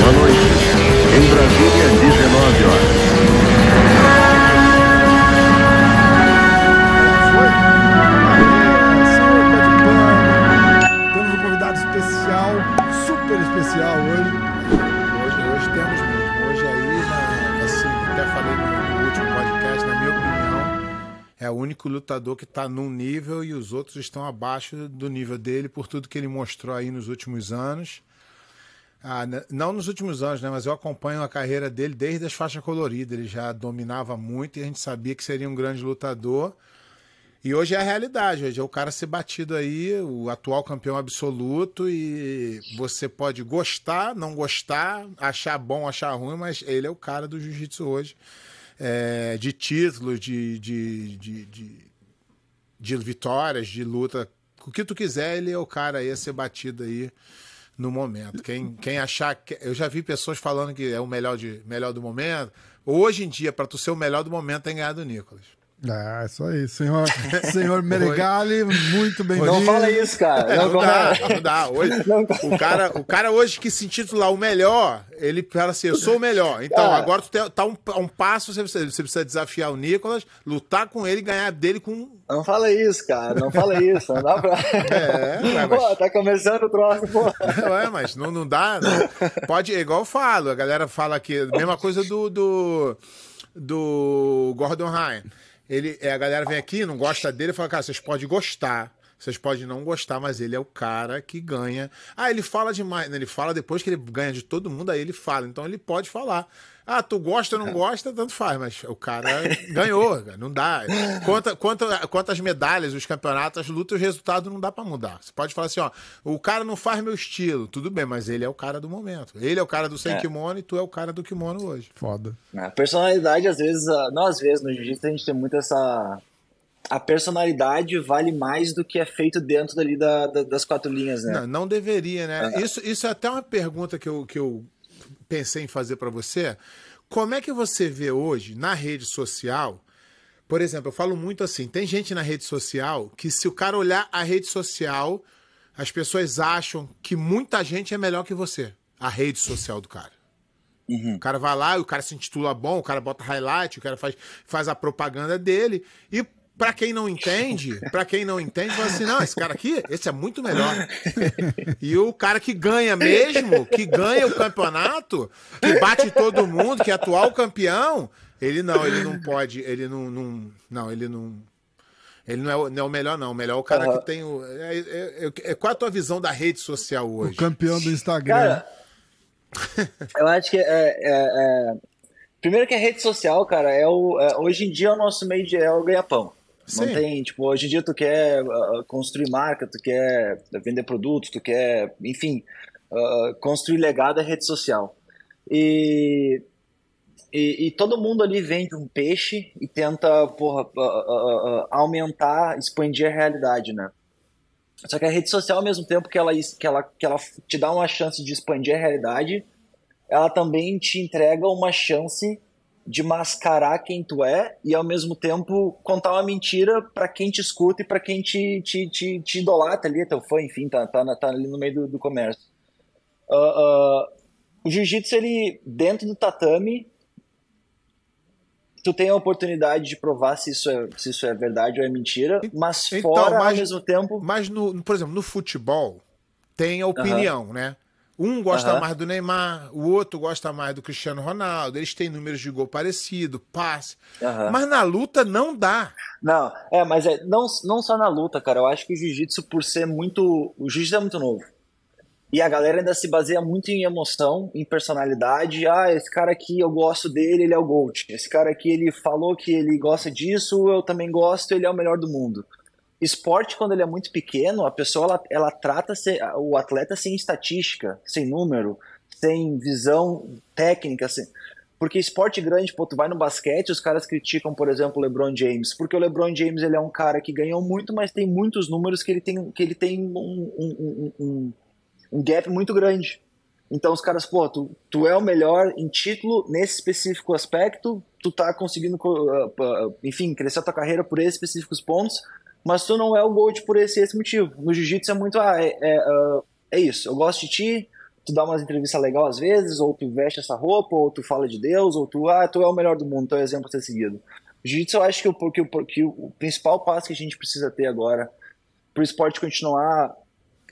Manuel, en Brasilia. o lutador que está num nível e os outros estão abaixo do nível dele por tudo que ele mostrou aí nos últimos anos. Ah, não nos últimos anos, né? Mas eu acompanho a carreira dele desde as faixas coloridas. Ele já dominava muito e a gente sabia que seria um grande lutador. E hoje é a realidade, hoje é o cara ser batido aí, o atual campeão absoluto, e você pode gostar, não gostar, achar bom, achar ruim, mas ele é o cara do jiu-jitsu hoje é, de títulos, de, de, de, de, de vitórias, de luta. O que tu quiser, ele é o cara aí a ser batido aí no momento. Quem, quem achar. Que... Eu já vi pessoas falando que é o melhor, de, melhor do momento. Hoje em dia, para tu ser o melhor do momento, tem ganhado o Nicolas. Ah, é só isso, senhor. Senhor Meregali, muito bem-vindo. Não fala isso, cara. Não, não dá, não dá. Hoje, não O, cara, o cara hoje que se intitular o melhor, ele fala assim, eu sou o melhor. Então, cara. agora tu tem, tá um, tá um passo, você precisa, você precisa desafiar o Nicolas, lutar com ele, ganhar dele com... Não fala isso, cara. Não fala isso. Não dá pra... É, ué, mas... Pô, tá começando o troço, pô. Ué, mas não, não dá. Não. Né? Pode, é igual eu falo, a galera fala aqui, mesma coisa do... do do Gordon Ryan ele, é, a galera vem aqui, não gosta dele, fala, cara, vocês podem gostar. Vocês podem não gostar, mas ele é o cara que ganha. Ah, ele fala demais. Né? Ele fala depois que ele ganha de todo mundo, aí ele fala. Então ele pode falar. Ah, tu gosta ou não é. gosta, tanto faz, mas o cara ganhou, não dá. Quanta, quanto, quantas medalhas, os campeonatos, as lutas, o resultado não dá para mudar. Você pode falar assim, ó, o cara não faz meu estilo, tudo bem, mas ele é o cara do momento. Ele é o cara do sem é. kimono e tu é o cara do kimono hoje. Foda. É, a personalidade, às vezes, ah, não às vezes, no jiu-jitsu a gente tem muito essa... A personalidade vale mais do que é feito dentro ali da, da, das quatro linhas, né? Não, não deveria, né? É. Isso, isso é até uma pergunta que eu, que eu pensei em fazer para você. Como é que você vê hoje na rede social? Por exemplo, eu falo muito assim: tem gente na rede social que, se o cara olhar a rede social, as pessoas acham que muita gente é melhor que você. A rede social do cara. Uhum. O cara vai lá, o cara se intitula bom, o cara bota highlight, o cara faz, faz a propaganda dele. E Pra quem não entende, para quem não entende, fala assim: não, esse cara aqui, esse é muito melhor. E o cara que ganha mesmo, que ganha o campeonato, que bate todo mundo, que é atual campeão, ele não, ele não pode, ele não. Não, não ele não. Ele não é, não é, o melhor, não. O melhor é o cara uhum. que tem o. É é, é, é, qual a tua visão da rede social hoje? O campeão do Instagram. Cara, eu acho que. É, é, primeiro que a rede social, cara, é o, hoje em dia é o nosso meio de. é o ganha-pão. Não tem, tipo, hoje em dia tu quer uh, construir marca, tu quer vender produtos, tu quer, enfim, uh, construir legado é rede social. E, e, e, todo mundo ali vende um peixe e tenta, porra, uh, aumentar, expandir a realidade, né? Só que a rede social, ao mesmo tempo que ela, que ela, que ela te dá uma chance de expandir a realidade, ela também te entrega uma chance de mascarar quem tu é e ao mesmo tempo contar uma mentira para quem te escuta e para quem te, te, te, te, idolatra ali, é teu fã, enfim, tá, tá, tá ali no meio do, do comércio. Uh, uh, o jiu-jitsu, ele, dentro do tatame, tu tem a oportunidade de provar se isso é, se isso é verdade ou é mentira, mas então, fora, mas, ao mesmo tempo... Mas, no, por exemplo, no futebol, tem a opinião, né? Um gosta uhum. mais do Neymar, o outro gosta mais do Cristiano Ronaldo. Eles têm números de gol parecido, passe. Uhum. Mas na luta não dá. Não, é, mas é, não, não só na luta, cara. Eu acho que o jiu-jitsu, por ser muito. O jiu-jitsu é muito novo. E a galera ainda se baseia muito em emoção, em personalidade. Ah, esse cara aqui eu gosto dele, ele é o GOAT. Esse cara aqui ele falou que ele gosta disso, eu também gosto, ele é o melhor do mundo esporte, quando ele é muito pequeno, a pessoa ela, ela trata o atleta sem estatística, sem número, sem visão técnica, sem... Assim. Porque esporte grande, pô, tu vai no basquete, os caras criticam, por exemplo, o LeBron James, porque o LeBron James ele é um cara que ganhou muito, mas tem muitos números que ele tem, que ele tem um, um, um, um gap muito grande. Então os caras, pô, tu, tu é o melhor em título nesse específico aspecto, tu tá conseguindo, ah, ah, enfim, crescer a tua carreira por esses específicos pontos, mas tu não é o Gold por esse, esse motivo. No jiu-jitsu é muito, ah, é, é, ah, é, isso, eu gosto de ti, tu dá umas entrevistas legais às vezes, ou tu veste essa roupa, ou tu fala de Deus, ou tu, ah, tu é o melhor do mundo, tu é o exemplo a ser seguido. Jiu-jitsu eu acho que o, porque o, o principal passo que a gente precisa ter agora pro esporte continuar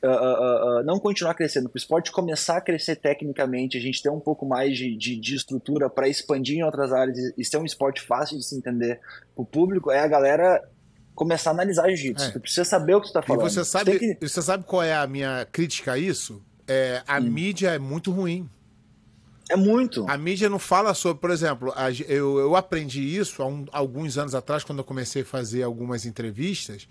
Uh, uh, uh, não continuar crescendo, para o esporte começar a crescer tecnicamente, a gente ter um pouco mais de, de, de estrutura para expandir em outras áreas e ser um esporte fácil de se entender para o público, é a galera começar a analisar jiu-jitsu. É. Tu precisa saber o que tu tá falando. E você sabe, que... você sabe qual é a minha crítica a isso? É, a hum. mídia é muito ruim. É muito. A mídia não fala sobre, por exemplo, a, eu, eu aprendi isso há um, alguns anos atrás, quando eu comecei a fazer algumas entrevistas.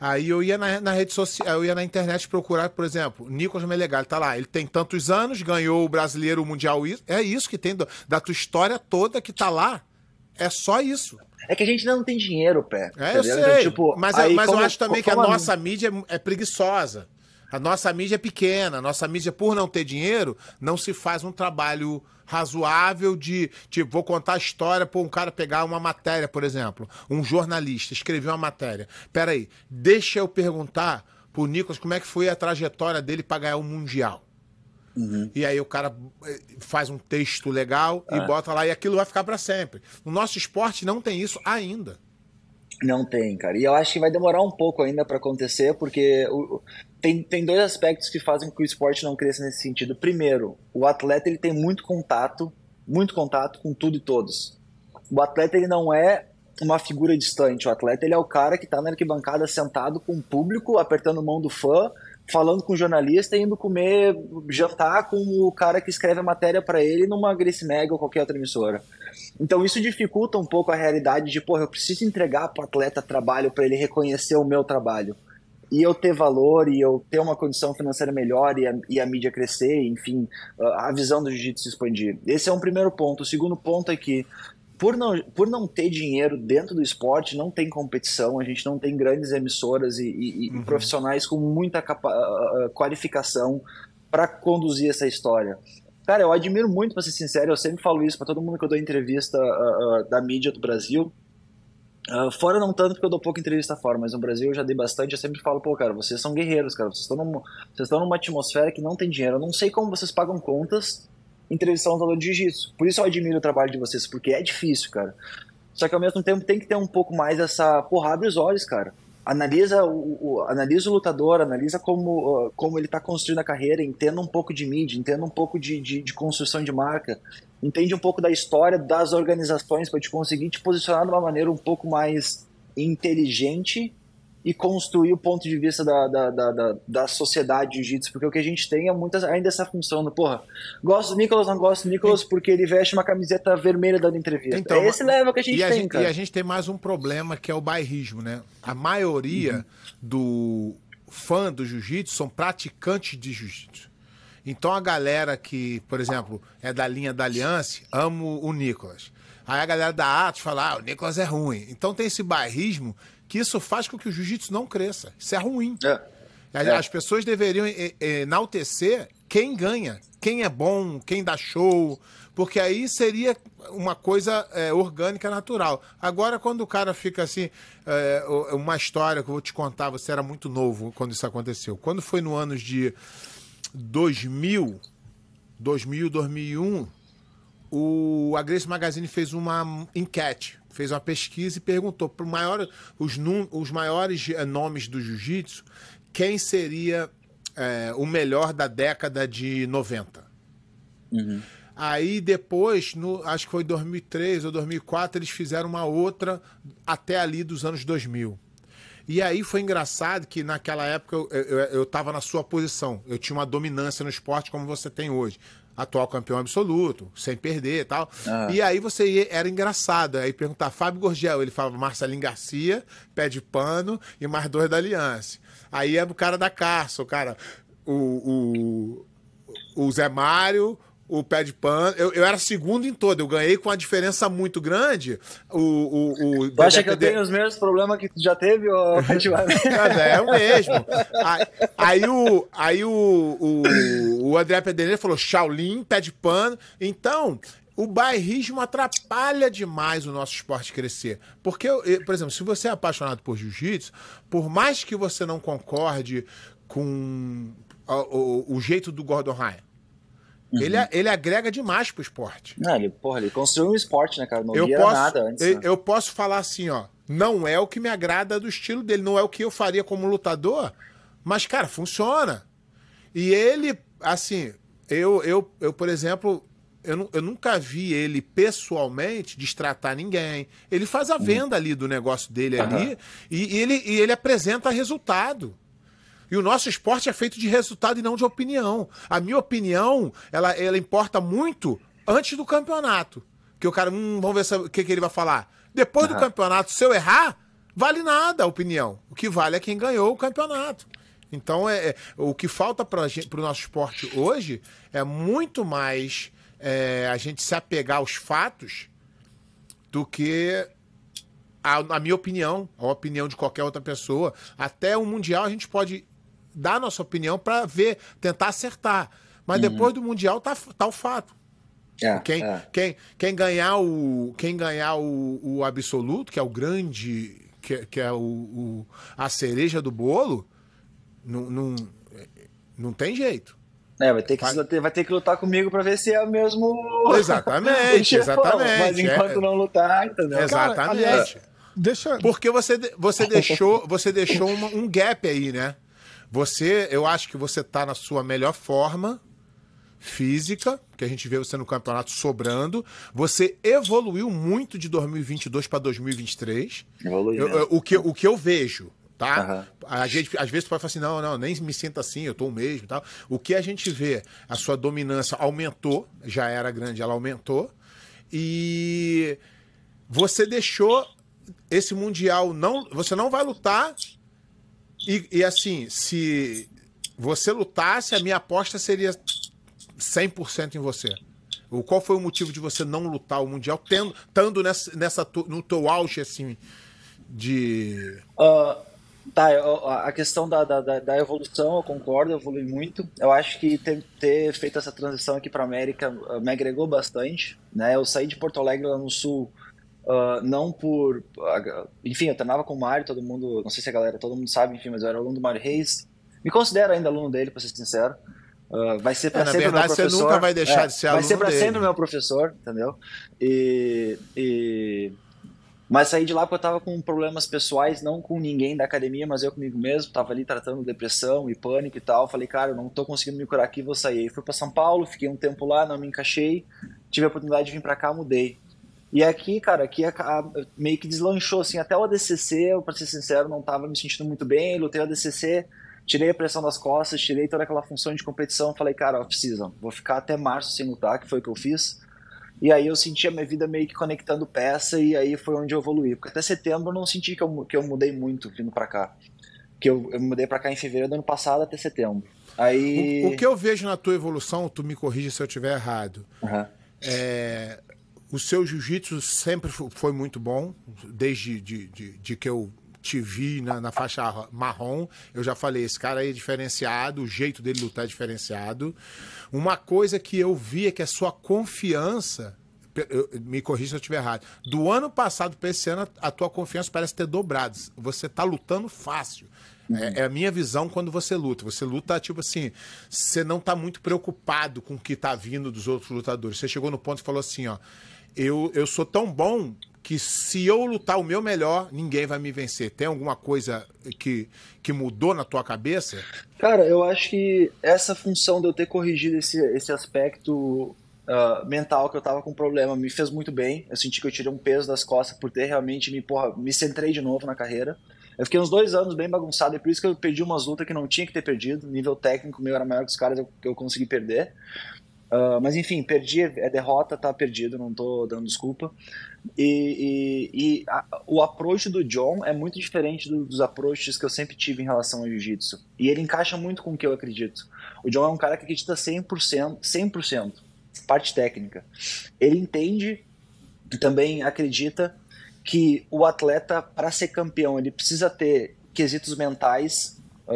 Aí eu ia na, na rede social, eu ia na internet procurar, por exemplo, Nicolas Melegali, tá lá, ele tem tantos anos, ganhou o brasileiro o mundial, é isso que tem do, da tua história toda que tá lá. É só isso. É que a gente não tem dinheiro, pé. É, eu sei. Então, tipo, mas é, aí, mas como, eu acho também que a nossa mídia é, é preguiçosa. A nossa mídia é pequena, a nossa mídia, por não ter dinheiro, não se faz um trabalho razoável de, tipo, vou contar a história para um cara pegar uma matéria, por exemplo. Um jornalista escreveu uma matéria. Peraí, deixa eu perguntar pro Nicolas como é que foi a trajetória dele para ganhar o Mundial. Uhum. E aí o cara eh, faz um texto legal ah. e é. bota lá e aquilo vai ficar para sempre. No nosso esporte não tem isso ainda. Não tem, cara. E eu acho que vai demorar um pouco ainda para acontecer, porque o, tem, tem dois aspectos que fazem com que o esporte não cresça nesse sentido. Primeiro, o atleta ele tem muito contato, muito contato com tudo e todos. O atleta ele não é uma figura distante. O atleta ele é o cara que está na arquibancada sentado com o público, apertando mão do fã falando com o jornalista e indo comer jantar com o cara que escreve a matéria para ele numa Grace Mega ou qualquer outra emissora. Então isso dificulta um pouco a realidade de, porra, eu preciso entregar para o atleta trabalho para ele reconhecer o meu trabalho. E eu ter valor, e eu ter uma condição financeira melhor, e a, e a mídia crescer, enfim, a visão do jiu-jitsu se expandir. Esse é um primeiro ponto. O segundo ponto é que por não, por não ter dinheiro dentro do esporte, não tem competição, a gente não tem grandes emissoras e, e, uhum. e profissionais com muita ah, ah, ah, qualificação para conduzir essa história. Cara, eu admiro muito, para ser sincero, eu sempre falo isso para todo mundo que eu dou entrevista uh, uh, da mídia do Brasil. Uh, fora não tanto, porque eu dou pouca entrevista fora, mas no Brasil eu já dei bastante, eu sempre falo, pô, cara, vocês são guerreiros, cara, vocês estão numa, vocês estão numa atmosfera que não tem dinheiro, eu não sei como vocês pagam contas, entrevistar um valor de jiu-jitsu. Por isso eu admiro o trabalho de vocês, porque é difícil, cara. Só que ao mesmo tempo tem que ter um pouco mais essa porrada dos olhos, cara. Analisa o, o analisa o lutador, analisa como, como ele está construindo a carreira, entenda um pouco de mídia, entenda um pouco de, de, de construção de marca, entende um pouco da história das organizações para te conseguir te posicionar de uma maneira um pouco mais inteligente e construir o ponto de vista da, da, da, da sociedade jiu-jitsu, porque o que a gente tem é muitas, ainda essa função do, né? porra, gosto do Nicolas, não gosto do Nicolas, porque ele veste uma camiseta vermelha dando entrevista. Então, é esse level que a gente tem, a gente, cara. E a gente tem mais um problema que é o bairrismo, né? A maioria uhum. do fã do jiu-jitsu são praticantes de jiu-jitsu. Então a galera que, por exemplo, é da linha da Aliança, amo o Nicolas. Aí a galera da Atos fala, ah, o Nicolas é ruim. Então tem esse bairrismo que isso faz com que o jiu-jitsu não cresça. Isso é ruim. É. é. As é. pessoas deveriam é, é, enaltecer quem ganha, quem é bom, quem dá show, porque aí seria uma coisa é, orgânica, natural. Agora, quando o cara fica assim, é, uma história que eu vou te contar, você era muito novo quando isso aconteceu. Quando foi no anos de 2000, 2000, 2001, o, a Grace Magazine fez uma enquete fez uma pesquisa e perguntou para maior, os, os maiores eh, nomes do jiu-jitsu quem seria é, o melhor da década de 90. Uhum. Aí depois, no, acho que foi 2003 ou 2004, eles fizeram uma outra até ali dos anos 2000. E aí foi engraçado que naquela época eu estava na sua posição. Eu tinha uma dominância no esporte como você tem hoje atual campeão absoluto, sem perder e tal. Ah. E aí você ia, era engraçado. Aí perguntar Fábio Gorgel, ele falava Marcelinho Garcia, pé de pano e mais dois da Aliança. Aí é o cara da caça, o cara. O, o, o Zé Mário, o pé de pano. Eu, eu, era segundo em todo, eu ganhei com uma diferença muito grande. O, o, o tu acha que eu tenho os mesmos problemas que tu já teve, ou... é, o mesmo. Aí, aí, o, aí o, o, o André Pedreira falou: Shaolin, pé de pano. Então, o bairrismo atrapalha demais o nosso esporte crescer. Porque, por exemplo, se você é apaixonado por jiu-jitsu, por mais que você não concorde com o, o, o jeito do Gordon Ryan, Uhum. Ele, ele agrega demais pro esporte. Não, ele, porra, ele construiu um esporte, né, cara? Não eu posso, nada antes. Eu, né? eu posso falar assim, ó. Não é o que me agrada do estilo dele, não é o que eu faria como lutador, mas, cara, funciona. E ele, assim, eu, eu, eu por exemplo, eu, eu, nunca vi ele pessoalmente destratar ninguém. Ele faz a uhum. venda ali do negócio dele uhum. ali e, e, ele, e ele apresenta resultado. E o nosso esporte é feito de resultado e não de opinião. A minha opinião, ela, ela importa muito antes do campeonato. Que o cara, hum, vamos ver o que, que ele vai falar. Depois uhum. do ah. campeonato, se eu errar, vale nada a opinião. O que vale é quem ganhou o campeonato. Então, é, é o que falta para o nosso esporte hoje é muito mais é, a gente se apegar aos fatos do que a, a, minha opinião, a opinião de qualquer outra pessoa. Até o Mundial a gente pode dar a nossa opinião para ver, tentar acertar. Mas uhum. depois do Mundial tá, tá o fato. É, quem, é. Quem, quem ganhar, o, quem ganhar o, o absoluto, que é o grande, que, que é o, o, a cereja do bolo, não, não, não tem jeito. É, vai ter que, vai... ter que lutar comigo para ver se é o mesmo. Exatamente, exatamente. Mas enquanto é. não lutar, entendeu? Exatamente. Cara, aliás, é. deixa... Porque você, você deixou, você deixou uma, um gap aí, né? Você, eu acho que você está na sua melhor forma física, que a gente vê você no campeonato sobrando. Você evoluiu muito de 2022 para 2023. Evoluiu. o, que, o que eu vejo, tá? Uhum. A gente, às vezes tu pode falar assim, não, não, nem me sinta assim, eu tô o mesmo tal. O que a gente vê, a sua dominância aumentou, já era grande, ela aumentou. E você deixou esse mundial não, você não vai lutar e, e assim, se você lutasse, a minha aposta seria 100% em você. O, qual foi o motivo de você não lutar o Mundial, tendo, tendo nessa, nessa, no teu auge, assim, de... Uh, tá, a questão da, da, da, evolução, eu concordo, eu evolui muito. Eu acho que ter, ter feito essa transição aqui para América me agregou bastante, né? Eu saí de Porto Alegre, lá no Sul, ah, não por. Ah, enfim, eu treinava com o Mário, todo mundo. Não sei se a galera, todo mundo sabe, enfim, mas eu era aluno do Mário Reis. Me considero ainda aluno dele, pra ser sincero. Uh, vai ser para é, sempre verdade, meu professor. Você nunca vai deixar é, de ser aluno. Vai ser para sempre meu professor, entendeu? E, e... Mas saí de lá porque eu estava com problemas pessoais, não com ninguém da academia, mas eu comigo mesmo. estava ali tratando depressão e pânico e tal. Falei, cara, eu não estou conseguindo me curar aqui, vou sair. Fui para São Paulo, fiquei um tempo lá, não me encaixei. Tive a oportunidade de vir para cá, mudei. E aqui, cara, aqui a, a, meio que deslanchou, assim, até o ADCC, eu, pra ser sincero, não tava me sentindo muito bem, lutei o ADCC, tirei a pressão das costas, tirei toda aquela função de competição, falei, cara, ó, precisa, vou ficar até março sem lutar, que foi o que eu fiz. E aí eu senti a minha vida meio que conectando peça, e aí foi onde eu evoluí, porque até setembro eu não senti que eu, que eu mudei muito vindo pra cá. Que eu, eu mudei pra cá em fevereiro do ano passado até setembro. Aí... O, o que eu vejo na tua evolução, tu me corrija se eu estiver errado, uhum. é, o seu jiu-jitsu sempre foi muito bom, desde de, de, de que eu te vi na, na, faixa marrom, eu já falei, esse cara aí é diferenciado, o jeito dele lutar é diferenciado. Uma coisa que eu vi é que a sua confiança, eu, me corrija se eu estiver errado, do ano passado para esse ano, a tua confiança parece ter dobrado. Você tá lutando fácil. É, é, a minha visão quando você luta. Você luta, tipo assim, você não tá muito preocupado com o que tá vindo dos outros lutadores. Você chegou no ponto e falou assim, ó, eu, eu sou tão bom que se eu lutar o meu melhor, ninguém vai me vencer. Tem alguma coisa que, que mudou na tua cabeça? Cara, eu acho que essa função de eu ter corrigido esse, esse aspecto uh, mental que eu tava com problema me fez muito bem. Eu senti que eu tirei um peso das costas por ter realmente me, porra, me centrei de novo na carreira. Eu fiquei uns dois anos bem bagunçado, e por isso que eu perdi umas lutas que não tinha que ter perdido. O nível técnico meu era maior que os caras que eu consegui perder. Uh, mas enfim, perdi, é derrota, tá perdido, não tô dando desculpa. E, e, e a, o approach do John é muito diferente do, dos approaches que eu sempre tive em relação ao jiu-jitsu. E ele encaixa muito com o que eu acredito. O John é um cara que acredita 100%, 100%, parte técnica. Ele entende e também acredita que o atleta, para ser campeão, ele precisa ter quesitos mentais. Uh,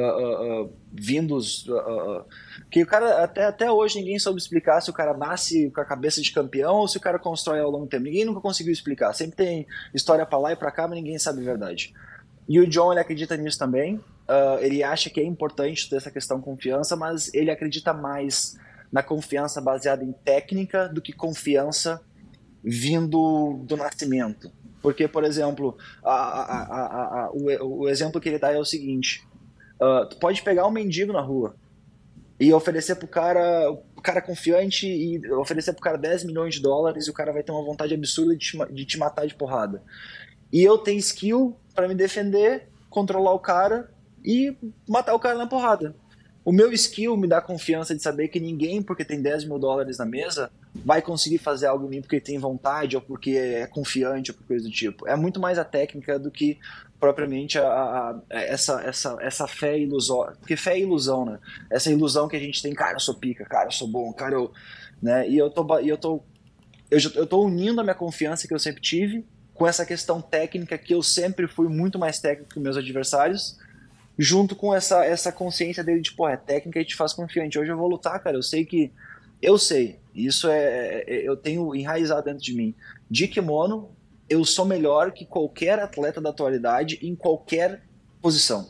uh, vindos. Uh, que o cara, até, até hoje, ninguém soube explicar se o cara nasce com a cabeça de campeão ou se o cara constrói ao longo do tempo. Ninguém nunca conseguiu explicar. Sempre tem história para lá e para cá, mas ninguém sabe a verdade. E o John, ele acredita nisso também. Uh, ele acha que é importante ter essa questão confiança, mas ele acredita mais na confiança baseada em técnica do que confiança vindo do nascimento. Porque, por exemplo, a, a, a, o, o exemplo que ele dá é o seguinte: ah, tu pode pegar um mendigo na rua e oferecer pro cara, o cara confiante, e oferecer pro cara 10 milhões de dólares e o cara vai ter uma vontade absurda de te, de te matar de porrada. E eu tenho skill para me defender, controlar o cara e matar o cara na porrada. O meu skill me dá confiança de saber que ninguém, porque tem 10 mil dólares na mesa, vai conseguir fazer algo em mim porque tem vontade, ou porque é confiante, ou por coisa do tipo. É muito mais a técnica do que propriamente a, a, essa, essa, essa fé ilusória. Porque fé é ilusão, né? Essa ilusão que a gente tem, cara, eu sou pica, cara, eu sou bom, cara, eu. Né? E eu tô, e eu, tô, eu, eu tô unindo a minha confiança que eu sempre tive com essa questão técnica que eu sempre fui muito mais técnico que meus adversários, junto com essa, essa consciência dele de, pô, é técnica e te faz confiante. Hoje eu vou lutar, cara, eu sei que. Eu sei, isso é, é, é eu tenho enraizado dentro de mim. De kimono, eu sou melhor que qualquer atleta da atualidade em qualquer posição.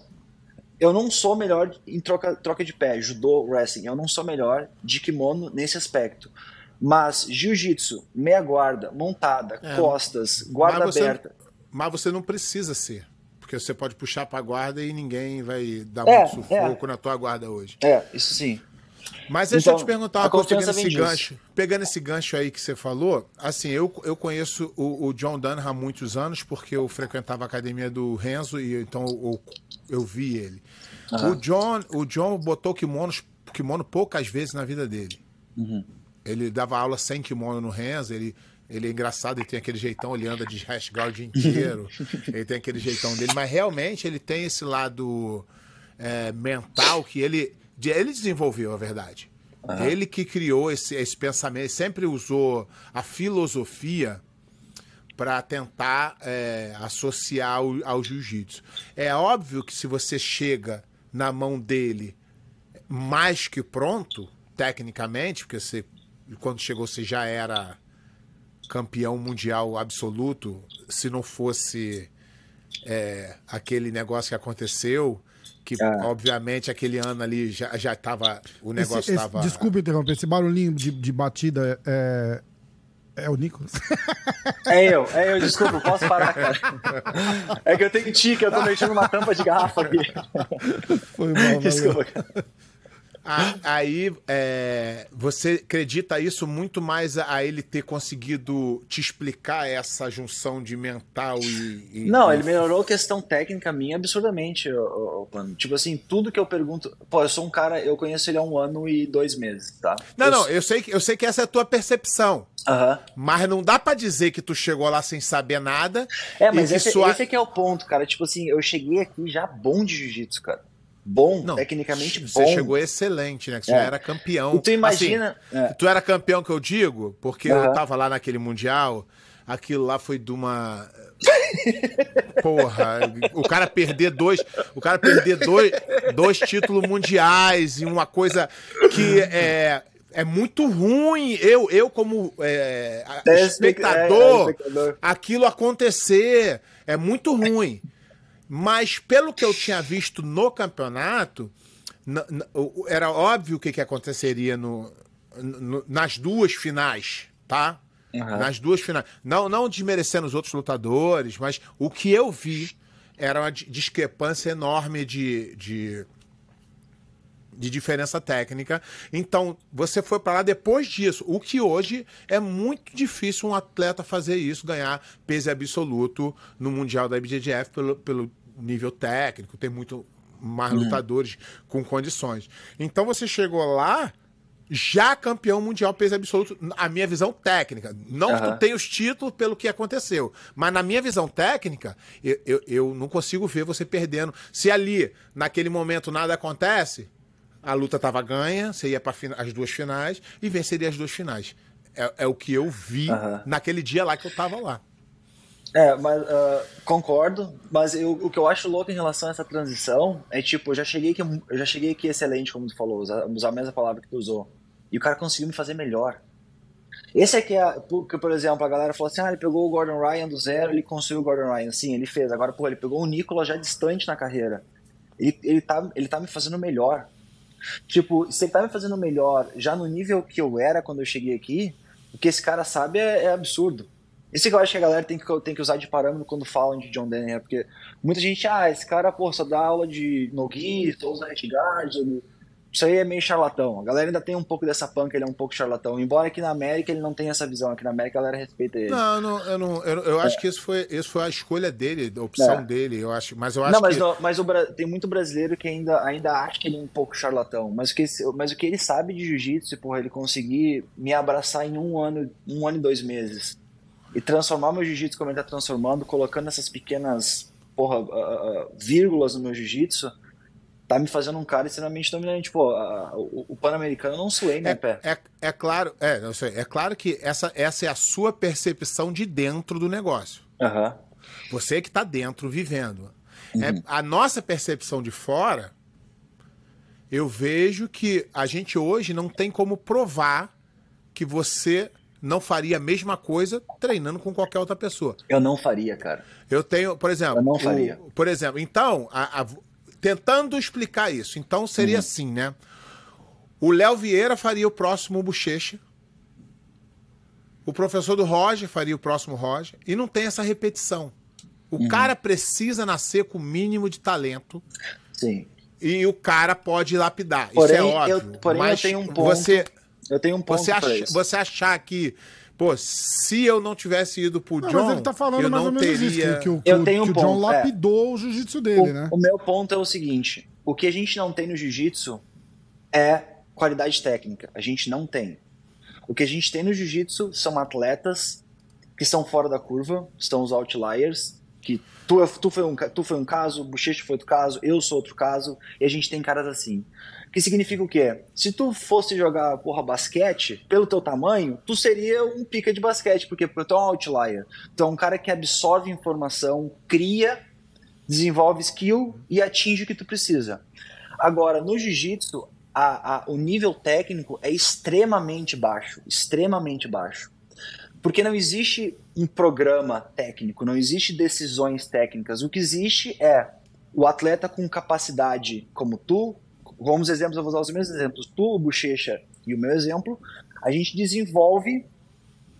Eu não sou melhor em troca, troca de pé, judô, wrestling. Eu não sou melhor de kimono nesse aspecto. Mas jiu-jitsu, meia guarda, montada, é, costas, guarda mas aberta. mas você não precisa ser. Porque você pode puxar para a guarda e ninguém vai dar é, muito é. sufoco é. na tua guarda hoje. É, isso sim. Mas deixa então, eu te perguntar uma coisa, pegando esse, gancho, pegando esse gancho aí que você falou, assim, eu, eu conheço o, o John Dunham há muitos anos, porque eu frequentava a academia do Renzo, e então eu, eu, eu vi ele. Uhum. O, John, o John botou kimonos, kimono poucas vezes na vida dele. Uhum. Ele dava aula sem kimono no Renzo, ele... Ele é engraçado, ele tem aquele jeitão, ele anda de rasgar o dia inteiro. ele tem aquele jeitão dele, mas realmente ele tem esse lado é, mental que ele ele desenvolveu a verdade. Uhum. Ele que criou esse, esse pensamento, ele sempre usou a filosofia para tentar é, associar ao, ao jiu-jitsu. É óbvio que se você chega na mão dele mais que pronto, tecnicamente, porque você, quando chegou você já era campeão mundial absoluto, se não fosse é, aquele negócio que aconteceu, que ah. obviamente aquele ano ali já, já tava. O negócio estava. Desculpa interromper, esse barulhinho de, de batida é. É, é o Nicolas? É eu, é eu, desculpa, posso parar, cara. É que eu tenho tique, eu tô mexendo uma tampa de garrafa aqui. Foi mal, desculpa, cara. Ah. aí é, você acredita isso muito mais a, ele ter conseguido te explicar essa junção de mental e. e não, e... ele melhorou a questão técnica minha absurdamente, eu, Tipo assim, tudo que eu pergunto. Pô, eu sou um cara, eu conheço ele há um ano e dois meses, tá? Não, eu... não, eu sei, eu sei que essa é a tua percepção. Uhum. Mas não dá para dizer que tu chegou lá sem saber nada. É, mas esse, sua... esse é que é o ponto, cara. Tipo assim, eu cheguei aqui já bom de jiu-jitsu, cara bom, não, tecnicamente bom. Você chegou excelente, né? Que você é. era campeão. E tu assim, imagina. Assim, é. Tu era campeão que eu digo, porque uhum. eu tava lá naquele Mundial. Aquilo lá foi de uma. Porra, o cara perder dois. O cara perder dois, dois títulos mundiais e uma coisa que é é muito ruim. Eu, eu como é, é, é espectador, aquilo acontecer é muito ruim. Mas pelo que eu tinha visto no campeonato, era óbvio o que, que aconteceria no, no, nas duas finais, tá? Uhum. Nas duas finais. Não, não desmerecendo os outros lutadores, mas o que eu vi era uma discrepância enorme de, de de diferença técnica. Então, você foi para lá depois disso, o que hoje é muito difícil um atleta fazer isso, ganhar peso absoluto no Mundial da IBJJF pelo, pelo nível técnico, tem muito mais é. lutadores com condições. Então, você chegou lá já campeão mundial peso absoluto, a minha visão técnica. Não uhum. tem os títulos pelo que aconteceu, mas na minha visão técnica, eu, eu, eu não consigo ver você perdendo. Se ali, naquele momento, nada acontece, a luta estava ganha, você ia para as duas finais e venceria as duas finais. É, é o que eu vi uhum. naquele dia lá que eu estava lá. É, mas uh, concordo, mas eu, o que eu acho louco em relação a essa transição é tipo, eu já cheguei aqui, eu já cheguei aqui excelente, como tu falou, usar, usar a mesma palavra que tu usou. E o cara conseguiu me fazer melhor. Esse aqui é porque, é, por exemplo, a galera falou assim: ah, ele pegou o Gordon Ryan do zero, ele conseguiu o Gordon Ryan. Sim, ele fez. Agora, pô, ele pegou o Nicolas já distante na carreira. Ele, ele, tá, ele tá me fazendo melhor. Tipo, se ele tá me fazendo melhor já no nível que eu era quando eu cheguei aqui, o que esse cara sabe é, é absurdo. Isso é que eu acho que a galera tem que, tem que usar de parâmetro quando falam de John Denner, né? porque muita gente, ah, esse cara, pô, só dá aula de no-guitar, ou usa Red Guard, ele isso aí é meio charlatão. A galera ainda tem um pouco dessa panca, ele é um pouco charlatão. Embora aqui na América ele não tenha essa visão, aqui na América a galera respeita ele. Não, não eu, não, eu, eu acho é. que isso foi, isso foi a escolha dele, a opção é. dele, eu acho. Mas eu acho não, mas, que... não, mas o, tem muito brasileiro que ainda, ainda acha que ele é um pouco charlatão. Mas o que, mas o que ele sabe de jiu-jitsu, porra, ele conseguir me abraçar em um ano, um ano e dois meses. E transformar meu jiu-jitsu como ele tá transformando, colocando essas pequenas, porra, uh, uh, vírgulas no meu jiu-jitsu tá me fazendo um cara extremamente dominante. Pô, a, o, o Pan-Americano não suei, né, é, pé? É, é claro, é, não sei, é claro que essa, essa é a sua percepção de dentro do negócio. Uhum. Você que tá dentro vivendo. É, uhum. É, a nossa percepção de fora, eu vejo que a gente hoje não tem como provar que você não faria a mesma coisa treinando com qualquer outra pessoa. Eu não faria, cara. Eu tenho, por exemplo. Eu não faria. O, por exemplo, então, a, a, Tentando explicar isso. Então seria uhum. assim, né? O Léo Vieira faria o próximo Bochecha. O professor do Roger faria o próximo Roger. E não tem essa repetição. O uhum. cara precisa nascer com o mínimo de talento. Sim. E o cara pode lapidar. Porém, isso é óbvio. Eu, porém, mas eu tenho um ponto. Você, eu tenho um ponto. Você, ach, você achar que Pô, se eu não tivesse ido pro não, John, mas ele tá falando eu mais não ou menos teria... isso, que, que, que, eu tenho um ponto, o é. John lapidou é. o jiu-jitsu dele, o, né? O meu ponto é o seguinte, o que a gente não tem no jiu-jitsu é qualidade técnica, a gente não tem. O que a gente tem no jiu-jitsu são atletas que são fora da curva, estão os outliers, que tu, tu, foi, um, tu foi um caso, o Bochecha foi outro caso, eu sou outro caso, e a gente tem caras assim. Que significa o quê? Se tu fosse jogar, porra, basquete, pelo teu tamanho, tu seria um pica de basquete, porque tu é um outlier. Tu é um cara que absorve informação, cria, desenvolve skill e atinge o que tu precisa. Agora, no jiu-jitsu, o nível técnico é extremamente baixo, extremamente baixo. Porque não existe um programa técnico, não existe decisões técnicas. O que existe é o atleta com capacidade como tu, Vamos exemplos, eu vou usar os mesmos exemplos, tu, Bochecha e o meu exemplo, a gente desenvolve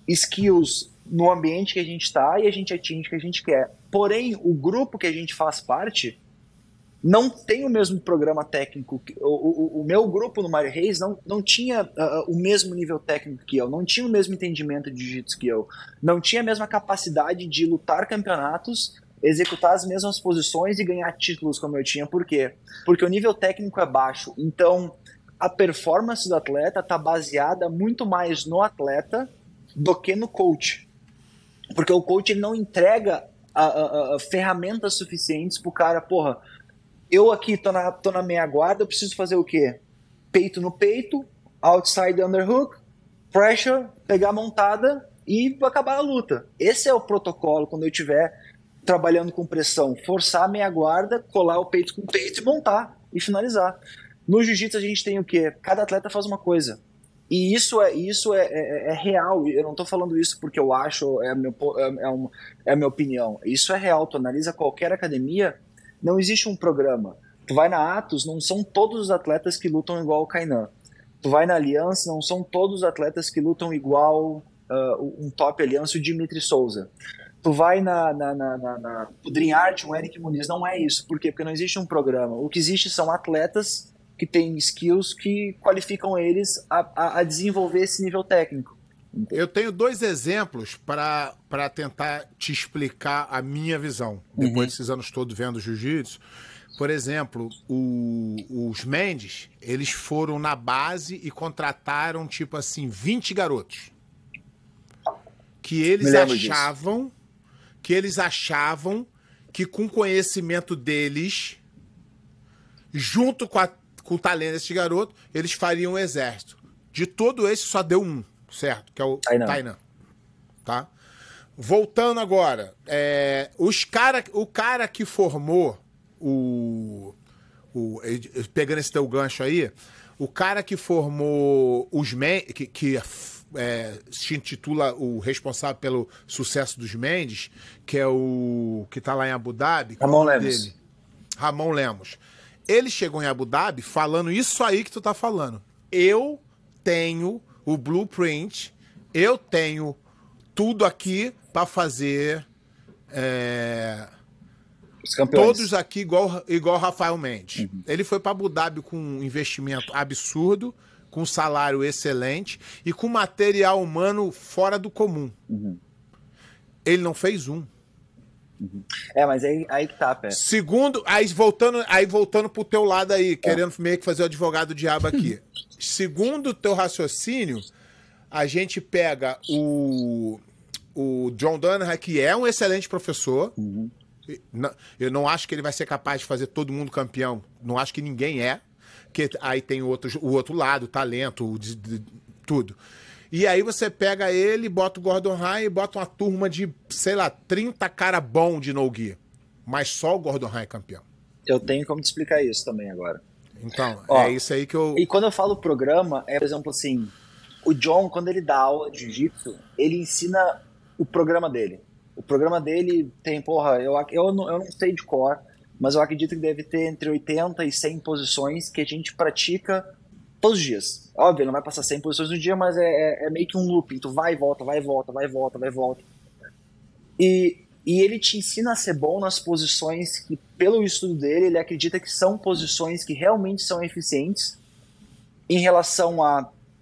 skills no ambiente que a gente está e a gente atinge o que a gente quer. Porém, o grupo que a gente faz parte não tem o mesmo programa técnico. Que, o, o, o, meu grupo no Mario Reis não, não tinha uh, o mesmo nível técnico que eu, não tinha o mesmo entendimento de jiu-jitsu que eu, não tinha a mesma capacidade de lutar campeonatos executar as mesmas posições e ganhar títulos como eu tinha. Por quê? Porque o nível técnico é baixo. Então, a performance do atleta está baseada muito mais no atleta do que no coach. Porque o coach ele não entrega a, a, a ferramentas suficientes para o cara, porra, eu aqui tô na, tô na meia guarda, eu preciso fazer o quê? Peito no peito, outside underhook, pressure, pegar montada e acabar a luta. Esse é o protocolo quando eu tiver trabalhando com pressão, forçar a meia guarda, colar o peito com o peito e montar e finalizar. No jiu-jitsu a gente tem o quê? Cada atleta faz uma coisa. E isso é, isso é, é, é, é real. Eu não estou falando isso porque eu acho, é, meu, é, uma, é a é minha opinião. Isso é real. Tu analisa qualquer academia, não existe um programa. Tu vai na Atos, não são todos os atletas que lutam igual o Kainan. Tu vai na Aliança, não são todos os atletas que lutam igual uh, um top Aliança, o Dimitri Souza tu vai na, na, na, na, na Dream Art, um Eric Muniz, não é isso. Por quê? Porque não existe um programa. O que existe são atletas que têm skills que qualificam eles a, a, a desenvolver esse nível técnico. Eu tenho dois exemplos para tentar te explicar a minha visão. Uhum. Depois desses anos todos vendo jiu-jitsu, por exemplo, o, os Mendes, eles foram na base e contrataram, tipo assim, 20 garotos. Que eles achavam disso que eles achavam que com o conhecimento deles, junto com, a, com o talento desse garoto, eles fariam o um exército. De todo esse, só deu um, certo? Que é o Tainan. Tá? Voltando agora, é, os cara, o cara que formou o, o, Pegando esse teu gancho aí, o cara que formou os. Men, que, que é, se intitula o responsável pelo sucesso dos Mendes, que é o que está lá em Abu Dhabi. Ramon é Lemos. Dele? Ramon Lemos. Ele chegou em Abu Dhabi falando isso aí que tu tá falando. Eu tenho o blueprint, eu tenho tudo aqui para fazer é, todos aqui igual igual Rafael Mendes. Uhum. Ele foi para Abu Dhabi com um investimento absurdo com salário excelente e com material humano fora do comum. Uhum. Ele não fez um. Uhum. É, mas aí, aí que tá, pé. Segundo, aí voltando, aí voltando pro teu lado aí, é. querendo meio que fazer o advogado diabo aqui. Segundo o teu raciocínio, a gente pega o, o John Donahue, que é um excelente professor, uhum. Eu não acho que ele vai ser capaz de fazer todo mundo campeão. Não acho que ninguém é. Porque aí tem outro, o outro lado, o talento, o de, de, tudo. E aí você pega ele, bota o Gordon Ryan e bota uma turma de, sei lá, 30 cara bom de no-gi. Mas só o Gordon Ryan é campeão. Eu tenho como te explicar isso também agora. Então, Ó, é isso aí que eu... E quando eu falo programa, é, por exemplo, assim... O John, quando ele dá aula de jiu-jitsu, ele ensina o programa dele. O programa dele tem, porra, eu, eu, não, eu não sei de cor mas eu acredito que deve ter entre 80 e 100 posições que a gente pratica todos os dias. Óbvio, não vai passar 100 posições no dia, mas é, é, é, meio que um looping. Tu vai e volta, vai e volta, vai e volta, vai e volta. E, e ele te ensina a ser bom nas posições que, pelo estudo dele, ele acredita que são posições que realmente são eficientes em relação a,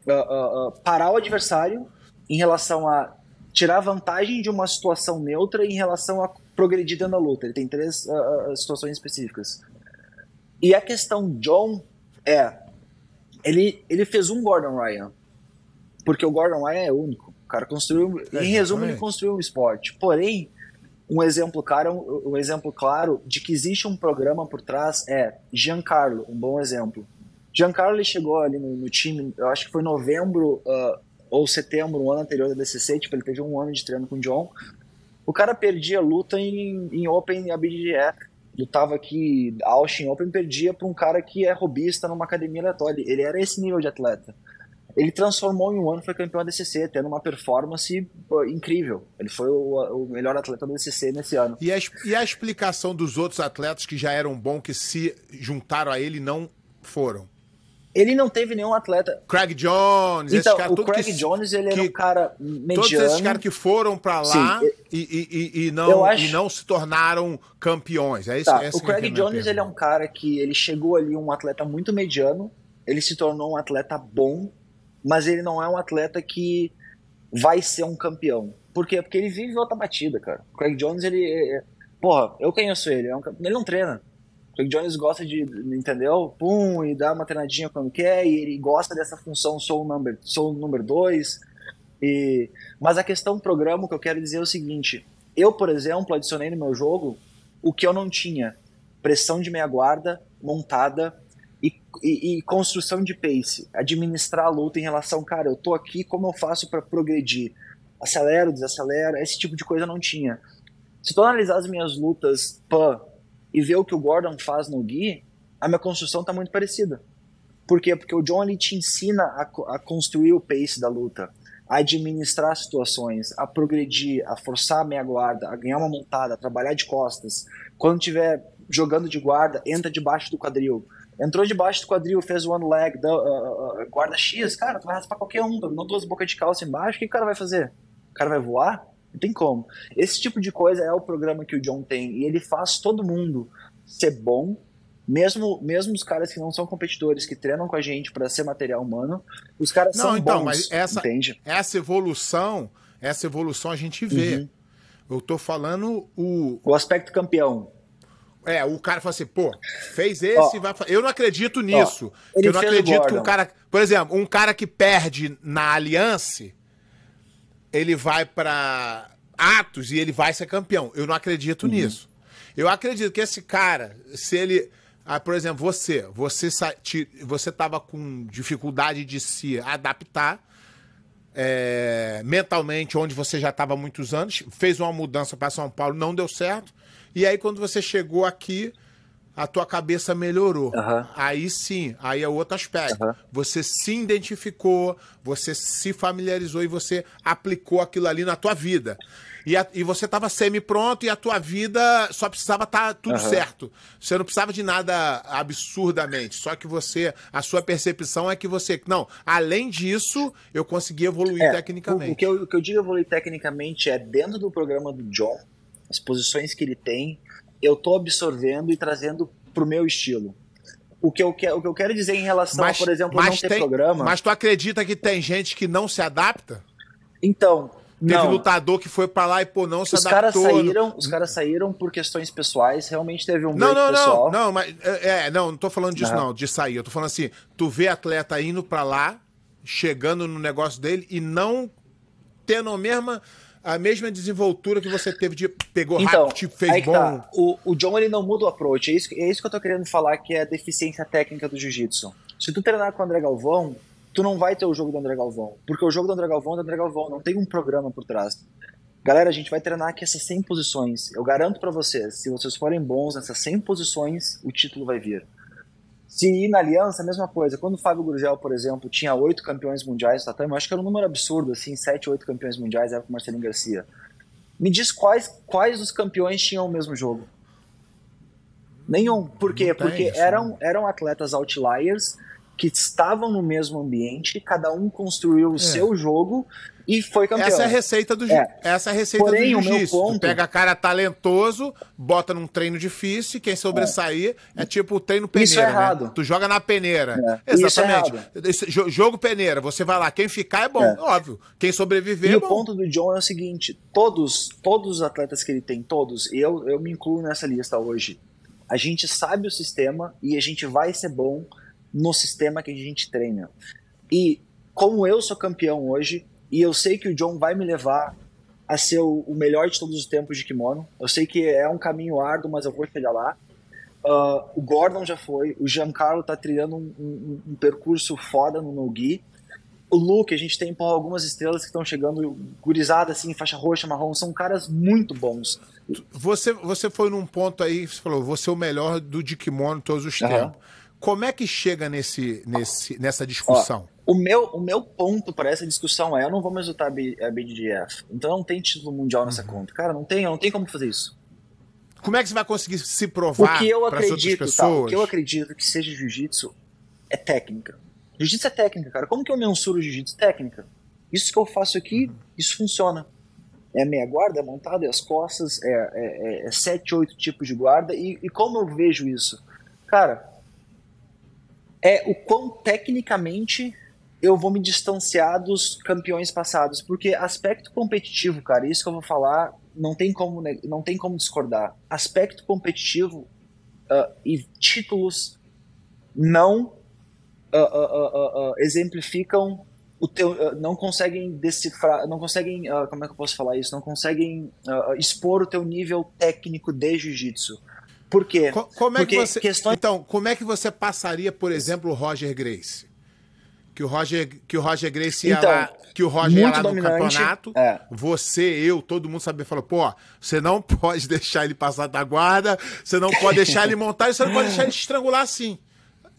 a, a, a parar o adversário, em relação a tirar vantagem de uma situação neutra, em relação a progredida na luta. Ele tem três uh, situações específicas. E a questão John é, ele, ele fez um Gordon Ryan, porque o Gordon Ryan é único. O cara construiu, em resumo, ele construiu um esporte. Porém, um exemplo claro, um exemplo claro de que existe um programa por trás é Giancarlo, um bom exemplo. Giancarlo ele chegou ali no, no time, eu acho que foi novembro uh, ou setembro, um ano anterior da DCC, tipo, ele teve um ano de treino com o John. O cara perdia luta em, em Open ABJJF. Lutava aqui, Austin Open, perdia para um cara que é robista numa academia aleatória. Ele era esse nível de atleta. Ele transformou em um ano, foi campeão da DCC, tendo uma performance incrível. Ele foi o, o, melhor atleta da DCC nesse ano. E a, e a explicação dos outros atletas que já eram bons, que se juntaram a ele não foram? Ele não teve nenhum atleta. Craig Jones, então, cara, o Craig que, Jones ele que, era um cara mediano. Todos esses caras que foram para lá Sim, e, e, e, não, acho... e não se tornaram campeões. É isso. Tá, é o Craig Jones ele é um cara que ele chegou ali um atleta muito mediano. Ele se tornou um atleta bom, mas ele não é um atleta que vai ser um campeão. Por quê? Porque ele vive outra batida, cara. O Craig Jones ele, é, é, porra, eu conheço ele. É ele não treina. Porque o Jones gosta de, entendeu? Pum, e dá uma treinadinha quando quer, e ele gosta dessa função sou number, sou número 2. E... Mas a questão do programa, o que eu quero dizer é o seguinte: eu, por exemplo, adicionei no meu jogo o que eu não tinha: pressão de meia guarda, montada e, e, e construção de pace, administrar a luta em relação, cara, eu tô aqui, como eu faço para progredir? Acelero, desacelero, esse tipo de coisa eu não tinha. Se tu analisar as minhas lutas, pan, e ver o que o Gordon faz no Gui, a minha construção está muito parecida. Por quê? Porque o John ele te ensina a, a construir o pace da luta, a administrar situações, a progredir, a forçar a meia guarda, a ganhar uma montada, a trabalhar de costas. Quando tiver jogando de guarda, entra debaixo do quadril. Entrou debaixo do quadril, fez one leg, da, uh, uh, ah, ah, guarda X, cara, tu vai raspar qualquer um, não duas bocas de calça embaixo, o que o cara vai fazer? O cara vai voar? Não tem como. Esse tipo de coisa é o programa que o John tem e ele faz todo mundo ser bom, mesmo mesmo os caras que não são competidores, que treinam com a gente para ser material humano, os caras não, são então, bons. Mas essa, entende? essa evolução, essa evolução a gente vê. Uhum. Eu tô falando o o aspecto campeão. É, o cara fala assim, pô, fez esse, ó, vai Eu não acredito nisso. eu não acredito que um cara. Por exemplo, um cara que perde na aliança ele vai para Atos e ele vai ser campeão. Eu não acredito uhum. nisso. Eu acredito que esse cara, se ele. Ah, por exemplo, você, você você estava com dificuldade de se adaptar é, mentalmente, onde você já estava há muitos anos, fez uma mudança para São Paulo, não deu certo. E aí, quando você chegou aqui, a tua cabeça melhorou. Uhum. Aí sim, aí é outro aspecto. Uhum. Você se identificou, você se familiarizou e você aplicou aquilo ali na tua vida. E, a, e você estava semi-pronto e a tua vida só precisava estar tá tudo uhum. certo. Você não precisava de nada absurdamente. Só que você, a sua percepção é que você. Não, além disso, eu consegui evoluir é, tecnicamente. O, o, que eu, o que eu digo evoluir tecnicamente é dentro do programa do John, as posições que ele tem, eu tô absorvendo e trazendo pro meu estilo. O que, eu que, o que eu quero dizer em relação mas, a, por exemplo, não ter tem, programa. Mas tu acredita que tem gente que não se adapta? Então. Teve não. lutador que foi para lá e, pô, não se os adaptou. Caras saíram, os caras saíram por questões pessoais, realmente teve um não, não, pessoal. Não, não, mas, é, é, não, não tô falando disso, não. não, de sair. Eu tô falando assim, tu vê atleta indo para lá, chegando no negócio dele e não tendo a mesma a mesma desenvoltura que você teve de pegou então, rápido, tipo, fez tá. bom. Tá. O, o John ele não muda o approach. É isso, é isso que eu tô querendo falar, que é a deficiência técnica do jiu-jitsu. Se tu treinar com o André Galvão, tu não vai ter o jogo do André Galvão. Porque o jogo do André Galvão é do André Galvão, não tem um programa por trás. Galera, a gente vai treinar aqui essas 100 posições. Eu garanto para vocês, se vocês forem bons nessas 100 posições, o título vai vir. Se ir na aliança, a mesma coisa. Quando o Fábio Gurgel, por exemplo, tinha oito campeões mundiais no tatame, eu acho que era um número absurdo, assim, sete, oito campeões mundiais, era com o Marcelinho Garcia. Me diz quais, quais dos campeões tinham o mesmo jogo. Nenhum. Por quê? Porque né? eram, eram atletas outliers que estavam no mesmo ambiente, cada um construiu o é. seu jogo e foi campeão. Essa é a receita do, é. Essa é a receita Porém, do jiu ponto... Pega cara talentoso, bota num treino difícil, quem sobressair é, é tipo o treino peneira. Isso é né? errado. Né? Tu joga na peneira. É. Exatamente. Isso é errado. jogo peneira, você vai lá, quem ficar é bom, é. óbvio. Quem sobreviver e é bom. E o ponto do John é o seguinte, todos, todos os atletas que ele tem, todos, e eu, eu me incluo nessa lista hoje, a gente sabe o sistema e a gente vai ser bom no sistema que a gente treina. E como eu sou campeão hoje, e eu sei que o John vai me levar a ser o, o melhor de todos os tempos de kimono, eu sei que é um caminho árduo, mas eu vou chegar lá. Uh, o Gordon já foi, o Giancarlo tá trilhando um, um, um percurso foda no Nogi. O Luke, a gente tem pô, algumas estrelas que estão chegando, gurizada assim, faixa roxa, marrom, são caras muito bons. Você, você foi num ponto aí, você falou, você é o melhor do de kimono todos os tempos. Como é que chega nesse, nesse, nessa discussão? Ó, o, meu, o meu ponto para essa discussão é: eu não vou mais lutar a, B, é, BDF. Então não tem título mundial nessa uhum. conta. Cara, não tem, não tem como fazer isso. Como é que você vai conseguir se provar para outras pessoas? Tá, o que eu acredito que seja jiu-jitsu é técnica. Jiu-jitsu é técnica, cara. Como que eu mensuro jiu-jitsu técnica? Isso que eu faço aqui, uhum. isso funciona. É meia guarda, é montada, é as costas, é, é, é, é, sete, oito tipos de guarda. E, e como eu vejo isso? Cara, é o quão tecnicamente eu vou me distanciar dos campeões passados, porque aspecto competitivo, cara, isso que eu vou falar, não tem como, não tem como discordar. Aspecto competitivo uh, e títulos não uh, uh, exemplificam o teu, não conseguem decifrar, não conseguem, como é que eu posso falar isso? Não conseguem expor o teu nível técnico de jiu-jitsu. Por quê? Co como é Porque que você... questões... Então, como é que você passaria, por exemplo, o Roger Grace? Que o Roger, que o Roger Grace ia então, lá, que o Roger ia lá no campeonato, é. você, eu, todo mundo sabia, falou, pô, você não pode deixar ele passar da guarda, você não pode deixar ele montar, você não pode deixar ele estrangular assim.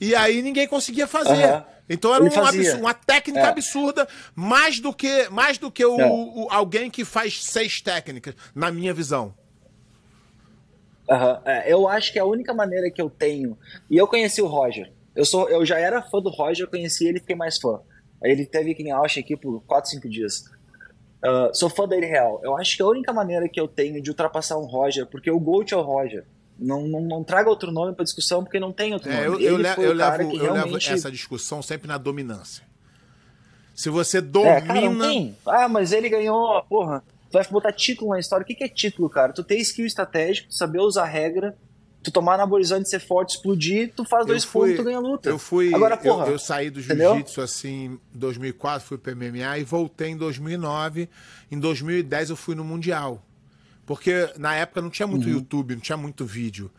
E aí ninguém conseguia fazer. Uhum. Então era um absurdo, uma técnica é. absurda, mais do que mais do que o, é. o, alguém que faz seis técnicas, na minha visão. Uhum. É, eu acho que é a única maneira que eu tenho. E eu conheci o Roger. Eu, sou, eu já era fã do Roger, eu conheci ele e fiquei mais fã. Ele teve aqui em Austin aqui por 4, 5 dias. Uh, sou fã dele real. Eu acho que a única maneira que eu tenho de ultrapassar um Roger, porque o Gold é o Roger. Não, não, não traga outro nome para discussão, porque não tem outro é, nome. Eu, eu, levo, eu realmente... levo essa discussão sempre na dominância. Se você domina. É, cara, ah, mas ele ganhou, porra vai botar título na história. O que, que é título, cara? Tu tem skill estratégico, saber usar regra, tu tomar anabolizante, ser forte, explodir, tu faz eu dois fui, pontos, tu ganha luta. Eu fui. Agora, porra, eu, eu saí do jiu-jitsu assim em 2004, fui pro MMA e voltei em 2009. Em 2010 eu fui no Mundial. Porque na época não tinha muito uhum. YouTube, não tinha muito vídeo.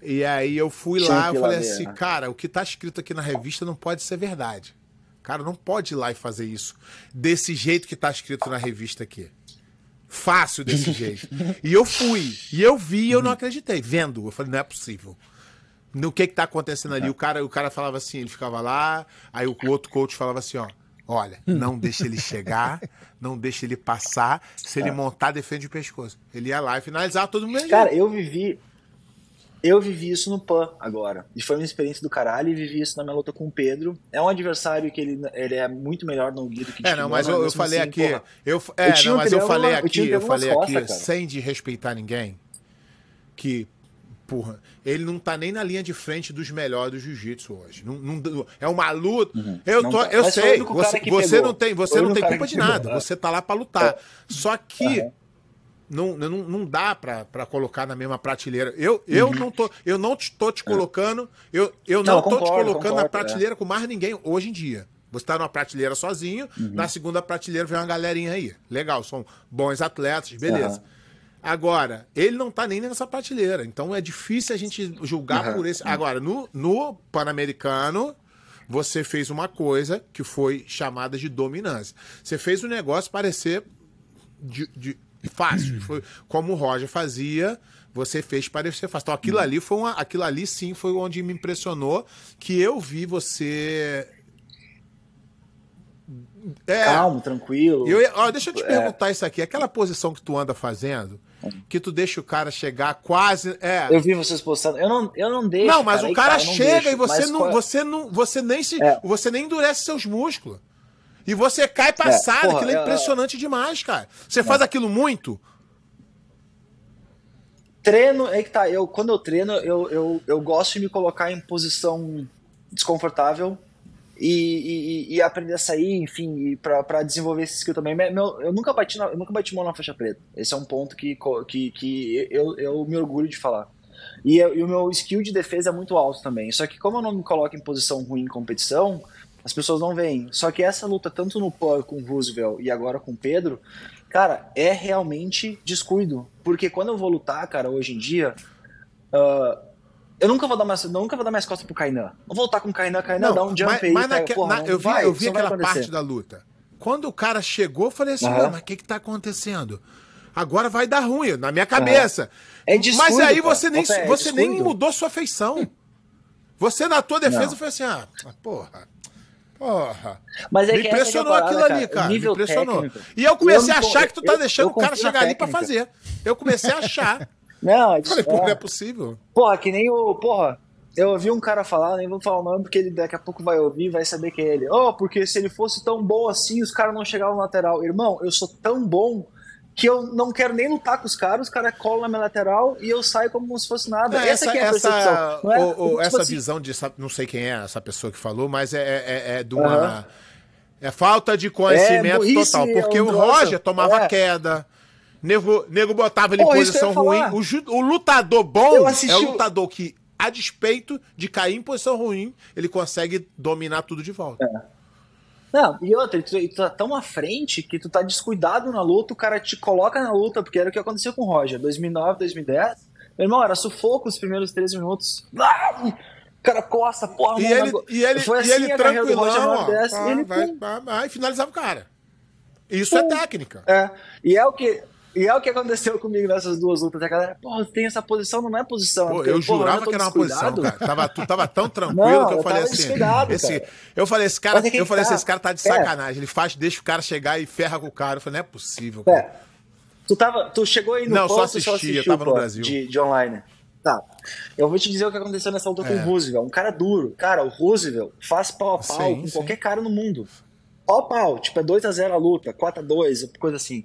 E aí eu fui lá e falei assim, né? cara, o que tá escrito aqui na revista não pode ser verdade. Cara, não pode ir lá e fazer isso desse jeito que tá escrito na revista aqui fácil desse jeito. E eu fui. E eu vi e eu não acreditei. Vendo. Eu falei, não é possível. No que que tá acontecendo ali? É. O cara, o cara falava assim, ele ficava lá, aí o outro coach falava assim, ó. Olha, hum. não deixa ele chegar, não deixa ele passar. Se ele é. montar, defende o pescoço. Ele ia lá e finalizava todo mundo. Cara, eu vivi, eu vivi isso no PAN agora. E foi uma experiência do caralho e vivi isso na minha luta com o Pedro. É um adversário que ele, ele é muito melhor no guia que É, não, mas eu, falei assim, aqui. eu, é, tinha não, mas eu falei aqui, eu, falei aqui, sem de respeitar ninguém, que. Porra, ele não tá nem na linha de frente dos melhores do jiu-jitsu hoje. Não, não, é uma luta. Uhum, eu tô, tá. eu sei, você, você não tem, você não tem culpa de nada. você tá lá para lutar. É. Só que uhum não, não, não dá para colocar na mesma prateleira. Eu, eu uhum. não tô, eu não estou te, te é. colocando, eu, eu não, não tô te colocando concordo, na é. prateleira é. com mais ninguém hoje em dia. Você tá numa prateleira sozinho, uhum. na segunda prateleira vem uma galerinha aí. Legal, são bons atletas, beleza. Uhum. Agora, ele não está nem nessa prateleira, então é difícil a gente julgar por esse. Agora, no, no Pan-Americano, você fez uma coisa que foi chamada de dominância. Você fez o um negócio parecer de, de fácil Foi como o Roger fazia, você fez parecer fácil. Então, aquilo ali foi uma, aquilo ali sim foi onde me impressionou que eu vi você é, calmo, tranquilo. Eu, ó, deixa eu te é. perguntar é. isso aqui. Aquela posição que tu anda fazendo, é. que tu deixa o cara chegar quase. É. Eu vi vocês postando. Eu não, eu não deixo. Não, mas cara, o cara, cara tá, chega deixo, e você não, qual... É? você não, você nem se, é. você nem endurece seus músculos. E você cai passado, é, porra, aquilo é, é, é. impressionante eu, eu... demais, cara. Você é. faz aquilo muito? Treino, é que tá, eu, quando eu treino, eu, eu, eu gosto de me colocar em posição desconfortável e, e, e aprender a sair, enfim, para desenvolver esse skill também. Meu, eu, nunca bati na, eu nunca bati mão na faixa preta. Esse é um ponto que, que, que eu, eu me orgulho de falar. E, e, o meu skill de defesa é muito alto também. Só que como eu não me coloco em posição ruim em competição, as pessoas não veem. Só que essa luta, tanto no Paul com Roosevelt e agora com Pedro, cara, é realmente descuido. Porque quando eu vou lutar, cara, hoje em dia. Uh, eu nunca vou dar mais, nunca vou dar mais costas pro Kainan. vou lutar com o Kainan, Kainan dá um jump mas, aí. Mas naque, porra, na, eu vi, vai, eu vi aquela parte da luta. Quando o cara chegou, eu falei assim, uhum. mas o que que tá acontecendo? Agora vai dar ruim, na minha cabeça. Uhum. É descuido, Mas aí você nem, é, você, nem mudou sua feição. Você, na tua defesa, foi assim, ah, porra. Porra. Mas é me é impressionou aquilo ali, cara. me impressionou. Técnico. E eu comecei eu a achar que tu tá eu, deixando eu o cara chegar ali pra fazer. Eu comecei a achar. Não, Falei, pô, não é, é. possível. Porra, que nem o. Porra, eu ouvi um cara falar, nem vou falar o nome, porque ele daqui a pouco vai ouvir e vai saber que é ele. Oh, porque se ele fosse tão bom assim, os caras não chegavam no lateral. Irmão, eu sou tão bom que eu não quero nem lutar com os caras, os caras colam na minha lateral e eu saio como se fosse nada. Não, é, essa, essa é a essa, é? Ou, ou, tipo essa assim... visão de. Não sei quem é essa pessoa que falou, mas é, é, é, é de uma. É falta de conhecimento é, total. Porque um o Roger tomava queda. Nego, nego botava ele em posição ruim. O, o, lutador bom assisti... é o lutador que, a despeito de cair em posição ruim, ele consegue dominar tudo de volta. É. Não, e outra, tu, tu tá tão à frente que tu tá descuidado na luta, o cara te coloca na luta, porque era o que aconteceu com o Roger, 2009, 2010. Meu irmão, era sufoco os primeiros três minutos. o cara coça porra, e ele, e ele, Foi assim e ele assim a tranquilão, do Roger ó, ele, vai, vai, vai, finalizava o cara. Isso é pum. é técnica. É, e é o que e é o que aconteceu comigo nessas duas lutas. A né, galera, pô, tem essa posição, não é posição. É pô, eu jurava eu que era uma posição, cara. Tava, tu tava tão tranquilo não, que eu, eu falei assim. Esse, eu falei, esse cara, é eu falei tá? assim, esse cara tá de é. sacanagem. É. Ele faz, deixa o cara chegar e ferra com o cara. Eu falei, não é possível, cara. É. Tu, tava, tu chegou aí no Não, posto, só assisti, só assistiu, eu tava pô, no Brasil. De, de online. Tá. Eu vou te dizer o que aconteceu nessa luta é. com o Roosevelt. Um cara duro. Cara, o Roosevelt faz pau a pau sim, com sim. qualquer cara no mundo. Pau a pau. Tipo, é 2x0 a, a luta, 4x2, coisa assim.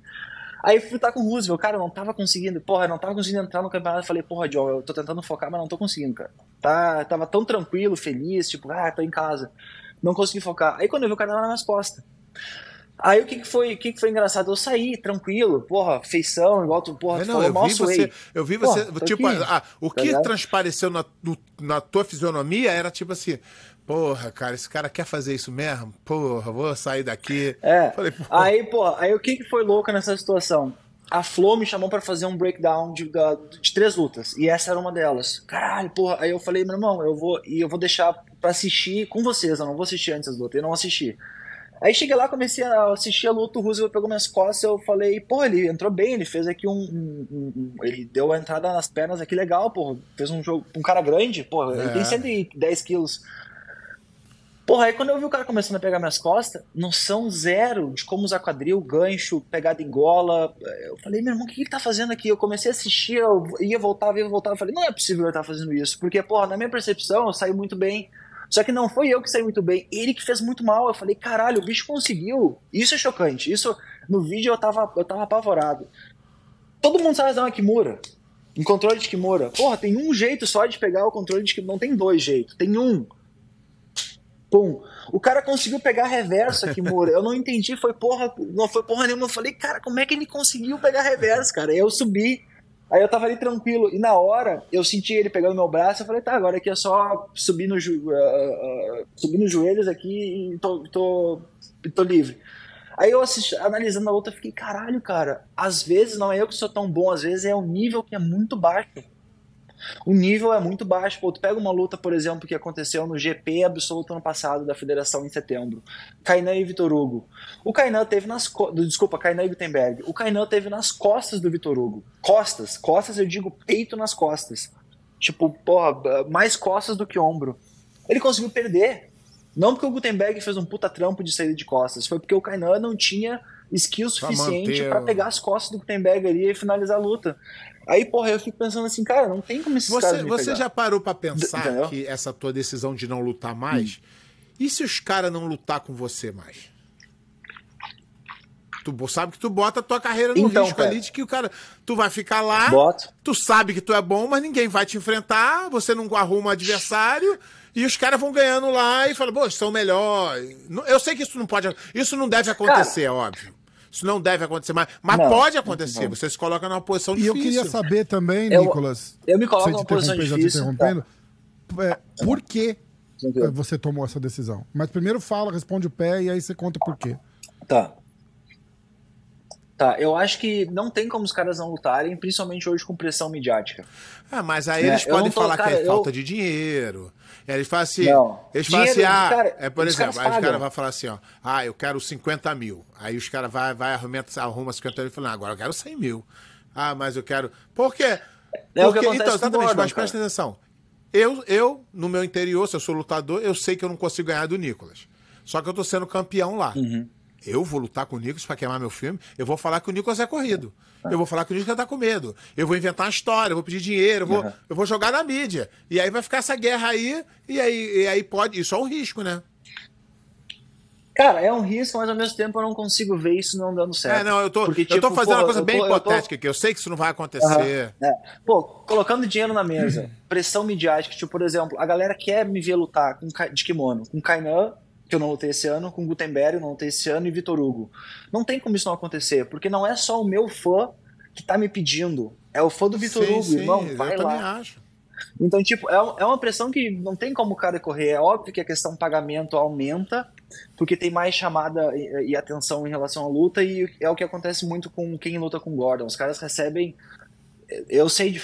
Aí fui estar tá com o Roosevelt, cara, eu não tava conseguindo, porra, não tava conseguindo entrar no campeonato. Eu falei, porra, John, eu tô tentando focar, mas não tô conseguindo, cara. Tá, tava tão tranquilo, feliz, tipo, ah, tô em casa. Não consegui focar. Aí quando eu vi o cara lá nas costas. Aí o que, que foi, o que, que foi engraçado? Eu saí tranquilo, porra, feição, igual tu, porra, não, tu falou, eu vi você, eu vi você, porra, tipo, ah, o tá que ligado? transpareceu na, no, na tua fisionomia era tipo assim, Porra, cara, esse cara quer fazer isso mesmo? Porra, vou sair daqui. É. Falei, porra. Aí, pô, aí o que, que foi louco nessa situação? A Flo me chamou para fazer um breakdown de, de, três lutas. E essa era uma delas. Caralho, porra. Aí eu falei, meu irmão, eu vou, e eu vou deixar para assistir com vocês. Eu não vou assistir antes das lutas. Eu não assisti. Aí cheguei lá, comecei a assistir a luta, o Roosevelt pegou minhas costas, eu falei, pô, ele entrou bem, ele fez aqui um, um, um, ele deu a entrada nas pernas aqui legal, pô, fez um jogo, um cara grande, pô, é. ele tem 110 é. quilos. Porra, aí quando eu vi o cara começando a pegar minhas costas, noção zero de como usar quadril, gancho, pegada em gola. Eu falei, meu irmão, o que ele tá fazendo aqui? Eu comecei a assistir, eu ia, voltar, ia, voltava. Eu falei, não é possível ele estar tá fazendo isso. Porque, porra, na minha percepção, eu saí muito bem. Só que não foi eu que saí muito bem, ele que fez muito mal. Eu falei, caralho, o bicho conseguiu. Isso é chocante. Isso, no vídeo eu tava, eu tava apavorado. Todo mundo sabe usar uma Kimura. Um controle de Kimura. Porra, tem um jeito só de pegar o controle de Kimura. Não tem dois jeitos, tem um. Pum. O cara conseguiu pegar reverso aqui, Moura. Eu não entendi, foi porra, não foi porra nenhuma. Eu falei, cara, como é que ele conseguiu pegar reverso, cara? Eu subi. Aí eu tava ali tranquilo. E na hora, eu senti ele pegando meu braço. Eu falei, tá, agora aqui é só subir, no jo, Uh, uh, subir nos joelhos aqui e tô, tô, tô livre. Aí eu assisti, analisando a outra, fiquei, caralho, cara, às vezes não é eu que sou tão bom, às vezes é o nível que é muito baixo. O nível é muito baixo. Pô, tu pega uma luta, por exemplo, que aconteceu no GP absoluto ano passado da federação em setembro. Kainan e Vitor Hugo. O Kainan teve nas costas. Desculpa, Kainan e Gutenberg. O Kainan teve nas costas do Vitor Hugo. Costas. Costas, eu digo peito nas costas. Tipo, porra, mais costas do que ombro. Ele conseguiu perder. Não porque o Gutenberg fez um puta trampo de saída de costas, foi porque o Kainan não tinha skill suficiente para pegar as costas do Gutenberg ali e finalizar a luta. Aí, porra, eu fico pensando assim, cara, não tem como esses você, caras me Você pegar. já parou para pensar D que essa tua decisão de não lutar mais? Hum. E se os caras não lutar com você mais? Tu sabe que tu bota a tua carreira no então, risco cara, ali de que o cara. Tu vai ficar lá, boto. tu sabe que tu é bom, mas ninguém vai te enfrentar, você não arruma adversário, e os caras vão ganhando lá e falam, pô, são melhor. Eu sei que isso não pode. Isso não deve acontecer, cara, é óbvio. Isso não deve acontecer mais. Mas não, pode acontecer. Não. Você se coloca numa posição e difícil. E eu queria saber também, Nicolas. Eu, me coloco numa posição difícil. Tá. É, por que você tomou essa decisão? Mas primeiro fala, responde o pé e aí você conta por quê. Tá. Tá, eu acho que não tem como os caras não lutarem, principalmente hoje com pressão midiática. Ah, mas aí é, eles podem falar cara, que é eu... falta de dinheiro. É, eles falam assim, não. eles falam assim, ah, cara, é, por exemplo, aí os caras vão falar assim, ó, ah, eu quero 50 mil. Aí os caras vai, vai arrumar, arruma 50 mil e falam, agora eu quero 100 mil. Ah, mas eu quero. Por quê? É Porque, então, exatamente, Gordon, mas presta atenção. Eu, eu, no meu interior, se eu sou lutador, eu sei que eu não consigo ganhar do Nicolas. Só que eu tô sendo campeão lá. Uhum. Eu vou lutar com o Nicolas para queimar meu filme, eu vou falar que o Nicolas é corrido. É. Eu vou falar que o Lisca tá com medo. Eu vou inventar uma história, eu vou pedir dinheiro, eu vou, uhum. eu vou jogar na mídia. E aí vai ficar essa guerra aí, e aí, e aí pode. Isso é um risco, né? Cara, é um risco, mas ao mesmo tempo eu não consigo ver isso não dando certo. É, não, eu tô, Porque, tipo, eu tô tipo, fazendo pô, uma coisa bem tô, hipotética aqui, eu, eu sei que isso não vai acontecer. Uhum, é. Pô, colocando dinheiro na mesa, pressão midiática, tipo, por exemplo, a galera quer me ver lutar com, de kimono, com kainan que eu não lutei esse ano, com Gutenberg, eu não lutei esse ano, e Vitor Hugo. Não tem como isso não acontecer, porque não é só o meu fã que tá me pedindo, é o fã do Vitor Hugo, sim, irmão, vai eu lá. Também acho. Então, tipo, é, é uma pressão que não tem como o cara correr. É óbvio que a questão pagamento aumenta, porque tem mais chamada e, e atenção em relação à luta, e é o que acontece muito com quem luta com Gordon. Os caras recebem eu sei de,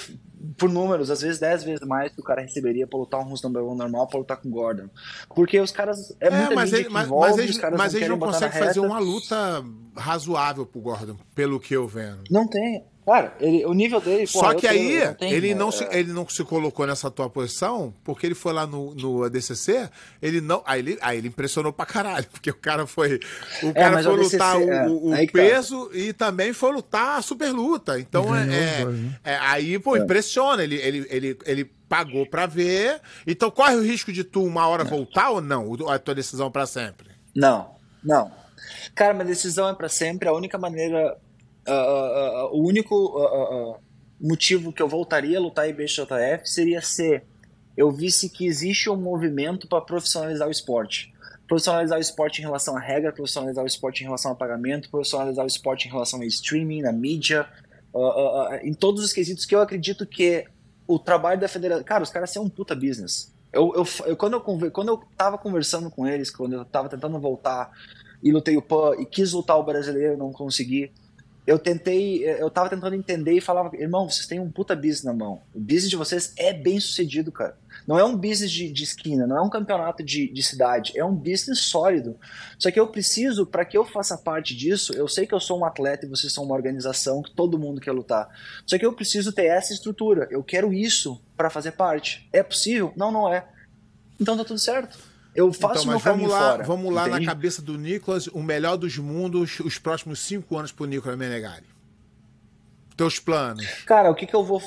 por números, às vezes 10 vezes mais que o cara receberia pra lutar um Russo Number One normal pra lutar com o Gordon. Porque os caras. É, é mas, ele, mas, envolve, mas, eles, mas não eles não conseguem fazer uma luta razoável pro Gordon, pelo que eu vendo. Não tem. Cara, ele, o nível dele. Porra, Só que aí, não tenho, ele, não é. se, ele não se colocou nessa tua posição, porque ele foi lá no, no ADCC, ele não. Aí ele, aí ele impressionou pra caralho, porque o cara foi. O é, cara é, foi o lutar o, é, o tá. peso tá. e também foi lutar a super luta. Então, é, é, né? é, Aí, pô, impressiona. Ele, ele, ele, ele pagou pra ver. Então, corre o risco de tu uma hora não. voltar ou não? A tua decisão pra sempre? Não, não. Cara, minha decisão é pra sempre. A única maneira uh, uh, o único motivo que eu voltaria a lutar IBJJF seria se eu visse que existe um movimento para profissionalizar o esporte. Profissionalizar o esporte em relação à regra, profissionalizar o esporte em relação a pagamento, profissionalizar o esporte em relação a streaming, na mídia, em todos os quesitos que eu acredito que o trabalho da federação. Cara, os caras são um puta business. Eu, eu, eu, quando, eu, quando eu tava conversando com eles, quando eu tava tentando voltar e lutei o PAN e quis lutar o brasileiro, não consegui eu tentei, eu tava tentando entender e falava, irmão, vocês têm um puta business na mão. O business de vocês é bem sucedido, cara. Não é um business de, de esquina, não é um campeonato de, de cidade, é um business sólido. Só que eu preciso, para que eu faça parte disso, eu sei que eu sou um atleta e vocês são uma organização que todo mundo quer lutar. Só que eu preciso ter essa estrutura, eu quero isso para fazer parte. É possível? Não, não é. Então tá tudo certo. Eu então, faço então, mas uma vamos lá, fora, vamos lá entende? na cabeça do Nicolas, o melhor dos mundos, os próximos cinco anos pro Nicolas Menegari. Teus planos. Cara, o que que eu vou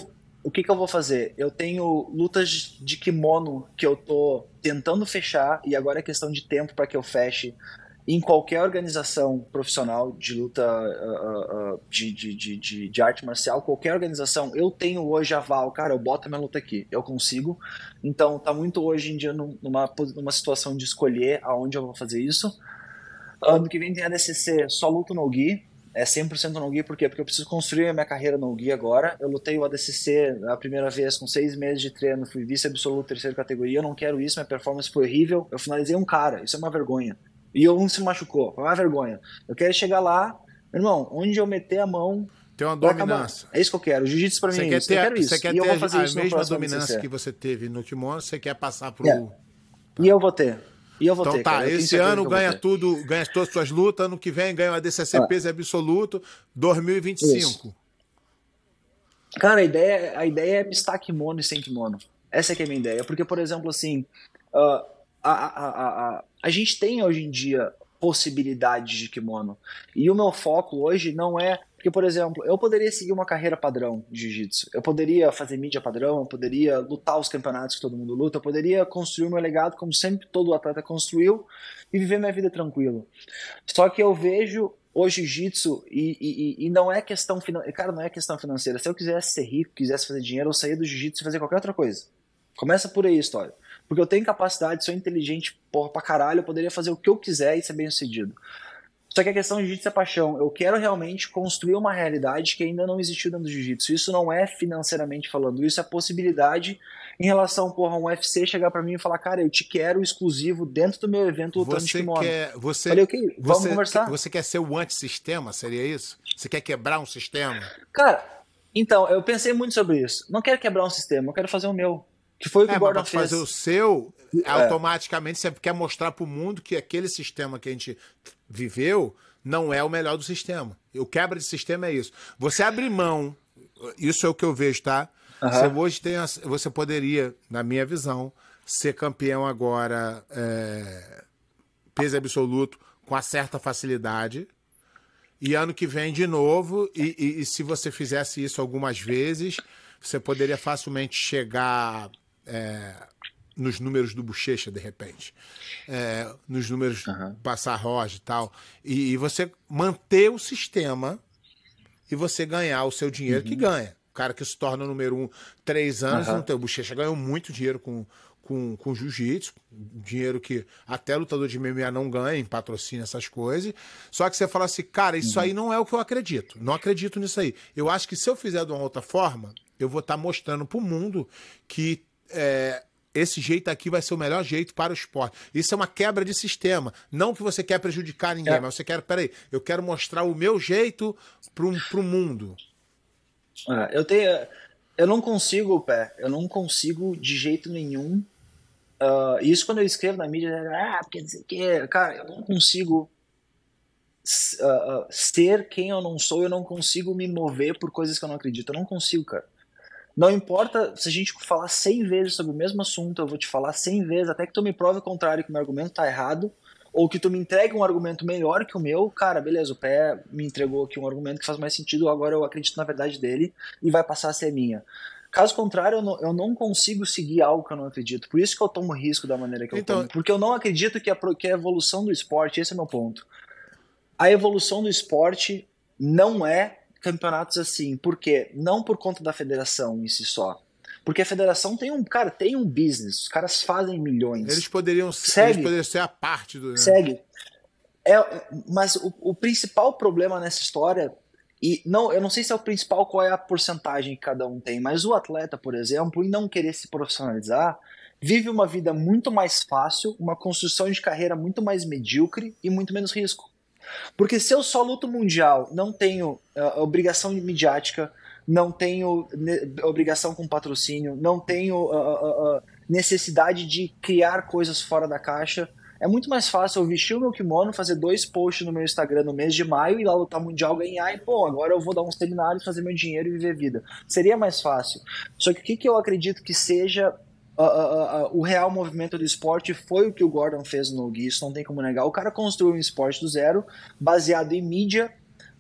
o que, que eu vou fazer? Eu tenho lutas de kimono que eu tô tentando fechar e agora é questão de tempo para que eu feche em qualquer organização profissional de luta uh, uh, de, de, de, de, arte marcial, qualquer organização, eu tenho hoje a Val, cara, eu boto minha luta aqui, eu consigo. Então tá muito hoje em dia numa, numa situação de escolher aonde eu vou fazer isso. Ano que vem tem a DCC, só luto no gi, é 100% no gi, por quê? Porque eu preciso construir a minha carreira no gi agora. Eu lutei o ADCC a primeira vez com seis meses de treino, fui vice absoluto terceira categoria. Eu não quero isso, minha performance foi horrível. Eu finalizei um cara, isso é uma vergonha. E um se machucou. uma vergonha. Eu quero chegar lá, irmão, onde eu meter a mão. Tem uma dominância. É isso que eu quero. Jiu-jitsu pra mim você é isso. Ter, eu quero isso. Você quer e ter eu vou fazer a, isso a mesma dominância que você teve no kimono, você quer passar pro. É. Tá. E eu vou ter. E eu vou então, ter. Tá, cara, esse ano ganha tudo, ganha todas as suas lutas, ano que vem ganha uma DCC ah. absoluto, 2025. Isso. Cara, a ideia, a ideia é mistar kimono e sem kimono. Essa é que é a minha ideia. Porque, por exemplo, assim, uh, a, a, a a gente tem hoje em dia possibilidades de kimono. E o meu foco hoje não é. Porque, por exemplo, eu poderia seguir uma carreira padrão de jiu-jitsu. Eu poderia fazer mídia padrão, eu poderia lutar os campeonatos que todo mundo luta, eu poderia construir o meu legado como sempre todo atleta construiu e viver minha vida tranquilo. Só que eu vejo o jiu-jitsu e, e, e, não é questão financeira. Cara, não é questão financeira. Se eu quisesse ser rico, quisesse fazer dinheiro, eu saía do jiu-jitsu e fazer qualquer outra coisa. Começa por aí a história. Porque eu tenho capacidade, sou inteligente, porra, pra caralho, eu poderia fazer o que eu quiser e ser bem sucedido. Só que a questão do jiu-jitsu é paixão. Eu quero realmente construir uma realidade que ainda não existiu dentro do jiu-jitsu. Isso não é financeiramente falando, isso é possibilidade em relação, porra, um UFC chegar para mim e falar, cara, eu te quero exclusivo dentro do meu evento lutando você de kimono. Quer, você, Falei, você, vamos conversar. Você quer ser o antissistema, seria isso? Você quer quebrar um sistema? Cara, então, eu pensei muito sobre isso. Não quero quebrar um sistema, eu quero fazer o meu. Que foi o que é, o fez. fazer o seu, é. automaticamente você quer mostrar para o mundo que aquele sistema que a gente viveu não é o melhor do sistema. O quebra de sistema é isso. Você abre mão, isso é o que eu vejo, tá? Uhum. Você hoje tem, você poderia, na minha visão, ser campeão agora é, peso absoluto com a certa facilidade. E ano que vem de novo, e, e, e se você fizesse isso algumas vezes, você poderia facilmente chegar é, nos números do Bochecha, de repente, é, nos números uhum. passar Roja e tal, e, e, você manter o sistema e você ganhar o seu dinheiro uhum. que ganha. O cara que se torna o número um três anos uhum. tem. o Bochecha ganhou muito dinheiro com, com, com jiu-jitsu, dinheiro que até lutador de MMA não ganha em patrocínio, essas coisas. Só que você fala assim, cara, isso uhum. aí não é o que eu acredito. Não acredito nisso aí. Eu acho que se eu fizer de uma outra forma, eu vou estar tá mostrando o mundo que é, esse jeito aqui vai ser o melhor jeito para o esporte. Isso é uma quebra de sistema. Não que você quer prejudicar ninguém, é. mas você quer, peraí, eu quero mostrar o meu jeito para o mundo. É, eu tenho. Eu não consigo, pé. Eu não consigo de jeito nenhum. Uh, isso quando eu escrevo na mídia, né, ah, quer dizer que Cara, eu não consigo uh, ser quem eu não sou, eu não consigo me mover por coisas que eu não acredito. Eu não consigo, cara. Não importa se a gente falar 100 vezes sobre o mesmo assunto, eu vou te falar 100 vezes, até que tu me prove o contrário, que o meu argumento tá errado, ou que tu me entregue um argumento melhor que o meu, cara, beleza, o pé me entregou aqui um argumento que faz mais sentido, agora eu acredito na verdade dele e vai passar a ser minha. Caso contrário, eu não, eu não consigo seguir algo que eu não acredito. Por isso que eu tomo risco da maneira que então... eu tomo. Porque eu não acredito que a, que a evolução do esporte, esse é meu ponto. A evolução do esporte não é campeonatos assim. Por quê? Não por conta da federação em si só. Porque a federação tem um, cara, tem um business, os caras fazem milhões. Eles poderiam, Segue. Eles poderiam ser a parte do. Né? Segue. É, mas o, o, principal problema nessa história, e não, eu não sei se é o principal qual é a porcentagem que cada um tem, mas o atleta, por exemplo, em não querer se profissionalizar, vive uma vida muito mais fácil, uma construção de carreira muito mais medíocre e muito menos risco. Porque se eu só luto mundial, não tenho uh, obrigação midiática, não tenho né, obrigação com patrocínio, não tenho uh, uh, necessidade de criar coisas fora da caixa, é muito mais fácil eu vestir o meu kimono, fazer dois posts no meu Instagram no mês de maio e lá lutar mundial, ganhar e, pô, agora eu vou dar uns seminários, fazer meu dinheiro e viver vida. Seria mais fácil. Só que o que, que eu acredito que seja o real movimento do esporte foi o que o Gordon fez no Gui, isso não tem como negar. O cara construiu um esporte do zero, baseado em mídia,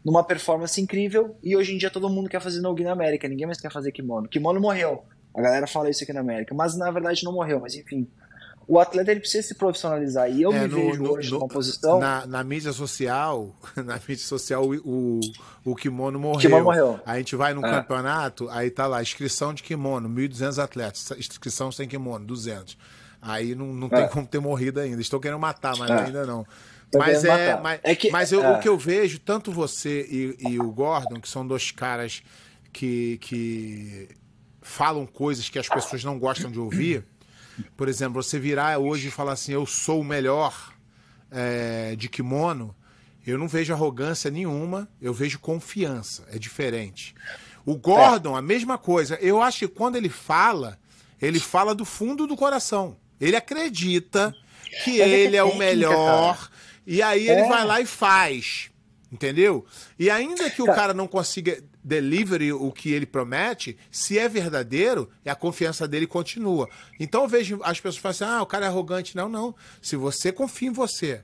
numa performance incrível, e hoje em dia todo mundo quer fazer Nogi na América, ninguém mais quer fazer kimono. Kimono morreu, a galera fala isso aqui na América, mas na verdade não morreu, mas enfim, o atleta ele precisa se profissionalizar. E eu é, me no, vejo no, hoje no, composição. Na, na, mídia social, na mídia social, o, o, kimono morreu. O kimono morreu. a gente vai no é. campeonato, aí tá lá, inscrição de kimono, 1.200 atletas, inscrição sem kimono, 200. Aí não, não é. tem como ter morrido ainda. Estou querendo matar, mas é. ainda não. É, mas é, mas, que, mas eu, o é. que eu vejo, tanto você e, e o Gordon, que são dois caras que, que falam coisas que as pessoas não gostam de ouvir, por exemplo, você virar hoje e falar assim, eu sou o melhor é, de kimono, eu não vejo arrogância nenhuma, eu vejo confiança. É diferente. O Gordon, é. a mesma coisa. Eu acho que quando ele fala, ele fala do fundo do coração. Ele acredita que ele, é ele é o melhor. Cara. E aí ele é. vai lá e faz. Entendeu? E ainda que o cara não consiga delivery, o que ele promete, se é verdadeiro, a confiança dele continua. Então eu vejo as pessoas falam assim: ah, o cara é arrogante. Não, não. Se você confia em você,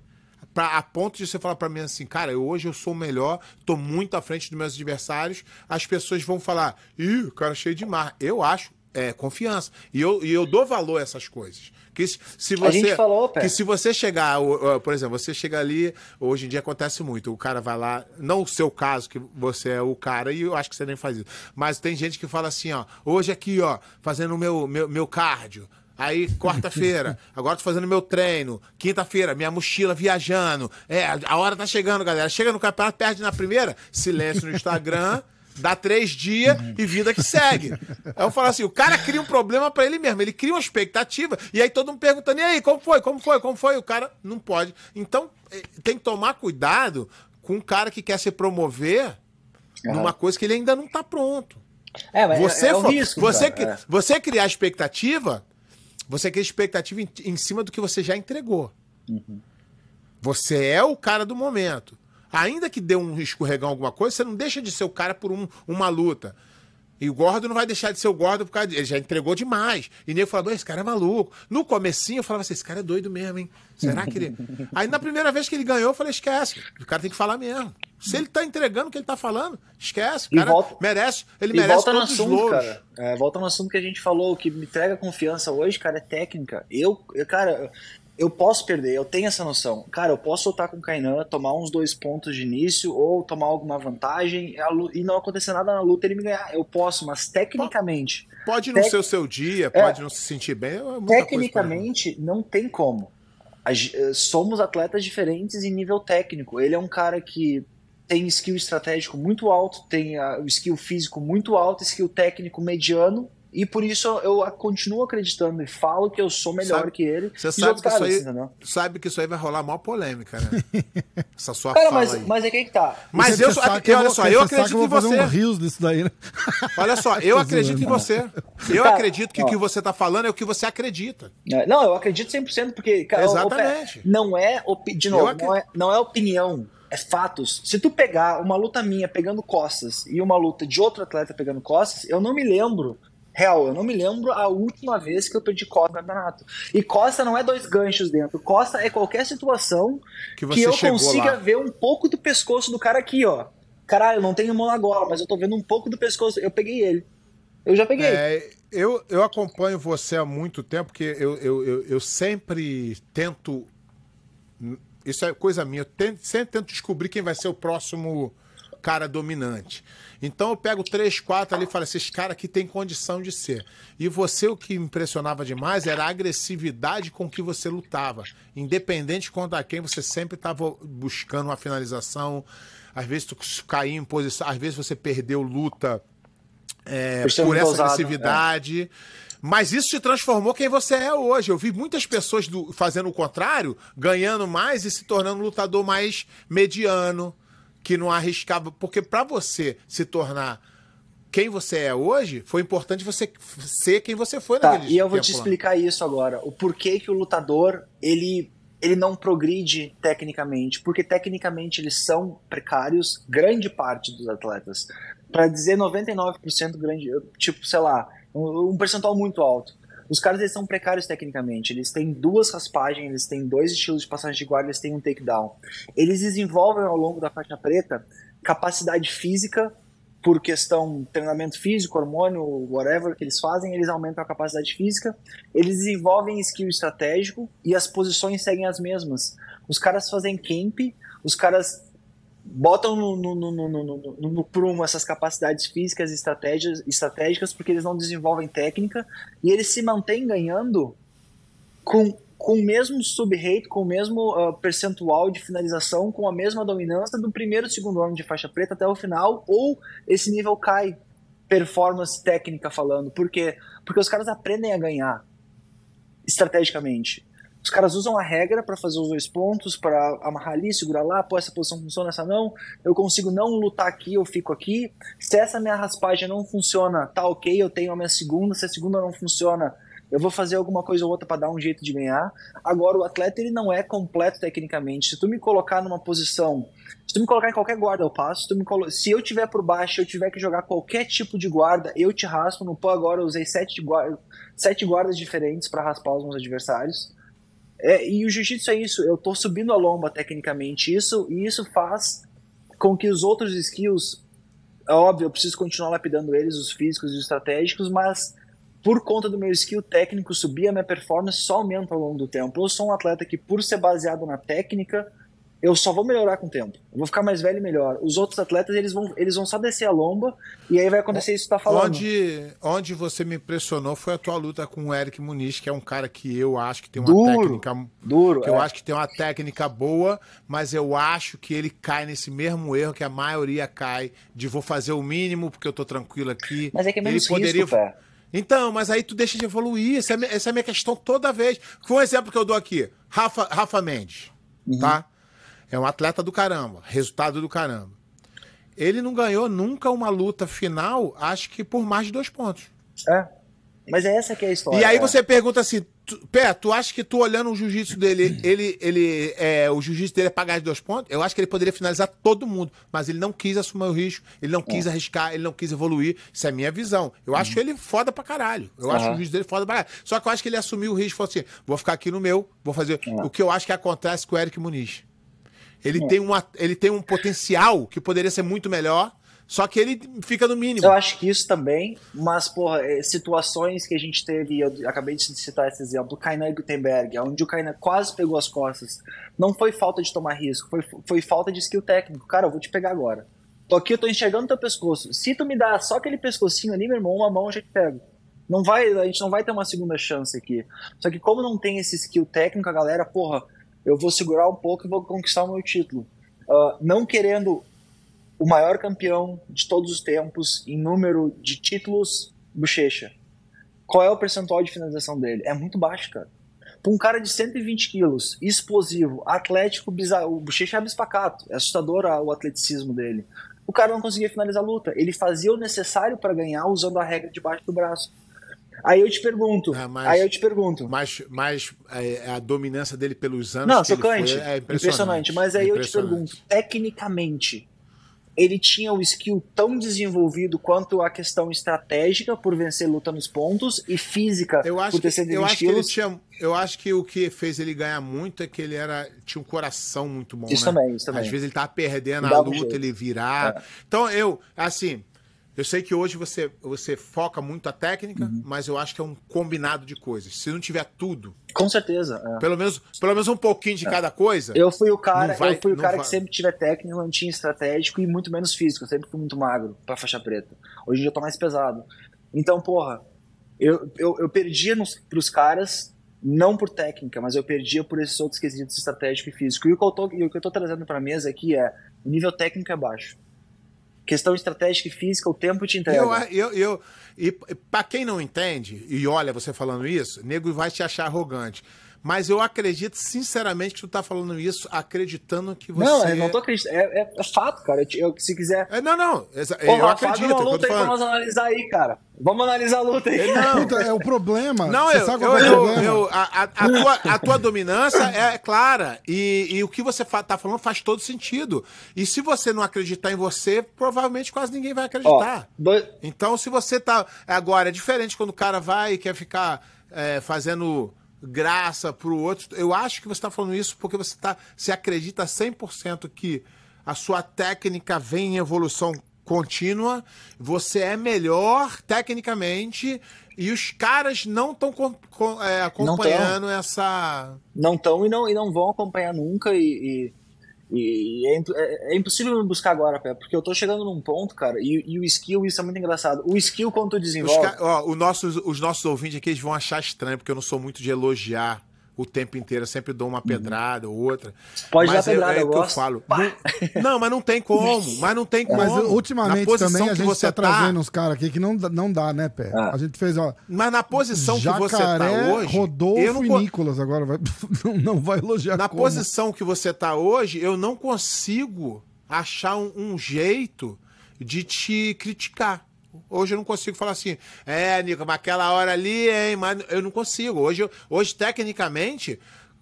pra, a ponto de você falar para mim assim, cara, eu, hoje eu sou o melhor, tô muito à frente dos meus adversários, as pessoas vão falar, ih, o cara é cheio de mar. Eu acho, é, confiança. E eu, e eu dou valor a essas coisas. Que se você, falou, que se você chegar, por exemplo, você chega ali, hoje em dia acontece muito, o cara vai lá, não o seu caso, que você é o cara, e eu acho que você nem faz isso, mas tem gente que fala assim, ó, hoje aqui, ó, fazendo o meu, meu, meu cardio, Aí, quarta-feira, agora tô fazendo meu treino. Quinta-feira, minha mochila viajando. É, a hora tá chegando, galera. Chega no campeonato, perde na primeira. Silêncio no Instagram. Dá três dias e vida que segue. eu falo assim: o cara cria um problema para ele mesmo, ele cria uma expectativa, e aí todo mundo perguntando: e aí, como foi? Como foi? Como foi? O cara não pode. Então, eh, tem que tomar cuidado com o um cara que quer se promover uhum. numa coisa que ele ainda não está pronto. É, mas é, você, é, é o risco, você, cara, é. você criar expectativa, você cria expectativa em, em cima do que você já entregou. Uhum. Você é o cara do momento. Ainda que dê um escorregão, alguma coisa, você não deixa de ser o cara por um, uma luta. E o gordo não vai deixar de ser o gordo por causa de... Ele já entregou demais. E nem falou, esse cara é maluco. No comecinho eu falava assim, esse cara é doido mesmo, hein? Será que ele... Aí na primeira vez que ele ganhou, eu falei, esquece. O cara tem que falar mesmo. Se ele tá entregando o que ele tá falando, esquece. O cara volta... merece, ele e merece volta todos no assunto, os Cara. É, volta no assunto que a gente falou, o que me entrega confiança hoje, cara, é técnica. Eu, eu cara, eu posso perder, eu tenho essa noção. Cara, eu posso soltar com o Kainan, tomar uns dois pontos de início, ou tomar alguma vantagem, e não acontecer nada na luta ele me ganhar. Eu posso, mas tecnicamente. Pode não tec... ser o seu dia, é. pode é, não se sentir bem. É tecnicamente, não tem como. Eh, somos atletas diferentes em nível técnico. Ele é um cara que tem skill estratégico muito alto, tem o skill físico muito alto, skill técnico mediano, e por isso eu continuo acreditando e falo que eu sou melhor sabe, que ele. Você sabe que, caras, isso aí, assim, sabe que isso aí vai rolar maior polêmica, né? Essa sua cara, fala mas, aí. mas é quem é que tá. Mas eu, só, né? olha só, eu acredito em você. Olha só, eu acredito em você. Eu acredito que o que você tá falando é o que você acredita. É, não, eu acredito 100%, porque... Cara, Exatamente. Não é, de novo, não é, não é opinião é fatos. Se tu pegar uma luta minha pegando costas e uma luta de outro atleta pegando costas, eu não me lembro Real, eu não me lembro a última vez que eu perdi Costa no campeonato. E Costa não é dois ganchos dentro. Costa é qualquer situação que, que eu consiga lá. ver um pouco do pescoço do cara aqui, ó. Caralho, não tenho mão agora, mas eu tô vendo um pouco do pescoço. Eu peguei ele. Eu já peguei. É, eu, eu acompanho você há muito tempo, porque eu, eu, eu, eu sempre tento. Isso é coisa minha. Eu tento, sempre tento descobrir quem vai ser o próximo cara dominante. Então eu pego três, quatro ali e falo, esses caras aqui têm condição de ser. E você, o que impressionava demais era a agressividade com que você lutava. Independente contra quem, você sempre estava buscando uma finalização. Às vezes você caía em posição, às vezes você perdeu luta é, por essa ousado, é. agressividade. É. Mas isso te transformou quem você é hoje. Eu vi muitas pessoas do, fazendo o contrário, ganhando mais e se tornando lutador mais mediano que não arriscava. Porque para você se tornar quem você é hoje, foi importante você ser quem você foi tá, naquele E eu vou te explicar lá. isso agora. O porquê que o lutador, ele ele não progride tecnicamente, porque tecnicamente eles são precários, grande parte dos atletas. Para dizer 99% grande, tipo, sei lá, um percentual muito alto. Os caras eles são precários tecnicamente, eles têm duas raspagens, eles têm dois estilos de passagem de guarda, eles têm um takedown. Eles desenvolvem ao longo da faixa preta capacidade física por questão treinamento físico, hormônio, whatever que eles fazem, eles aumentam a capacidade física, eles desenvolvem skill estratégico e as posições seguem as mesmas. Os caras fazem camp, os caras botam no, no, no, no, no prumo essas capacidades físicas e estratégias, estratégicas porque eles não desenvolvem técnica e eles se mantêm ganhando com, com o mesmo sub-rate, com o mesmo uh, percentual de finalização, com a mesma dominância do primeiro segundo ano de faixa preta até o final, ou esse nível cai, performance técnica falando. Por quê? Porque os caras aprendem a ganhar estrategicamente. Os caras usam a regra para fazer os dois pontos, para amarrar ali, segurar lá, pô, essa posição funciona, essa não. Eu consigo não lutar aqui, eu fico aqui. Se essa minha raspagem não funciona, tá ok, eu tenho a minha segunda. Se a segunda não funciona, eu vou fazer alguma coisa ou outra para dar um jeito de ganhar. Agora, o atleta ele não é completo tecnicamente. Se tu me colocar numa posição, se tu me colocar em qualquer guarda, eu passo. Se, colo... se eu tiver por baixo, eu tiver que jogar qualquer tipo de guarda, eu te raspo. No PAN agora eu usei sete, guarda... sete guardas diferentes para raspar os meus adversários. É, e o jiu-jitsu é isso, eu tô subindo a lomba tecnicamente isso, e isso faz com que os outros skills, é óbvio, eu preciso continuar lapidando eles, os físicos e os estratégicos, mas por conta do meu skill técnico subir, a minha performance só aumenta ao longo do tempo. Eu sou um atleta que, por ser baseado na técnica, eu só vou melhorar com o tempo. Eu vou ficar mais velho e melhor. Os outros atletas, eles vão, eles vão só descer a lomba e aí vai acontecer isso que tá falando. Onde, onde você me impressionou foi a tua luta com o Eric Muniz, que é um cara que eu acho que tem uma duro, técnica. Duro. Que é. eu acho que tem uma técnica boa, mas eu acho que ele cai nesse mesmo erro que a maioria cai de vou fazer o mínimo porque eu tô tranquilo aqui. Mas é que é menos ele poderia... risco, pé. Então, mas aí tu deixa de evoluir. Essa é, essa é a minha questão toda vez. Foi um exemplo que eu dou aqui. Rafa, Rafa Mendes, tá? uhum. tá? É um atleta do caramba, resultado do caramba. Ele não ganhou nunca uma luta final, acho que por mais de dois pontos. É. Mas é essa que é a história. E aí é. você pergunta assim, tu, Pé, tu acha que tu olhando o jiu-jitsu dele, ele, ele, é, o jiu-jitsu dele é pagar de dois pontos? Eu acho que ele poderia finalizar todo mundo, mas ele não quis assumir o risco, ele não quis é. arriscar, ele não quis evoluir. Isso é minha visão. Eu uhum. acho ele foda pra caralho. Eu uhum. acho o jiu-jitsu dele foda pra caralho. Só que eu acho que ele assumiu o risco e falou assim: vou ficar aqui no meu, vou fazer uhum. o que eu acho que acontece com o Eric Muniz. Ele, é. tem uma, ele tem um potencial que poderia ser muito melhor, só que ele fica no mínimo. Eu acho que isso também, mas, porra, é, situações que a gente teve, eu acabei de citar esse exemplo, o Kainan Gutenberg, é onde o Kainan quase pegou as costas. Não foi falta de tomar risco, foi, foi falta de skill técnico. Cara, eu vou te pegar agora. Tô aqui, eu tô enxergando teu pescoço. Se tu me dá só aquele pescocinho ali, meu irmão, uma mão eu já te pego. Não vai, a gente não vai ter uma segunda chance aqui. Só que como não tem esse skill técnico, a galera, porra, eu vou segurar um pouco e vou conquistar o meu título. Uh, não querendo o maior campeão de todos os tempos em número de títulos, bochecha. Qual é o percentual de finalização dele? É muito baixo, cara. Para um cara de 120 quilos, explosivo, atlético, bizarro, o bochecha é abispacato, é assustador o atleticismo dele. O cara não conseguia finalizar a luta. Ele fazia o necessário para ganhar usando a regra de baixo do braço. Aí eu te pergunto. Ah, mas, aí eu te pergunto. Mas, mas é, é a dominância dele pelos anos. Não, Socante, é impressionante, impressionante. Mas aí impressionante. eu te pergunto, tecnicamente, ele tinha o skill tão desenvolvido quanto a questão estratégica por vencer luta nos pontos e física eu acho por ter sido que, eu acho Que ele tinha, eu acho que o que fez ele ganhar muito é que ele era tinha um coração muito bom. Isso né? também, isso também. Às vezes ele tava perdendo a luta, um ele virar. É. Então eu, assim, eu sei que hoje você, você foca muito a técnica, uhum. mas eu acho que é um combinado de coisas. Se não tiver tudo. Com certeza. É. Pelo, menos, pelo menos um pouquinho de é. cada coisa. Eu fui o cara, vai, eu fui o cara vai. que sempre tive técnico, não tinha estratégico e muito menos físico. Eu sempre fui muito magro pra faixa preta. Hoje em dia eu tô mais pesado. Então, porra, eu, eu, eu perdia nos, pros caras, não por técnica, mas eu perdia por esses outros quesitos estratégico e físico. E o que eu tô, o que eu tô trazendo pra mesa aqui é: o nível técnico é baixo Questão estratégica e física, o tempo te entrega. Eu, eu, eu e para quem não entende, e olha você falando isso, nego vai te achar arrogante. Mas eu acredito sinceramente que tu tá falando isso acreditando que você. Não, eu não tô acreditando. É, é, é fato, cara. Eu, se quiser. É, não, não. Eu, é, é, Porra, eu acredito. Faz uma é luta aí pra nós analisar aí, cara. Vamos analisar a luta aí. Não, é o problema. Não, você eu, sabe qual eu, é o problema. Eu, a, a, a, tua, a tua dominância é clara. E, e o que você fa tá falando faz todo sentido. E se você não acreditar em você, provavelmente quase ninguém vai acreditar. Então, se você tá. Agora, é diferente quando o cara vai e quer ficar é, fazendo graça para o outro. Eu acho que você está falando isso porque você tá, se acredita 100% que a sua técnica vem em evolução contínua, você é melhor tecnicamente e os caras não estão é, acompanhando não essa. Não estão e não, e não vão acompanhar nunca. e... e e, é, é, é, impossível buscar agora, porque eu tô chegando num ponto, cara, e, e o skill, isso é muito engraçado. O skill, quando tu desenvolve. Os, ca... Ó, o nossos os nossos ouvintes aqui eles vão achar estranho, porque eu não sou muito de elogiar o tempo inteiro, eu sempre dou uma uhum. pedrada ou outra. Pode mas dar pedrada, é, é eu, gosto. eu falo. Não, não, mas não tem como, mas não tem é, como. Mas ultimamente também a gente você tá, tá trazendo uns caras aqui que não, não dá, né, Pé? Ah. A gente fez, ó... Mas na posição Jacaré, que você tá hoje... Rodolfo eu não... e Nicolas agora, vai... não, não vai elogiar Na como. posição que você tá hoje, eu não consigo achar um, um jeito de te criticar. Hoje eu não consigo falar assim, é, Nico, mas aquela hora ali, hein? Mas eu não consigo. Hoje, hoje tecnicamente,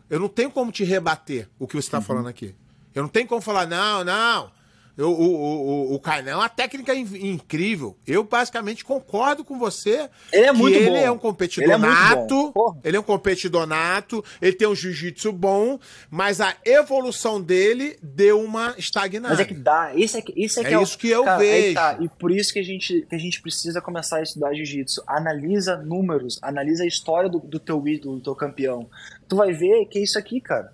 eu não tenho como te rebater o que você está uhum. falando aqui. Eu não tenho como falar, não, não. O, o, o, o Carnal é uma técnica incrível. Eu basicamente concordo com você. Ele é muito ele bom. É um competidor ele é nato. Ele é um competidor nato. Ele tem um jiu-jitsu bom. Mas a evolução dele deu uma estagnada. Mas é que dá. Isso é que, isso é, é que é o, que eu cara, vejo. Tá. E por isso que a, gente, que a gente precisa começar a estudar jiu-jitsu. Analisa números. Analisa a história do, do teu ídolo, do teu campeão. Tu vai ver que é isso aqui, cara.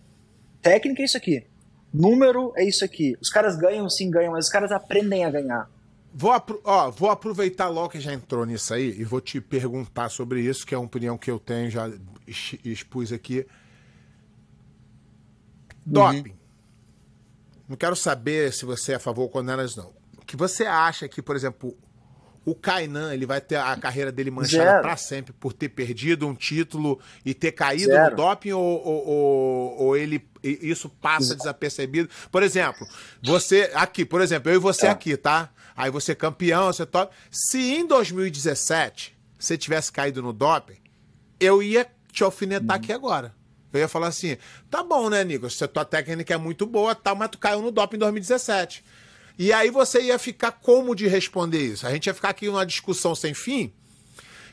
Técnica é isso aqui número é isso aqui. Os caras ganham sim, ganham, mas os caras aprendem a ganhar. Vou, apro ó, vou aproveitar logo que já entrou nisso aí e vou te perguntar sobre isso, que é uma opinião que eu tenho, já expus aqui. Uhum. Doping. Uhum. Não quero saber se você é a favor ou contra, não. O que você acha que, por exemplo, o Kainan, ele vai ter a carreira dele manchada para sempre por ter perdido um título e ter caído Zero. no doping ou, ou, ou, ou ele isso passa Zero. desapercebido? Por exemplo, você aqui, por exemplo, eu e você é. aqui, tá? Aí você é campeão, você top. Se em 2017 você tivesse caído no doping, eu ia te alfinetar uhum. aqui agora. Eu ia falar assim: tá bom, né, Nicolas? Tua técnica é muito boa, tá, mas tu caiu no doping em 2017. E aí você ia ficar como de responder isso? A gente ia ficar aqui numa discussão sem fim,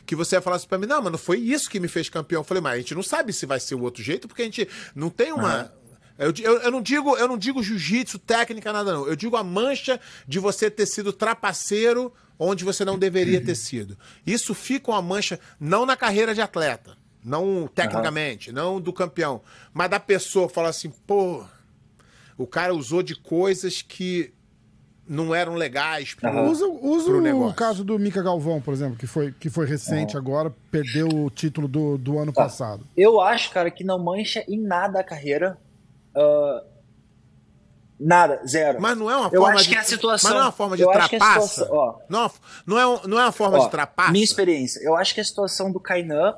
que você ia falar assim pra mim, não, mano, foi isso que me fez campeão. Eu falei, mas a gente não sabe se vai ser o outro jeito, porque a gente não tem uma. Uhum. Eu, eu, eu, não digo, eu não digo jiu-jitsu, técnica, nada não. Eu digo a mancha de você ter sido trapaceiro onde você não deveria ter sido. Isso fica uma mancha não na carreira de atleta, não tecnicamente, uhum. não do campeão, mas da pessoa fala assim, pô, o cara usou de coisas que não eram legais pro, uhum. usa, usa o negócio. caso do Mika Galvão, por exemplo, que foi, que foi recente uhum. agora, perdeu o título do, do ano tá. passado. Eu acho, cara, que não mancha em nada a carreira. Uh, nada, zero. Mas não é uma eu forma acho de, que é a situação. Mas não é uma forma de é trapaça. não, não, é, é não é uma forma ó, de trapaça. Minha experiência, eu acho que a situação do Kainan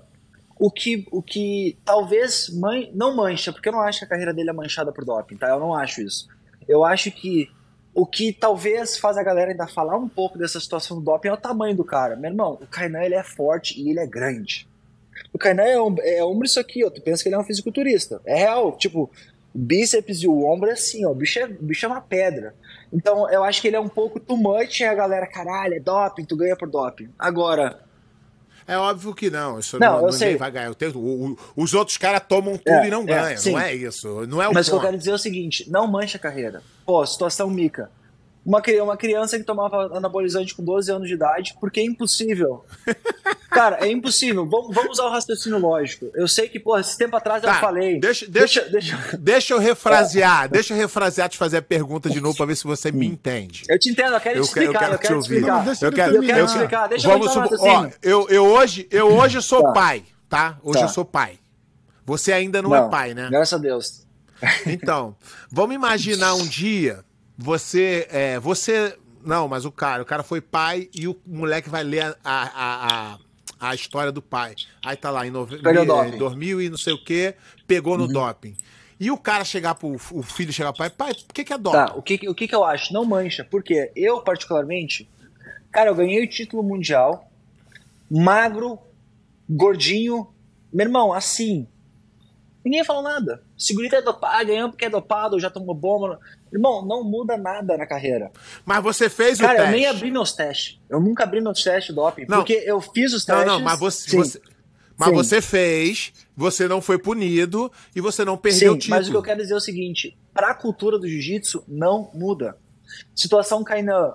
o que, o que talvez man, não mancha, porque eu não acho que a carreira dele é manchada por doping, tá? Eu não acho isso. Eu acho que o que talvez faz a galera ainda falar um pouco dessa situação do doping é o tamanho do cara. Meu irmão, o Kainan ele é forte e ele é grande. O Kainan é, ombro, é ombro isso aqui, ó. Tu pensa que ele é um fisiculturista. É real. Tipo, o bíceps e o ombro é assim, ó. O bicho é, o bicho é uma pedra. Então eu acho que ele é um pouco too much e a galera, caralho, é doping, tu ganha por doping. Agora, é óbvio que não. Isso não, não, eu sei. vai ganhar. O, o, os outros caras tomam tudo é, e não é, ganham. Não é isso. Não é o Mas ponto. o que eu quero dizer é o seguinte: não mancha a carreira. Pô, situação mica uma, uma criança que tomava anabolizante com 12 anos de idade, porque é impossível. Cara, é impossível. Vamos, vamos usar o raciocínio lógico. Eu sei que, porra, esse tempo atrás tá, eu falei. Deixa, deixa, deixa, deixa... deixa eu refrasear. É. Deixa eu refrasear, te fazer a pergunta de novo pra ver se você me hum. entende. Eu te entendo, eu quero eu te explicar. Quero, eu quero, te, ouvir. Não, eu quero, eu quero te explicar. Deixa vamos eu supor, ó, eu, eu hoje, eu hum. hoje sou tá. pai, tá? Hoje tá. eu sou pai. Você ainda não, é não é pai, né? Graças a Deus. Então, vamos imaginar um dia você, é, você. Não, mas o cara, o cara foi pai e o moleque vai ler a, a, a, a história do pai. Aí tá lá, em nove... É, dormiu e não sei o que pegou no uhum. doping. E o cara chegar pro o filho chegar pro pai, pai, o que, que é doping? Tá, o que, o que, que eu acho? Não mancha, porque eu, particularmente, cara, eu ganhei o título mundial, magro, gordinho, meu irmão, assim. Ninguém falou nada. Segurita é dopado, ah, ganhamos porque é dopado, já tomou bomba. Irmão, não muda nada na carreira. Mas você fez Cara, o teste. Cara, eu nem abri meus testes. Eu nunca abri meus testes doping, não. porque eu fiz os testes. Não, não, mas você, você mas Sim. você fez, você não foi punido e você não perdeu Sim, o título. mas o que eu quero dizer é o seguinte, pra cultura do jiu-jitsu, não muda. Situação Kainan,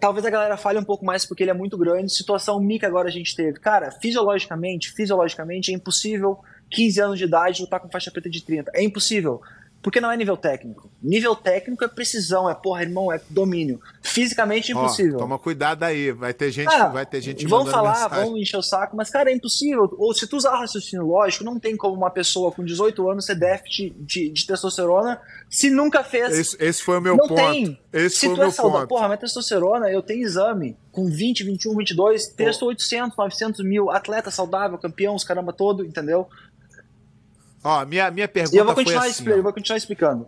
talvez a galera fale um pouco mais porque ele é muito grande. Situação Mika agora a gente teve. Cara, fisiologicamente, fisiologicamente é impossível 15 anos de idade lutar com faixa preta de 30. É impossível. Porque não é nível técnico. Nível técnico é precisão, é porra, irmão, é domínio. Fisicamente é impossível. Oh, toma cuidado aí, vai ter gente, ah, vai ter gente Vão falar, mensagem. vão encher o saco, mas cara, é impossível. Ou se tu usar raciocínio lógico, não tem como uma pessoa com 18 anos ser déficit de, de testosterona se nunca fez. Esse, esse foi o meu não ponto. Tem. Esse se foi tu é meu é saudável, porra, minha testosterona, eu tenho exame com 20, 21, 22, texto oh. 800, 900 mil, atleta saudável, campeão, os caramba todo, entendeu? Ó, minha, minha pergunta e eu vou continuar, assim, eu vou continuar explicando.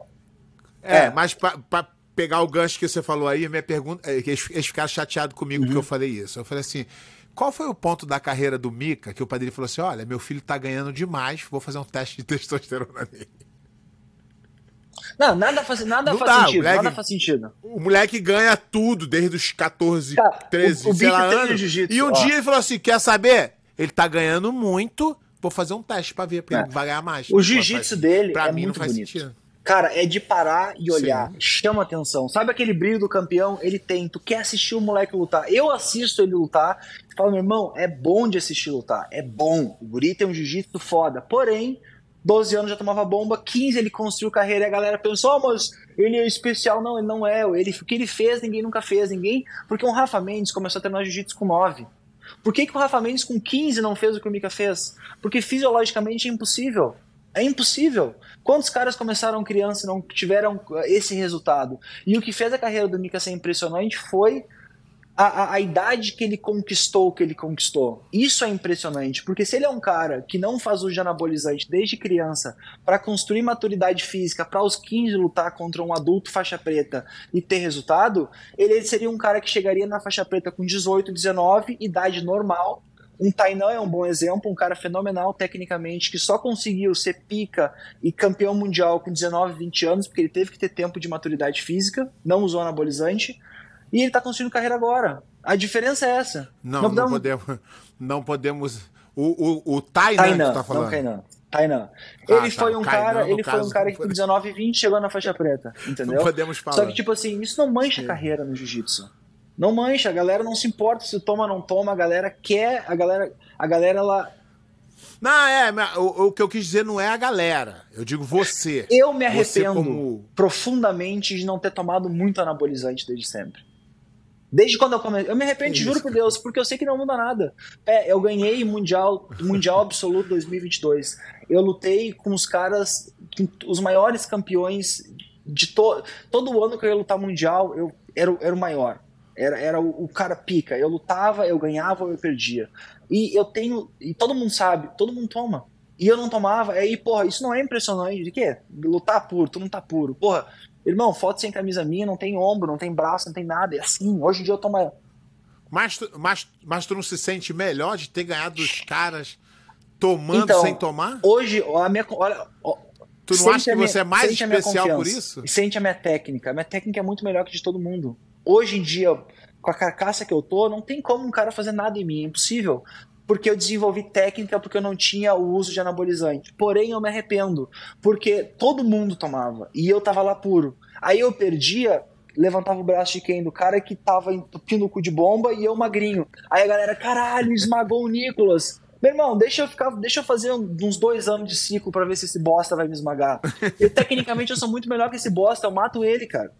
É, é. mas para pegar o gancho que você falou aí, minha pergunta. É, eles, eles ficaram chateados comigo uhum. eu falei isso. Eu falei assim. Qual foi o ponto da carreira do Mika que o padrinho falou assim: olha, meu filho tá ganhando demais, vou fazer um teste de testosterona nele? Não, nada faz, nada não faz sentido. Moleque, nada faz sentido. O moleque ganha tudo desde os 14, tá, 13, o, o sei lá, anos. E um ó. dia ele falou assim: quer saber? Ele tá ganhando muito, Vou fazer um teste pra ver, pra ele é. vai ganhar mais. O jiu-jitsu dele pra é mim muito não faz bonito. sentido. Cara, é de parar e olhar. Sim. Chama atenção. Sabe aquele brilho do campeão? Ele tem. Tu quer assistir o moleque lutar. Eu assisto ele lutar. Falo, meu irmão, é bom de assistir lutar. É bom. O Guri tem um jiu-jitsu foda. Porém, 12 anos já tomava bomba, 15 ele construiu carreira e a galera pensou, oh, mas ele é especial. Não, ele não é. Ele, o que ele fez, ninguém nunca fez. Ninguém. Porque o um Rafa Mendes começou a treinar jiu-jitsu com 9. Por que, que o Rafa Mendes com 15 não fez o que o Mika fez? Porque fisiologicamente é impossível. É impossível. Quantos caras começaram criança e não tiveram esse resultado? E o que fez a carreira do Mika ser impressionante foi a, a, a, idade que ele conquistou, que ele conquistou. Isso é impressionante, porque se ele é um cara que não faz uso de anabolizante desde criança para construir maturidade física, para os 15 lutar contra um adulto faixa preta e ter resultado, ele seria um cara que chegaria na faixa preta com 18, 19, idade normal, um Tainan é um bom exemplo, um cara fenomenal tecnicamente, que só conseguiu ser pica e campeão mundial com 19, 20 anos, porque ele teve que ter tempo de maturidade física, não usou anabolizante e ele está construindo carreira agora. A diferença é essa. Não, não, não podemos. Não podemos. O, o, o Tainan, Tainan que tá falando. Não, Kainan. Tainan. Ah, ele tá, foi um Kainan, cara, ele foi um cara que com 19 e 20 chegou na faixa preta, entendeu? Não podemos falar. Só que tipo assim, isso não mancha a carreira no jiu-jitsu. Não mancha, a galera não se importa se toma ou não toma, a galera quer, a galera, a galera ela não, é, o, o, que eu quis dizer não é a galera. Eu digo você. Eu me arrependo como... profundamente de não ter tomado muito anabolizante desde sempre. Desde quando eu comecei. Eu me arrependo, juro por Deus, porque eu sei que não muda nada. É, eu ganhei Mundial, mundial Absoluto 2022. Eu lutei com os caras, com os maiores campeões de to... todo ano que eu ia lutar Mundial, eu era, era o maior. Era, era o, o cara pica. Eu lutava, eu ganhava ou eu perdia. E eu tenho. E todo mundo sabe, todo mundo toma. E eu não tomava. Aí, porra, isso não é impressionante. De quê? Lutar puro, tu não tá puro. Porra, Irmão, foto sem camisa minha, não tem ombro, não tem braço, não tem nada. É assim. Hoje em dia eu tô mais. Mas tu, mas, mas tu não se sente melhor de ter ganhado os caras tomando então, sem tomar? Hoje, a minha. Olha, tu não acha que minha, você é mais especial por isso? Sente a minha técnica. A minha técnica é muito melhor que de todo mundo. Hoje em dia, com a carcaça que eu tô, não tem como um cara fazer nada em mim, é impossível porque eu desenvolvi técnica porque eu não tinha o uso de anabolizante. Porém, eu me arrependo, porque todo mundo tomava e eu tava lá puro. Aí eu perdia, levantava o braço de quem? Do cara que tava entupindo o cu de bomba e eu magrinho. Aí a galera, caralho, esmagou o Nicolas. Meu irmão, deixa eu ficar, deixa eu fazer uns dois anos de ciclo para ver se esse bosta vai me esmagar. Eu, tecnicamente, eu sou muito melhor que esse bosta, eu mato ele, cara.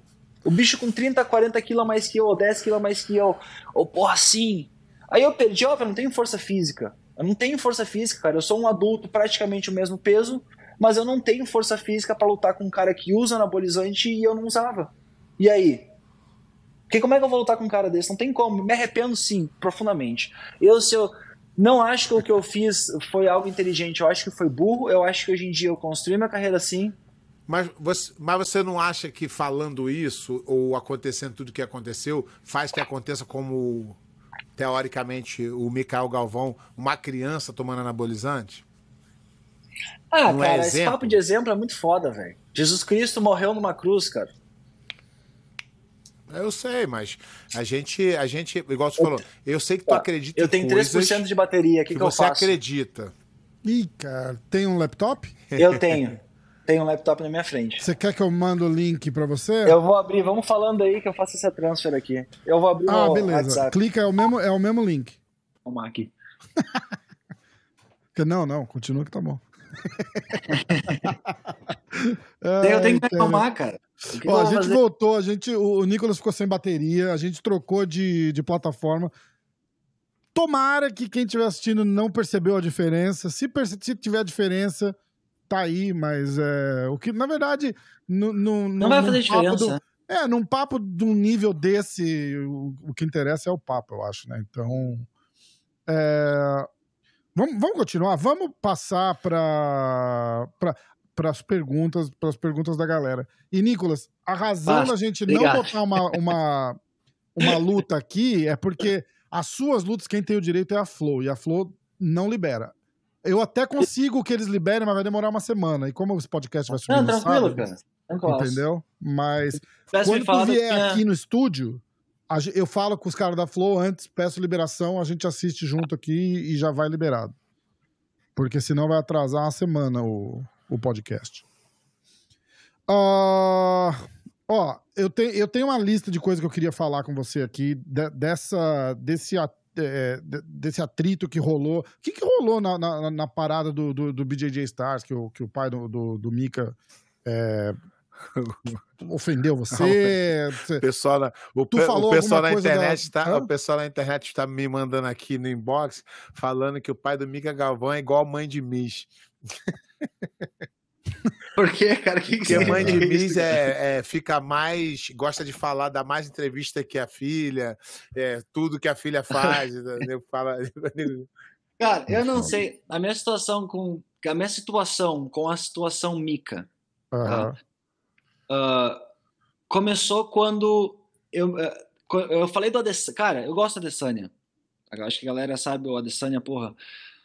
O bicho com 30, 40 quilos a mais que eu, ou 10 quilos a mais que eu. Ou, porra, sim, Aí eu perdi, ó, eu não tenho força física. Eu não tenho força física, cara. Eu sou um adulto, praticamente o mesmo peso, mas eu não tenho força física para lutar com um cara que usa anabolizante e eu não usava. E aí? Porque como é que eu vou lutar com um cara desse? Não tem como. Me arrependo, sim, profundamente. Eu, se eu. Não acho que o que eu fiz foi algo inteligente. Eu acho que foi burro. Eu acho que hoje em dia eu construí minha carreira assim. Mas você, mas você não acha que falando isso ou acontecendo tudo que aconteceu faz que aconteça como teoricamente, o Mikael Galvão, uma criança tomando anabolizante? Ah, Não é cara, é esse papo de exemplo é muito foda, velho. Jesus Cristo morreu numa cruz, cara. Eu sei, mas a gente, a gente igual você falou, eu sei que tu acredita Eu tenho 3% de bateria, o que, que, que, eu faço? Você acredita. Ih, cara, tem um laptop? Eu tenho tem um laptop na minha frente. Você quer que eu mando o link para você? Eu vou abrir, vamos falando aí que eu faço essa transfer aqui. Eu vou abrir ah, o beleza. Clica, é o mesmo, é o mesmo link. Vamos aqui. não, não, continua que tá bom. eu tenho que tomar, é, então. cara. Que Ó, a gente fazer? voltou, a gente, o Nicolas ficou sem bateria, a gente trocou de, de plataforma. Tomara que quem estiver assistindo não percebeu a diferença. Se, perce, se tiver diferença, tá aí, mas é, o que, na verdade, no, no, não no, vai fazer diferença. Do, né? é, num papo de um nível desse, o, o, que interessa é o papo, eu acho, né? Então. É, vamos, vamos continuar? Vamos passar para para as perguntas, para as perguntas da galera. E Nicolas, a razão Basta, da gente obrigado. não botar uma, uma, uma luta aqui é porque as suas lutas quem tem o direito é a Flow e a Flow não libera. Eu até consigo que eles liberem, mas vai demorar uma semana. E como esse podcast vai subir Não, tranquilo, sábado, cara. entendeu? Mas quando tu vier aqui no estúdio, eu falo com os caras da Flow antes, peço liberação, a gente assiste junto aqui e já vai liberado. Porque senão vai atrasar uma semana o, o podcast. Uh, ó, eu, te, eu tenho uma lista de coisas que eu queria falar com você aqui, de, dessa, desse ato é, desse atrito que rolou. O que, que rolou na, na, na parada do, do, do, BJJ Stars, que o, que o pai do, do, do Mika é, ofendeu você? o pessoal na, o, pessoal na internet está, tá, o pessoal na internet tá me mandando aqui no inbox falando que o pai do Mika Galvão é igual a mãe de Miss. Por quê, cara? Que Porque a é mãe de Miss é, é, fica mais. gosta de falar, dá mais entrevista que a filha, é, tudo que a filha faz. né? Fala... Cara, eu não sei. A minha situação com. A minha situação com a situação Mica. Uh, começou quando eu, eh, eu falei do Adesanya. Cara, eu gosto da Adesanya. Acho que a galera sabe o Adesanya, porra.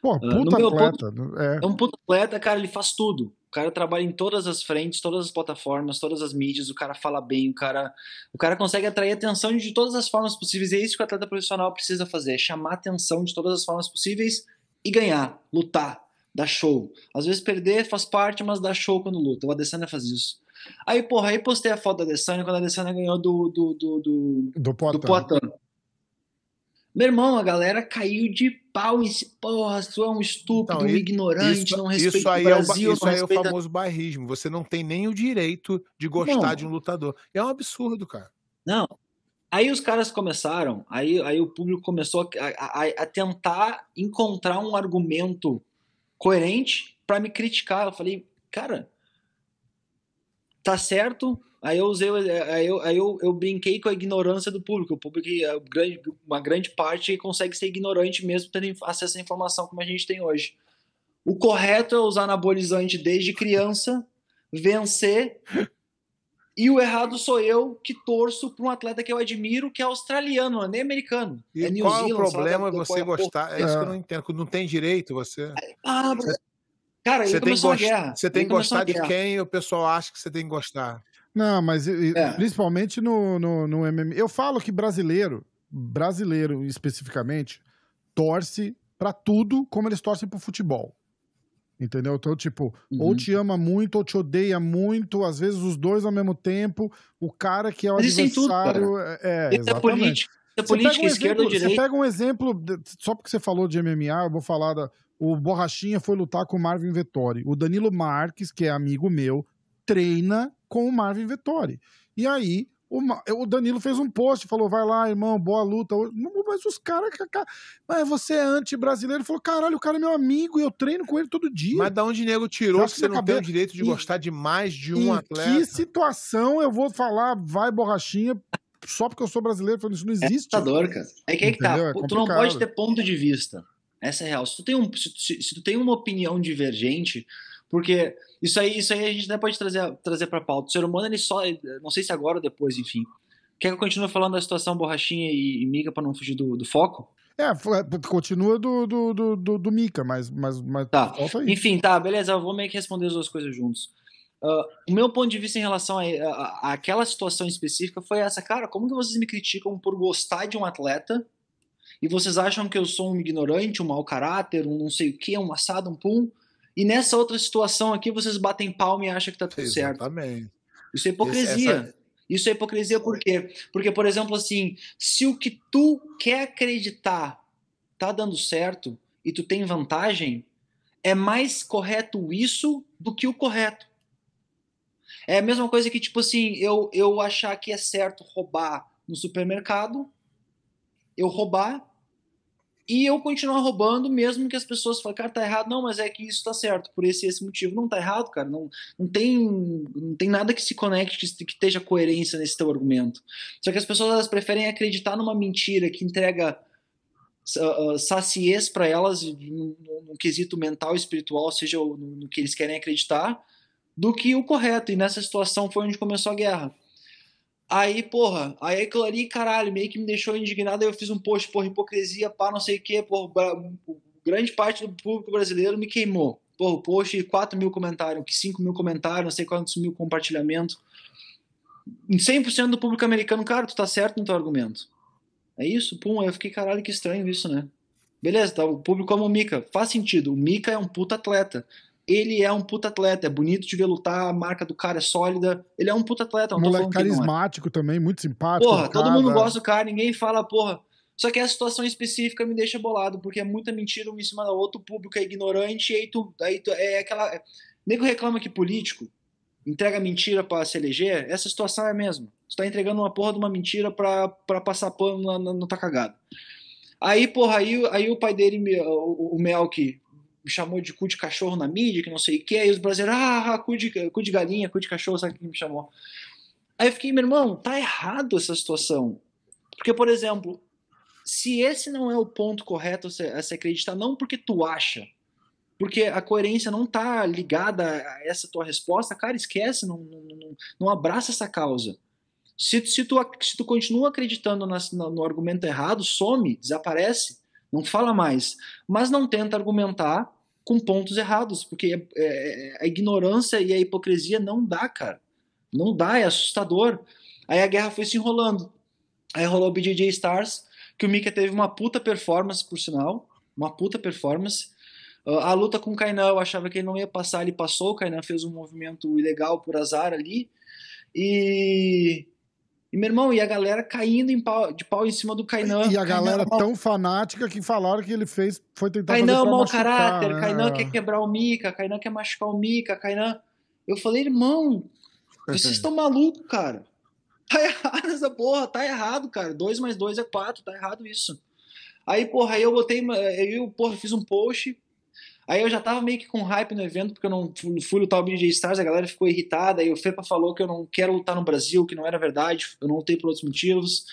Pô, ah, puta uh, atleta. Ponto, né? é. é um puta atleta, cara, ele faz tudo. O cara trabalha em todas as frentes, todas as plataformas, todas as mídias, o cara fala bem, o cara, o cara consegue atrair atenção de todas as formas possíveis. E é isso que o atleta profissional precisa fazer, é chamar atenção de todas as formas possíveis e ganhar, lutar, dar show. Às vezes perder faz parte, mas dá show quando luta. O Adesanya faz isso. Aí, porra, aí postei a foto da Adesanya quando a Adesanya ganhou do do do do, do, do meu irmão, a galera caiu de pau e porra, tu é um estúpido, então, um ignorante, isso, não respeita isso aí o Brasil. É o, isso respeita... aí é o famoso bairrismo. Você não tem nem o direito de gostar não. de um lutador. É um absurdo, cara. Não. Aí os caras começaram, aí, aí o público começou a, a, a tentar encontrar um argumento coerente para me criticar. Eu falei, cara, tá certo, Aí eu usei, é, aí eu, aí eu, eu brinquei com a ignorância do público. O público, é, uma grande parte, consegue ser ignorante mesmo tendo acesso à informação como a gente tem hoje. O correto é usar anabolizante desde criança, vencer. E o errado sou eu que torço para um atleta que eu admiro, que é australiano, né, nem americano. E é New qual é Zealand, o problema você gostar? É isso que eu não entendo. Não tem direito você. Ah, Cara, você tem, gost... você tem que gostar de quem o pessoal acha que você tem que gostar. Não, mas é. principalmente no, no, no MMA. Eu falo que brasileiro, brasileiro especificamente, torce para tudo como eles torcem pro futebol. Entendeu? Então, tipo, uhum. ou te ama muito, ou te odeia muito, às vezes os dois ao mesmo tempo. O cara que é o Mas adversário. Tudo, é, é, é, exatamente. É político, é você pega um esquerda exemplo, Você pega um exemplo, só porque você falou de MMA, eu vou falar da. O Borrachinha foi lutar com o Marvin Vettori. O Danilo Marques, que é amigo meu, treina com o Marvin Vettori. E aí o, Danilo fez um post, falou: vai lá, irmão, boa luta. Mas os caras. Mas você é anti-brasileiro. Ele falou: caralho, o cara é meu amigo e eu treino com ele todo dia. Mas da onde nego tirou que, você não cabeça... tem o direito de e... gostar de mais de um em atleta? Que situação eu vou falar, vai, borrachinha, só porque eu sou brasileiro? Falando, isso não é existe. É assustador, cara. É que aí que tá. É tu não pode ter ponto de vista. Essa é real. Se tu tem, um, se, se tu tem uma opinião divergente porque isso aí, isso aí a gente não pode trazer, trazer para pauta. O ser humano, ele só, não sei se agora ou depois, enfim. Quer que eu continue falando da situação borrachinha e, e mica para não fugir do, do foco? É, continua do, do, do, do, do mas, mas, mas tá. aí. Enfim, tá, beleza, eu vou meio que responder as duas coisas juntos. Uh, o meu ponto de vista em relação a, a, a, aquela situação específica foi essa, cara, como que vocês me criticam por gostar de um atleta e vocês acham que eu sou um ignorante, um mau caráter, um não sei o que, um assado, um pum, e nessa outra situação aqui, vocês batem palma e acham que tá tudo Exatamente. certo. Isso é hipocrisia. Essa... Isso é hipocrisia por quê? Porque, por exemplo, assim, se o que tu quer acreditar tá dando certo e tu tem vantagem, é mais correto isso do que o correto. É a mesma coisa que, tipo assim, eu, eu achar que é certo roubar no supermercado, eu roubar e eu continuar roubando, mesmo que as pessoas falem, cara, tá errado, não, mas é que isso tá certo, por esse esse motivo. Não tá errado, cara, não, não, tem, não tem nada que se conecte, que, que esteja coerência nesse teu argumento. Só que as pessoas elas preferem acreditar numa mentira que entrega uh, saciez para elas no, no, quesito mental e espiritual, seja no, no que eles querem acreditar, do que o correto. E nessa situação foi onde começou a guerra. Aí, porra, aí aquilo ali, caralho, meio que me deixou indignado. Aí eu fiz um post, porra, hipocrisia, pá, não sei o quê, porra, grande parte do público brasileiro me queimou. Porra, o post de 4 mil comentários, 5 mil comentários, não sei quantos mil compartilhamentos. 100% do público americano, cara, tu tá certo no teu argumento. É isso? Pum, eu fiquei, caralho, que estranho isso, né? Beleza, tá, o público como o Mika. Faz sentido, o Mika é um puta atleta ele é um puta atleta, é bonito de ver lutar, a marca do cara é sólida. Ele é um puta atleta, não Moleque tô é. carismático é. também, muito simpático. Porra, todo cara. mundo gosta do cara, ninguém fala, porra. Só que essa situação específica me deixa bolado, porque é muita mentira um em cima da outra, o público é ignorante, e aí tu. Aí tu é aquela. O é, nego reclama que político entrega mentira para se eleger, essa situação é a mesma. Tu tá entregando uma porra de uma mentira para passar pano não tá cagado. Aí, porra, aí, aí o pai dele, o, o Melk, chamou de cu de cachorro na mídia, que não sei o que, aí os brasileiros, ah, ah, cu de, cu de galinha, cu de cachorro, sabe quem me chamou? Aí eu fiquei, meu irmão, tá errado essa situação. Porque, por exemplo, se esse não é o ponto correto a se acreditar, não porque tu acha, porque a coerência não tá ligada a essa tua resposta, cara, esquece, não, não, não abraça essa causa. Se, se, tu, se tu continua acreditando no, no argumento errado, some, desaparece não fala mais. Mas não tenta argumentar com pontos errados, porque é, é, a ignorância e a hipocrisia não dá, cara. Não dá, é assustador. Aí a guerra foi se enrolando. Aí rolou o BJJ Stars, que o Mika teve uma puta performance, por sinal. Uma puta performance. Uh, a luta com o Kainan, eu achava que ele não ia passar, ele passou. O Kainan fez um movimento ilegal por azar ali. E e, meu irmão, e a galera caindo pau, de pau em cima do Kainan. E a Kainan, galera mal... tão fanática que falaram que ele fez, foi tentar Kainan, fazer pra mau machucar, caráter, né? Kainan é. quer quebrar o Mika, Kainan quer machucar o Mika, Kainan... Eu falei, irmão, vocês estão malucos, cara. Tá errado essa porra, tá errado, cara. 2 mais 2 é 4, tá errado isso. Aí, porra, aí eu botei, eu, porra, fiz um post Aí eu já tava meio que com hype no evento, porque eu não fui lutar o BJ Stars, a galera ficou irritada, aí o Fepa falou que eu não quero lutar no Brasil, que não era verdade, eu não lutei por outros motivos.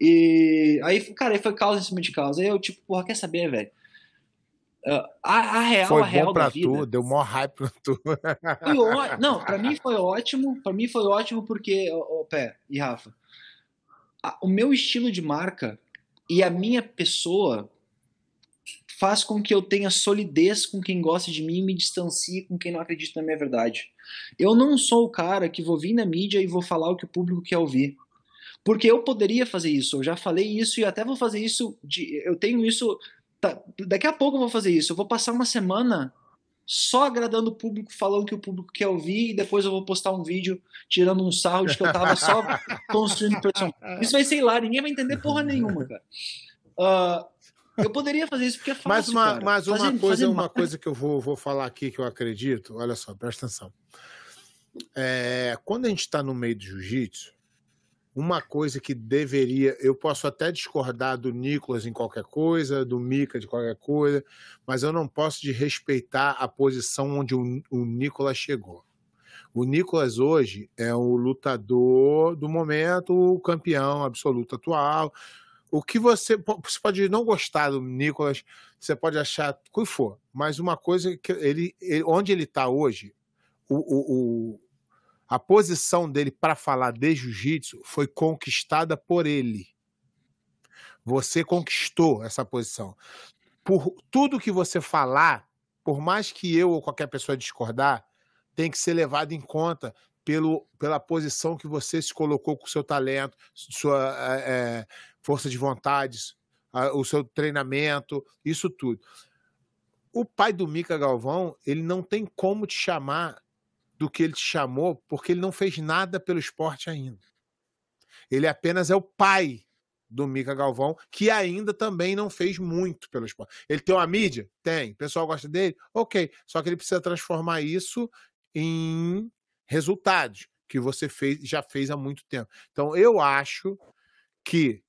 E aí, cara, aí foi causa em cima de causa. Aí eu, tipo, porra, quer saber, velho? Uh, a, a, real, foi a real bom pra da vida. Tu, deu mó hype pra tu. Foi ó... Não, pra mim foi ótimo. Pra mim foi ótimo porque, ô, Pé e Rafa, a, o meu estilo de marca e a minha pessoa faz com que eu tenha solidez com quem gosta de mim e me distancie com quem não acredita na minha verdade. Eu não sou o cara que vou vir na mídia e vou falar o que o público quer ouvir. Porque eu poderia fazer isso, eu já falei isso e até vou fazer isso. De, eu tenho isso. Tá, daqui a pouco eu vou fazer isso. Eu vou passar uma semana só agradando o público, falando que o público quer ouvir, e depois eu vou postar um vídeo tirando um sarro de que eu tava só construindo personagem. Isso vai ser lá, ninguém vai entender porra nenhuma, cara. Uh, eu poderia fazer isso porque é fácil. Mas uma, cara. Mas uma fazer, coisa, fazer uma coisa que eu vou, vou falar aqui que eu acredito, olha só, presta atenção. É, quando a gente está no meio do jiu-jitsu, uma coisa que deveria. Eu posso até discordar do Nicolas em qualquer coisa, do Mika de qualquer coisa, mas eu não posso de respeitar a posição onde o, o Nicolas chegou. O Nicolas hoje é o lutador do momento, o campeão absoluto atual, o que você. Você pode não gostar do Nicolas, você pode achar o que for, mas uma coisa que ele. ele onde ele está hoje, o, o, o, a posição dele para falar de jiu-jitsu foi conquistada por ele. Você conquistou essa posição. Por tudo que você falar, por mais que eu ou qualquer pessoa discordar, tem que ser levado em conta pelo, pela posição que você se colocou com o seu talento, sua é, é força de vontade, o seu treinamento, isso tudo. O pai do Mica Galvão, ele não tem como te chamar do que ele te chamou, porque ele não fez nada pelo esporte ainda. Ele apenas é o pai do Mica Galvão, que ainda também não fez muito pelo esporte. Ele tem uma mídia? Tem. O pessoal gosta dele? Ok. Só que ele precisa transformar isso em resultados que você fez, já fez há muito tempo. Então, eu acho que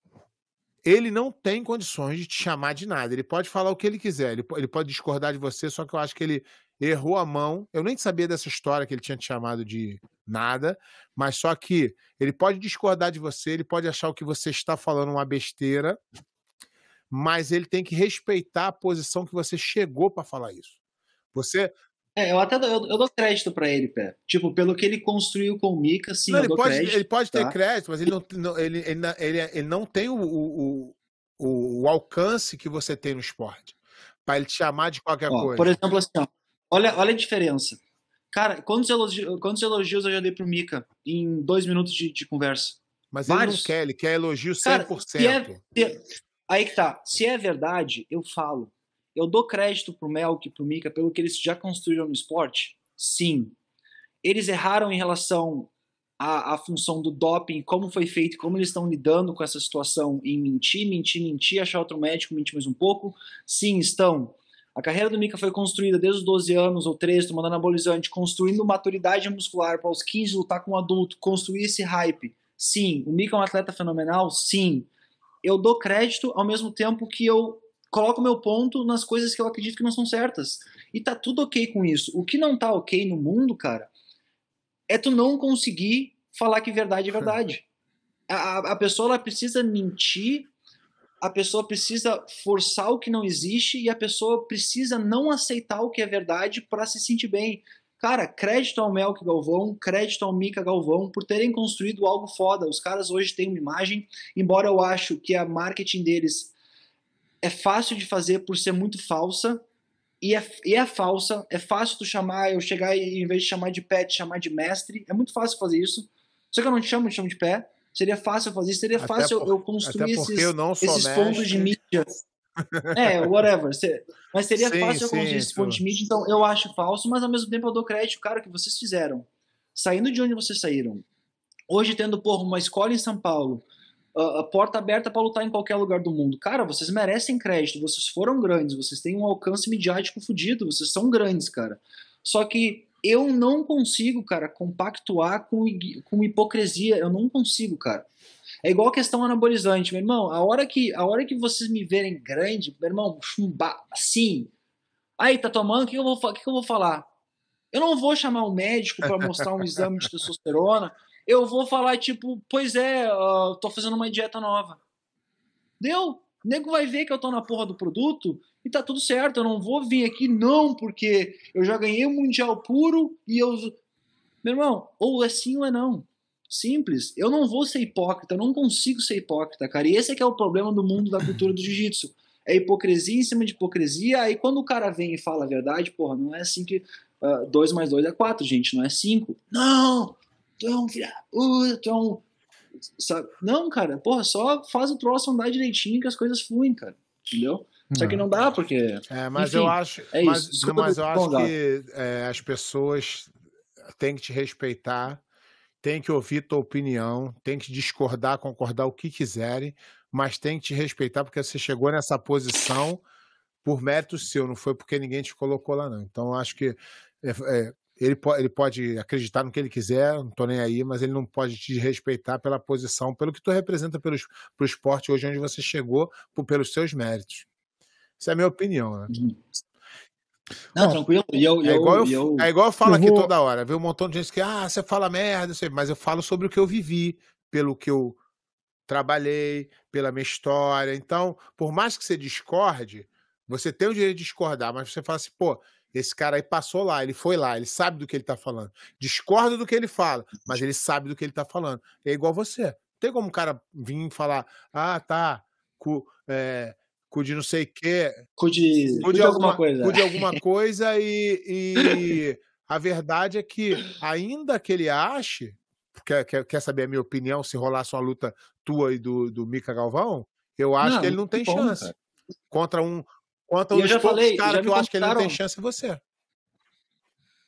ele não tem condições de te chamar de nada. Ele pode falar o que ele quiser, ele, ele pode discordar de você, só que eu acho que ele errou a mão. Eu nem sabia dessa história que ele tinha te chamado de nada, mas só que ele pode discordar de você, ele pode achar o que você está falando uma besteira, mas ele tem que respeitar a posição que você chegou para falar isso. Você, é, eu até dou, eu, eu dou crédito para ele, pé. Tipo, pelo que ele construiu com o Mika, sim, não, ele, pode, crédito, ele pode, tá? ter crédito, mas ele não, não ele, ele, ele, ele, não tem o, o, o, alcance que você tem no esporte. para ele te chamar de qualquer ó, coisa. Por exemplo, assim, ó, olha, olha a diferença. Cara, quantos elogios, quantos elogios eu já dei pro Mika em dois minutos de, de conversa? Mas Vários. ele não quer, ele quer elogio 100%. Cara, é, é, aí que tá. Se é verdade, eu falo. Eu dou crédito pro Melk e pro Mika pelo que eles já construíram no esporte? Sim. Eles erraram em relação à, à função do doping, como foi feito, como eles estão lidando com essa situação em mentir, mentir, mentir, achar outro médico, mentir mais um pouco? Sim, estão. A carreira do Mika foi construída desde os 12 anos ou 13, tomando anabolizante, construindo maturidade muscular para os 15 lutar com um adulto, construir esse hype. Sim, o Mika é um atleta fenomenal? Sim. Eu dou crédito ao mesmo tempo que eu coloco meu ponto nas coisas que eu acredito que não são certas. E tá tudo ok com isso. O que não tá ok no mundo, cara, é tu não conseguir falar que verdade é verdade. A, a pessoa ela precisa mentir, a pessoa precisa forçar o que não existe e a pessoa precisa não aceitar o que é verdade para se sentir bem. Cara, crédito ao Melk Galvão, crédito ao Mika Galvão por terem construído algo foda. Os caras hoje têm uma imagem, embora eu acho que a marketing deles é fácil de fazer por ser muito falsa, e é, e é falsa, é fácil tu chamar, eu chegar e em vez de chamar de pé, te chamar de mestre, é muito fácil fazer isso, só que eu não te chamo, te chamo de pé, seria fácil fazer isso, seria até fácil por, eu construir esses, esses pontos de mídia. é, whatever. Mas seria sim, fácil eu construir esses pontos de mídia, então eu acho falso, mas ao mesmo tempo eu dou crédito, cara, que vocês fizeram. Saindo de onde vocês saíram. Hoje tendo, porra, uma escola em São Paulo, a porta aberta para lutar em qualquer lugar do mundo. Cara, vocês merecem crédito, vocês foram grandes, vocês têm um alcance midiático fodido, vocês são grandes, cara. Só que eu não consigo, cara, compactuar com, com hipocrisia, eu não consigo, cara. É igual a questão anabolizante, meu irmão, a hora que, a hora que vocês me verem grande, meu irmão, chumba, assim, aí tá tomando, o que, eu vou, que, que eu vou falar? Eu não vou chamar um médico para mostrar um exame de testosterona eu vou falar, tipo, pois é, uh, tô fazendo uma dieta nova. Deu? O nego vai ver que eu tô na porra do produto e tá tudo certo. Eu não vou vir aqui, não, porque eu já ganhei o um Mundial puro e eu. Meu irmão, ou é sim ou é não. Simples. Eu não vou ser hipócrita, eu não consigo ser hipócrita, cara. E esse é que é o problema do mundo da cultura do jiu-jitsu. É hipocrisia em cima de hipocrisia, aí quando o cara vem e fala a verdade, porra, não é assim que. 2 uh, ah, mais 2 é 4, gente, não é 5. Não! tu é um puta, tu é um. Sabe? Não, cara, porra, só faz o troço andar direitinho que as coisas fluem, cara. Entendeu? Não. Só que não dá, uhum. porque. É, mas Enfim, eu acho. É mas, isso. mas eu acho que é, as pessoas têm que te respeitar, têm que ouvir tua opinião, têm que discordar, concordar o que quiserem, mas têm que te respeitar, porque você chegou nessa posição por mérito seu, não foi porque ninguém te colocou lá, não. Então, eu acho que é, é ele, po ele pode acreditar no que ele quiser, não tô nem aí, mas ele não pode te respeitar pela posição, pelo que tu representa pelos pro esporte hoje, onde você chegou, por, pelos seus méritos. isso é a minha opinião, né? Uhum. Não, Bom, tranquilo. Eu, eu, é, igual eu, eu, é igual eu falo eu aqui vou... toda hora. Vê um montão de gente que, ah, você fala merda, sei, mas eu falo sobre o que eu vivi, pelo que eu trabalhei, pela minha história. Então, por mais que você discorde, você tem o direito de discordar, mas você fala assim, pô, esse cara aí passou lá, ele foi lá, ele sabe do que ele tá falando. Discorda do que ele fala, mas ele sabe do que ele tá falando. É igual você. Não tem como um cara vir falar, ah, tá, cu, é, cu de não sei o quê. Cu de, cu de, alguma, alguma, coisa. Cu de alguma coisa e, e a verdade é que, ainda que ele ache, quer, quer, quer saber a minha opinião, se rolasse uma luta tua e do, do Mica Galvão, eu acho não, que ele não tem chance. Contra um, eu um dos já falei, caras que eu contaram, acho que ele não tem chance é você.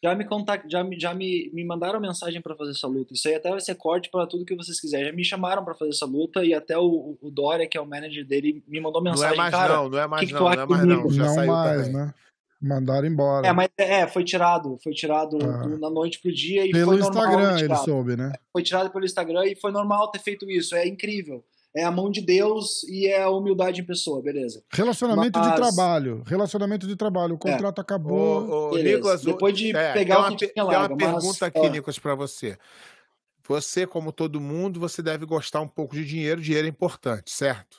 Já me contact, já, me, já me, me mandaram mensagem para fazer essa luta. Isso aí até vai ser corte para tudo que vocês quiserem. Já me chamaram para fazer essa luta e até o, o Dória, que é o manager dele, me mandou mensagem. Não é mais cara, não, não é mais que não, que não, não, é mais não. Já não saiu mais, também. né? Mandaram embora. É, mas é, foi tirado. Foi tirado ah. na noite pro dia e pelo foi normal. Pelo Instagram ele soube, né? Foi tirado pelo Instagram e foi normal ter feito isso. É incrível é a mão de Deus e é a humildade em pessoa, beleza. Relacionamento Mas... de trabalho. Relacionamento de trabalho. O contrato é. acabou. O, o Nicolas, Depois de é, pegar uma, o que tinha Tem uma pergunta aqui, ah. Nicolas, para você. Você, como todo mundo, você deve gostar um pouco de dinheiro. Dinheiro é importante, certo?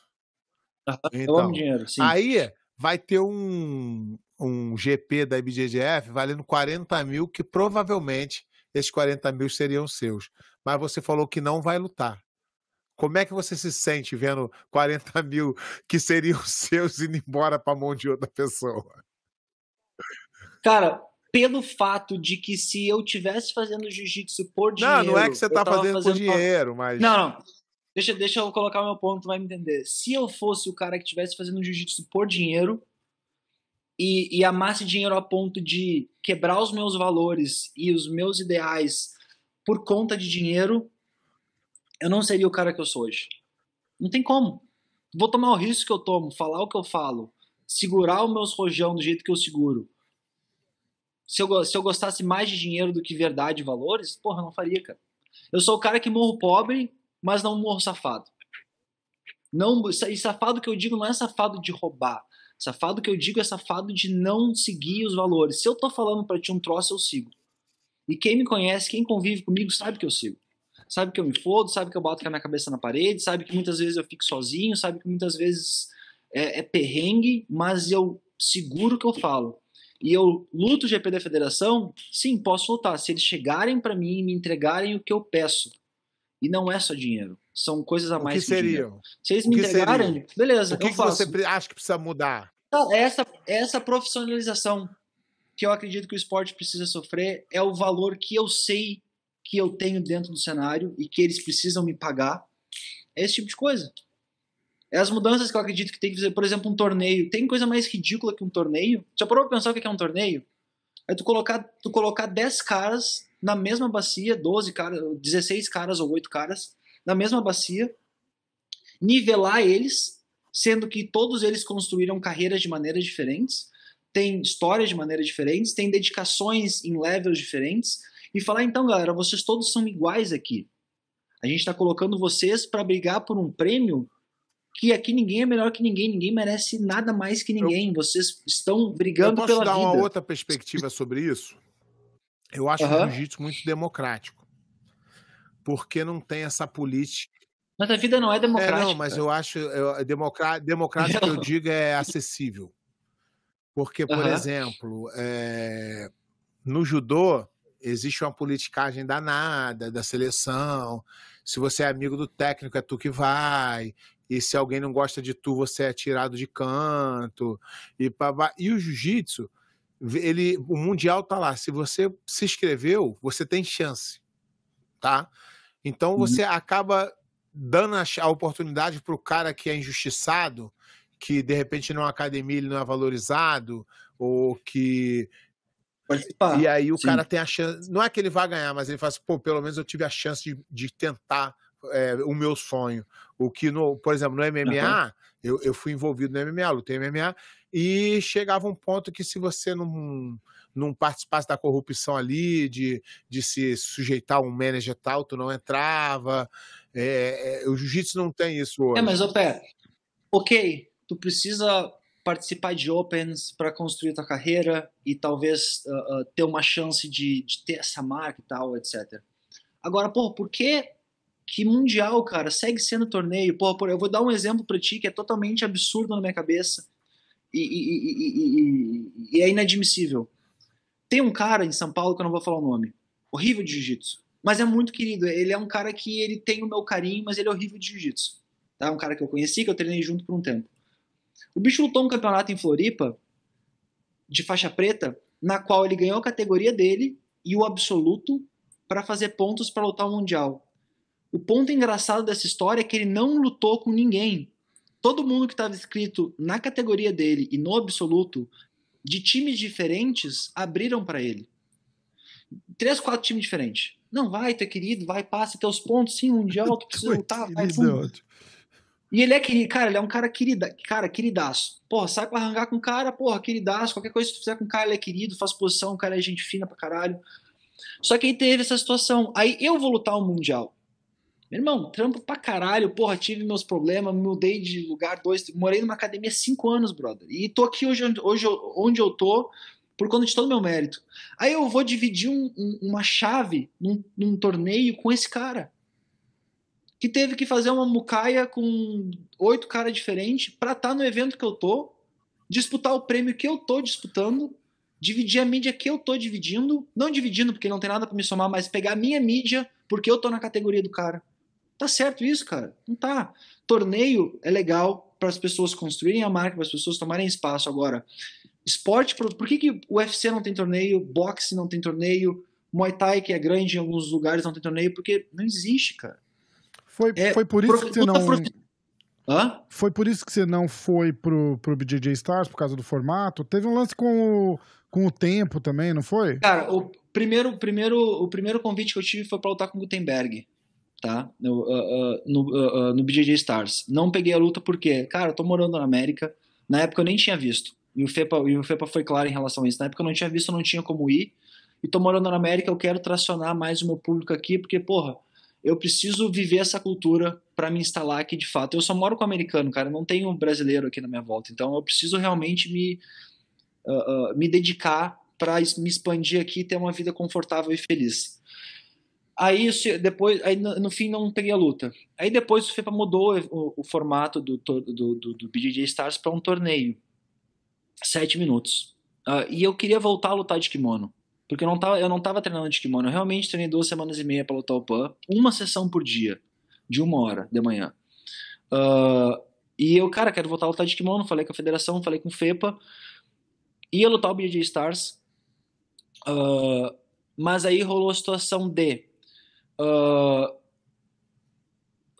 então, eu amo então, dinheiro, sim. Aí vai ter um, um GP da IBGGF valendo 40 mil, que provavelmente esses 40 mil seriam seus. Mas você falou que não vai lutar. Como é que você se sente vendo 40 mil que seriam seus indo embora para a mão de outra pessoa? Cara, pelo fato de que se eu tivesse fazendo jiu-jitsu por dinheiro. Não, não é que você está fazendo, fazendo, por dinheiro, mas. Não, Deixa, deixa eu colocar meu ponto, vai me entender. Se eu fosse o cara que tivesse fazendo jiu-jitsu por dinheiro e, e amasse dinheiro a ponto de quebrar os meus valores e os meus ideais por conta de dinheiro, eu não seria o cara que eu sou hoje. Não tem como. Vou tomar o risco que eu tomo, falar o que eu falo, segurar o meus rojão do jeito que eu seguro. Se eu, se eu gostasse mais de dinheiro do que verdade e valores, porra, eu não faria, cara. Eu sou o cara que morro pobre, mas não morro safado. Não, e safado que eu digo não é safado de roubar. Safado que eu digo é safado de não seguir os valores. Se eu tô falando para ti um troço, eu sigo. E quem me conhece, quem convive comigo, sabe que eu sigo sabe que eu me fodo, sabe que eu boto com a minha cabeça na parede, sabe que muitas vezes eu fico sozinho, sabe que muitas vezes é, é perrengue, mas eu seguro que eu falo. E eu luto o GP da federação, sim, posso lutar. Se eles chegarem para mim e me entregarem o que eu peço. E não é só dinheiro. São coisas a mais. O que, que seriam? Se eles o me entregarem, seria? beleza. O que, eu que faço. você acha que precisa mudar? Então, essa, essa profissionalização que eu acredito que o esporte precisa sofrer é o valor que eu sei que eu tenho dentro do cenário e que eles precisam me pagar. É esse tipo de coisa. É as mudanças que eu acredito que tem que fazer. Por exemplo, um torneio. Tem coisa mais ridícula que um torneio? Já parou pra pensar o que é um torneio? É tu colocar, tu colocar 10 caras na mesma bacia, 12 caras, 16 caras ou 8 caras, na mesma bacia, nivelar eles, sendo que todos eles construíram carreiras de maneiras diferentes, têm histórias de maneiras diferentes, têm dedicações em levels diferentes, e falar: então, galera, vocês todos são iguais aqui. A gente está colocando vocês para brigar por um prêmio que aqui ninguém é melhor que ninguém, ninguém merece nada mais que ninguém. Eu, vocês estão brigando pela vida. Posso dar uma outra perspectiva sobre isso? Eu acho uhum. o jiu-jitsu muito democrático. Porque não tem essa política. Mas a vida não é democrática. É, não, mas eu acho. Eu, democrático, que eu digo, é acessível. Porque, por uhum. exemplo, é, no judô, existe uma politicagem danada da seleção. Se você é amigo do técnico, é tu que vai. E se alguém não gosta de tu, você é tirado de canto. E, e o jiu-jitsu, ele, o mundial tá lá. Se você se inscreveu, você tem chance, tá? Então uhum. você uhum. acaba dando a, oportunidade para o cara que é injustiçado, que de repente numa é academia ele não é valorizado ou que Participar. E aí o Sim. cara tem a chance. Não é que ele vai ganhar, mas ele faz, assim, pô, pelo menos eu tive a chance de, de tentar é, o meu sonho. O que, no, por exemplo, no MMA, uhum. eu, eu fui envolvido no MMA, lutei MMA, e chegava um ponto que se você não, não participasse da corrupção ali, de, de se sujeitar a um manager tal, tu não entrava. É, é, o jiu-jitsu não tem isso é, hoje. É, mas, ô Pé, ok, tu precisa participar de Opens para construir tua carreira e talvez uh, uh, ter uma chance de, de, ter essa marca e tal, etc. Agora, pô, por que que mundial, cara, segue sendo torneio? Porra, eu vou dar um exemplo para ti que é totalmente absurdo na minha cabeça e, e, e, e, é inadmissível. Tem um cara em São Paulo que eu não vou falar o nome, horrível de jiu-jitsu, mas é muito querido. Ele é um cara que ele tem o meu carinho, mas ele é horrível de jiu-jitsu. Tá? É um cara que eu conheci, que eu treinei junto por um tempo. O bicho lutou um campeonato em Floripa, de faixa preta, na qual ele ganhou a categoria dele e o absoluto para fazer pontos para lutar o Mundial. O ponto engraçado dessa história é que ele não lutou com ninguém. Todo mundo que estava inscrito na categoria dele e no absoluto, de times diferentes, abriram para ele. Três, quatro times diferentes. Não, vai, teu é querido, vai, passa teus pontos, sim, mundial, tu precisa lutar, vai, e ele é querido, cara, ele é um cara querida, cara, queridaço. Porra, sai pra arrancar com o cara, porra, queridaço. Qualquer coisa que tu fizer com o cara, ele é querido, faz posição, o cara é gente fina pra caralho. Só que aí teve essa situação. Aí eu vou lutar o um Mundial. Meu irmão, trampo pra caralho, porra, tive meus problemas, mudei de lugar dois, morei numa academia cinco anos, brother. E tô aqui hoje, hoje onde eu tô, por conta de todo o meu mérito. Aí eu vou dividir um, um, uma chave num, num torneio com esse cara que teve que fazer uma mucaia com oito caras diferentes para estar tá no evento que eu tô, disputar o prêmio que eu tô disputando, dividir a mídia que eu tô dividindo, não dividindo porque não tem nada para me somar, mas pegar a minha mídia porque eu tô na categoria do cara. Tá certo isso, cara? Não tá. Torneio é legal para as pessoas construírem a marca, para as pessoas tomarem espaço agora. Esporte, por, que, que o UFC não tem torneio, boxe não tem torneio, Muay Thai, que é grande em alguns lugares, não tem torneio? Porque não existe, cara. Foi, é, foi por isso que você não. Hã? Foi por isso que você não foi pro, pro BJJ Stars, por causa do formato? Teve um lance com o, com o tempo também, não foi? Cara, o primeiro, primeiro, o primeiro convite que eu tive foi pra lutar com o Gutenberg, tá? No, uh, uh, no, uh, uh no BJJ Stars. Não peguei a luta porque, cara, eu tô morando na América. Na época eu nem tinha visto. E o FEPA, e o FEPA foi claro em relação a isso. Na época eu não tinha visto, eu não tinha como ir. E tô morando na América, eu quero tracionar mais o meu público aqui, porque, porra, eu preciso viver essa cultura para me instalar aqui de fato. Eu só moro com americano, cara, não tenho brasileiro aqui na minha volta. Então eu preciso realmente me, uh, uh, me dedicar para me expandir aqui e ter uma vida confortável e feliz. Aí depois, aí no, fim não peguei a luta. Aí depois o FIFA mudou o, o formato do, do, do, do BJJ Stars para um torneio, sete minutos. Uh, e eu queria voltar a lutar de kimono. Porque eu não tava, eu não tava treinando de kimono. Eu realmente treinei duas semanas e meia para lutar o Pan, uma sessão por dia, de uma hora de manhã. Uh, e eu, cara, quero voltar a lutar de kimono. Falei com a federação, falei com o FEPA. Ia lutar o BJ Stars. Uh, mas aí rolou a situação de. Uh,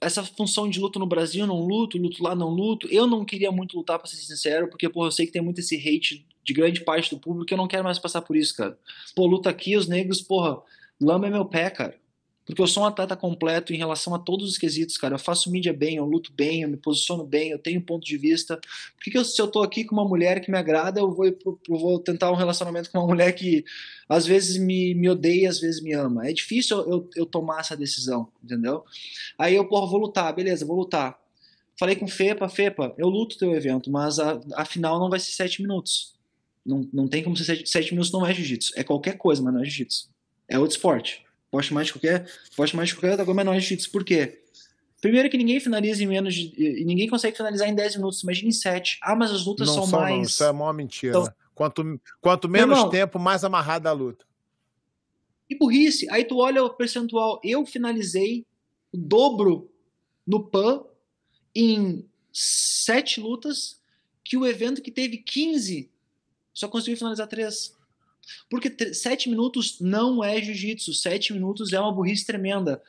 essa função de luto no Brasil, não luto, luto lá, não luto. Eu não queria muito lutar, pra ser sincero, porque, pô, eu sei que tem muito esse hate de grande parte do público, eu não quero mais passar por isso, cara. Pô, luta aqui, os negros, porra, lama é meu pé, cara. Porque eu sou um atleta completo em relação a todos os quesitos, cara. Eu faço mídia bem, eu luto bem, eu me posiciono bem, eu tenho ponto de vista. Por que, que eu, se eu tô aqui com uma mulher que me agrada, eu vou, eu vou tentar um relacionamento com uma mulher que às vezes me, me odeia, às vezes me ama? É difícil eu, eu tomar essa decisão, entendeu? Aí eu, porra, vou lutar, beleza, vou lutar. Falei com Fepa, Fepa, eu luto teu evento, mas afinal a não vai ser sete minutos. Não, não tem como ser sete, sete minutos, não é jiu-jitsu. É qualquer coisa, mas não é jiu-jitsu. É outro esporte. Gosto mais de qualquer, gosto mais de qualquer outra coisa, menor não é jiu-jitsu. Por quê? Primeiro que ninguém finaliza em menos de, ninguém consegue finalizar em 10 minutos, imagina em 7. Ah, mas as lutas não são, são mais. Não, isso é uma mentira. Então... Quanto, quanto menos irmão, tempo, mais amarrada a luta. E burrice. Aí tu olha o percentual. Eu finalizei o dobro no PAN em 7 lutas, que o evento que teve 15 só conseguiu finalizar 3. Porque sete minutos não é jiu-jitsu, sete minutos é uma burrice tremenda.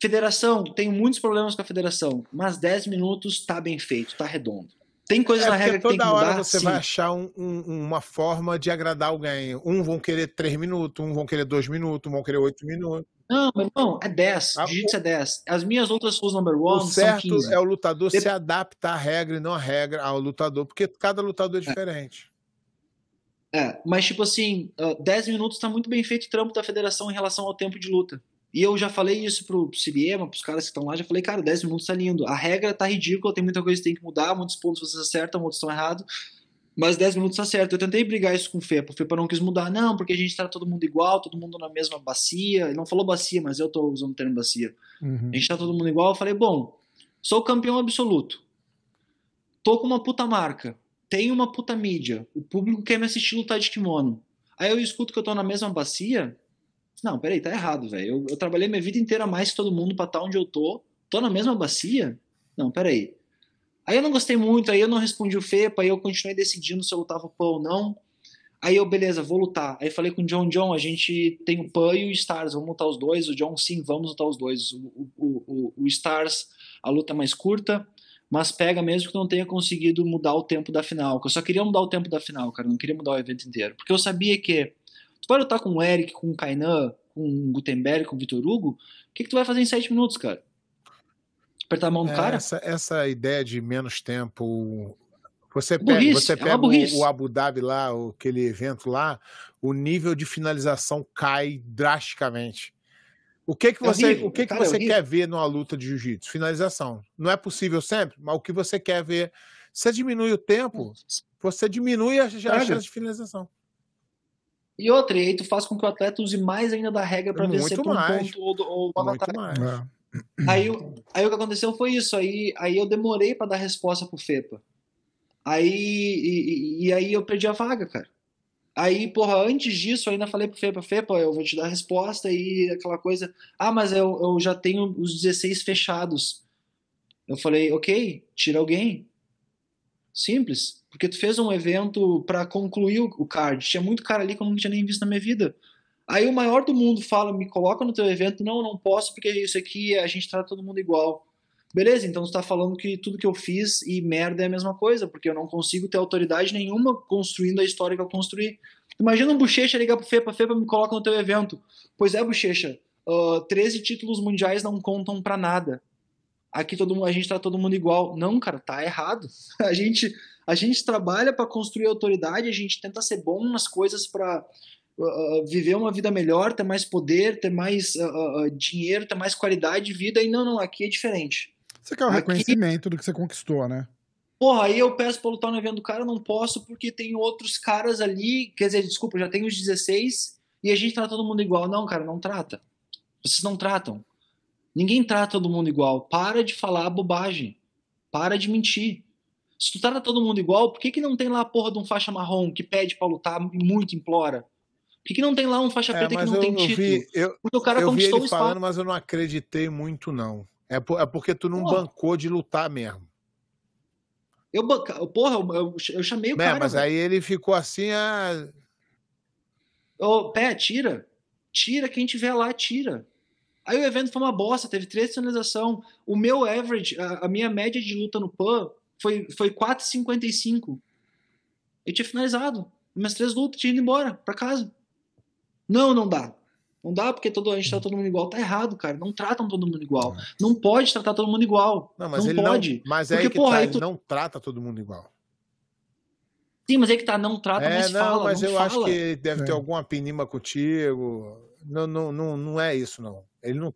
Federação, tenho muitos problemas com a federação, mas 10 minutos tá bem feito, tá redondo. Tem coisas é, na regra que tem que mudar. Toda hora você sim. vai achar um, um, uma forma de agradar alguém. Um vão querer 3 minutos, um vão querer 2 minutos, um vão querer 8 minutos. Não, meu irmão, é 10. Ah, Jiu-jitsu é 10. As minhas outras rules number one são o certo é o lutador de... se adaptar à regra e não à regra ao lutador, porque cada lutador é, é. diferente. É. É, mas tipo assim, 10 ah, minutos tá muito bem feito o trampo da federação em relação ao tempo de luta. E eu já falei isso pro CBM, pros caras que estão lá, já falei, cara, 10 minutos tá lindo. A regra tá ridícula, tem muita coisa que tem que mudar, muitos pontos vocês acertam, outros estão errados. Mas 10 minutos tá certo. Eu tentei brigar isso com o Fepa. O Fepa não quis mudar, não, porque a gente tá todo mundo igual, todo mundo na mesma bacia. Ele não falou bacia, mas eu tô usando o termo bacia. Uhum. A gente tá todo mundo igual. Eu falei, bom, sou campeão absoluto. Tô com uma puta marca tem uma puta mídia, o público quer me assistir lutar de kimono. Aí eu escuto que eu tô na mesma bacia. Não, peraí, tá errado, velho. Eu, eu, trabalhei minha vida inteira mais que todo mundo pra estar tá onde eu tô. Tô na mesma bacia? Não, peraí. Aí eu não gostei muito, aí eu não respondi o FEPA, aí eu continuei decidindo se eu lutava PAN ou não. Aí eu, beleza, vou lutar. Aí falei com o John John, a gente tem o PAN e o Stars, vamos lutar os dois. O John, sim, vamos lutar os dois. O, o, o, o Stars, a luta é mais curta mas pega mesmo que não tenha conseguido mudar o tempo da final. Eu só queria mudar o tempo da final, cara, não queria mudar o evento inteiro, porque eu sabia que tu pode lutar com o Eric, com o Kainan, com o Gutenberg, com o Vitor Hugo, o que, que tu vai fazer em sete minutos, cara? Apertar a mão do é, cara? Essa, essa ideia de menos tempo você é pega, burrice, você é pega é o, Abu Dhabi lá, aquele evento lá, o nível de finalização cai drasticamente. O que que você, é horrível, o que que você é quer ver numa luta de jiu-jitsu? Finalização. Não é possível sempre, mas o que você quer ver. Você diminui o tempo, você diminui a, a chance de finalização. E outra, e aí tu faz com que o atleta use mais ainda da regra para vencer por um ponto ou, ou uma Muito batalha. Mais. É. Aí, aí o que aconteceu foi isso. Aí, aí eu demorei para dar resposta pro FEPA. Aí, e, e aí eu perdi a vaga, cara. Aí, porra, antes disso, eu ainda falei pro Fepa, Fepa, eu vou te dar a resposta e aquela coisa. Ah, mas eu, eu já tenho os 16 fechados. Eu falei, ok, tira alguém. Simples. Porque tu fez um evento para concluir o card. Tinha muito cara ali que eu nunca tinha nem visto na minha vida. Aí o maior do mundo fala, me coloca no teu evento. Não, não posso, porque isso aqui a gente trata todo mundo igual. Beleza, então você está falando que tudo que eu fiz e merda é a mesma coisa, porque eu não consigo ter autoridade nenhuma construindo a história que eu construí. Imagina um Bochecha ligar pro Fepa, Fepa me coloca no teu evento. Pois é, Bochecha, uh, ah, 13 títulos mundiais não contam para nada. Aqui todo mundo, a gente tá todo mundo igual. Não, cara, tá errado. A gente, a gente trabalha para construir autoridade, a gente tenta ser bom nas coisas para Uh, ah, ah, viver uma vida melhor, ter mais poder, ter mais uh, uh, dinheiro, ter mais qualidade de vida. E não, não, aqui é diferente. Você quer é o reconhecimento Aqui... do que você conquistou, né? Porra, aí eu peço pra lutar no evento do cara, não posso, porque tem outros caras ali. Quer dizer, desculpa, já tem os 16 e a gente trata todo mundo igual. Não, cara, não trata. Vocês não tratam. Ninguém trata todo mundo igual. Para de falar bobagem. Para de mentir. Se tu trata todo mundo igual, por que, que não tem lá a porra de um faixa marrom que pede pra lutar e muito implora? Por que, que não tem lá um faixa é, preta é, que não eu, tem eu título? Vi, eu, Porque o cara eu conquistou vi ele o espaço. falando, mas eu não acreditei muito, não. É, por, é porque tu não porra. bancou de lutar mesmo. Eu banca... Porra, eu, eu chamei o Não, né, cara. Mas velho. aí ele ficou assim. a. Ah, Ô, pé, tira. Tira, quem tiver lá, tira. Aí o evento foi uma bosta, teve três finalização. O meu average, a, a, minha média de luta no PAN foi, foi 4,55. Eu tinha finalizado. Minhas três lutas, tinha ido embora, pra casa. Não, não dá. Não dá porque todo, a gente trata todo mundo igual. Tá errado, cara. Não tratam todo mundo igual. Não é. pode tratar todo mundo igual. Não, mas não ele pode. Não, mas é que porra, tá, tu... não trata todo mundo igual. Sim, mas é que tá, não trata, é, mas não, fala. Mas eu fala. acho que ele deve é. ter alguma pinima contigo. Não, não, não, não é isso, não. Ele não.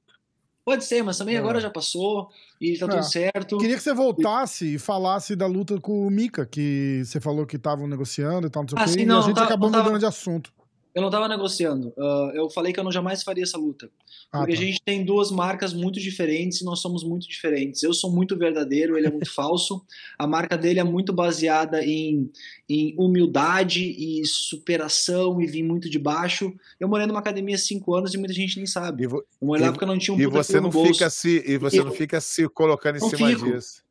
Pode ser, mas também é. agora já passou e tá é. tudo certo. Queria que você voltasse e falasse da luta com o Mika, que você falou que estavam negociando e tal, não sei ah, o que. Sim, não, e a gente tá, acabou mudando de assunto. Eu não estava negociando. Uh, eu falei que eu não jamais faria essa luta. Ah, porque tá. a gente tem duas marcas muito diferentes e nós somos muito diferentes. Eu sou muito verdadeiro, ele é muito falso. A marca dele é muito baseada em, em humildade e superação e vim muito de baixo. Eu morei numa academia há cinco anos e muita gente nem sabe. Vo, eu morei e, lá porque eu não tinha um E você não fica se e você eu, não fica se colocando em cima fico. disso.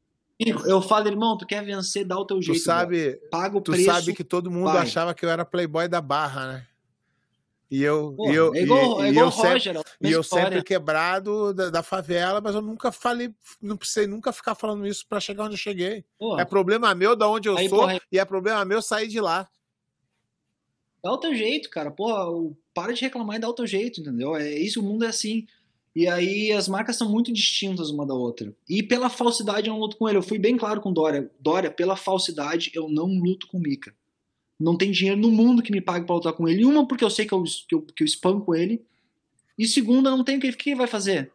Eu falo, irmão, tu quer vencer, dá o teu jeito. Tu sabe, Paga o tu preço, sabe que todo mundo vai. achava que eu era playboy da barra, né? E eu, e eu, é igual, e, é igual e eu Roger, é sempre, e eu sempre quebrado da, da, favela, mas eu nunca falei, não precisei nunca ficar falando isso para chegar onde eu cheguei. é problema meu da onde eu aí, sou porra, e é problema meu sair de lá. Dá o teu jeito, cara. Porra, para de reclamar e dá o teu jeito, entendeu? É isso, o mundo é assim. E aí as marcas são muito distintas uma da outra. E pela falsidade eu não luto com ele. Eu fui bem claro com Dória. Dória, pela falsidade eu não luto com Mica. Não tem dinheiro no mundo que me pague para lutar com ele. Uma, porque eu sei que eu, que eu, que eu espanco ele. E segunda, não tem o que, ele vai fazer.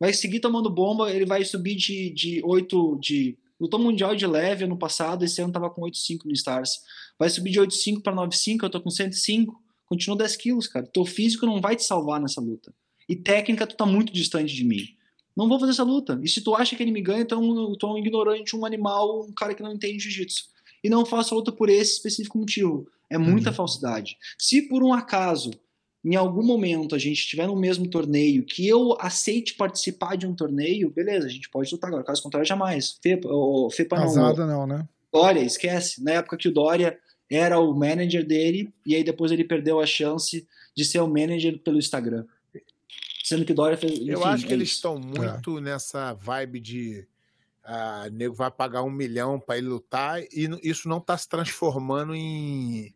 Vai seguir tomando bomba, ele vai subir de, de 8, de lutou mundial de leve ano passado, esse ano tava com 8,5 no Stars. Vai subir de 8,5 para 9,5, eu tô com 105. Continua 10 quilos, cara. Teu físico não vai te salvar nessa luta. E técnica, tu tá muito distante de mim. Não vou fazer essa luta. E se tu acha que ele me ganha, então tu é um ignorante, um animal, um cara que não entende jiu-jitsu e não faço luta por esse específico motivo. É muita uhum. falsidade. Se por um acaso, em algum momento, a gente estiver no mesmo torneio, que eu aceite participar de um torneio, beleza, a gente pode lutar agora. Caso contrário, jamais. Fepa, oh, não Casada não, não, né? Dória, esquece. Na época que o Dória era o manager dele, e aí depois ele perdeu a chance de ser o manager pelo Instagram. Sendo que Dória fez. Enfim, eu acho que é eles estão é. muito é. nessa vibe de ah, nego vai pagar um milhão para ele lutar e isso não está se transformando em.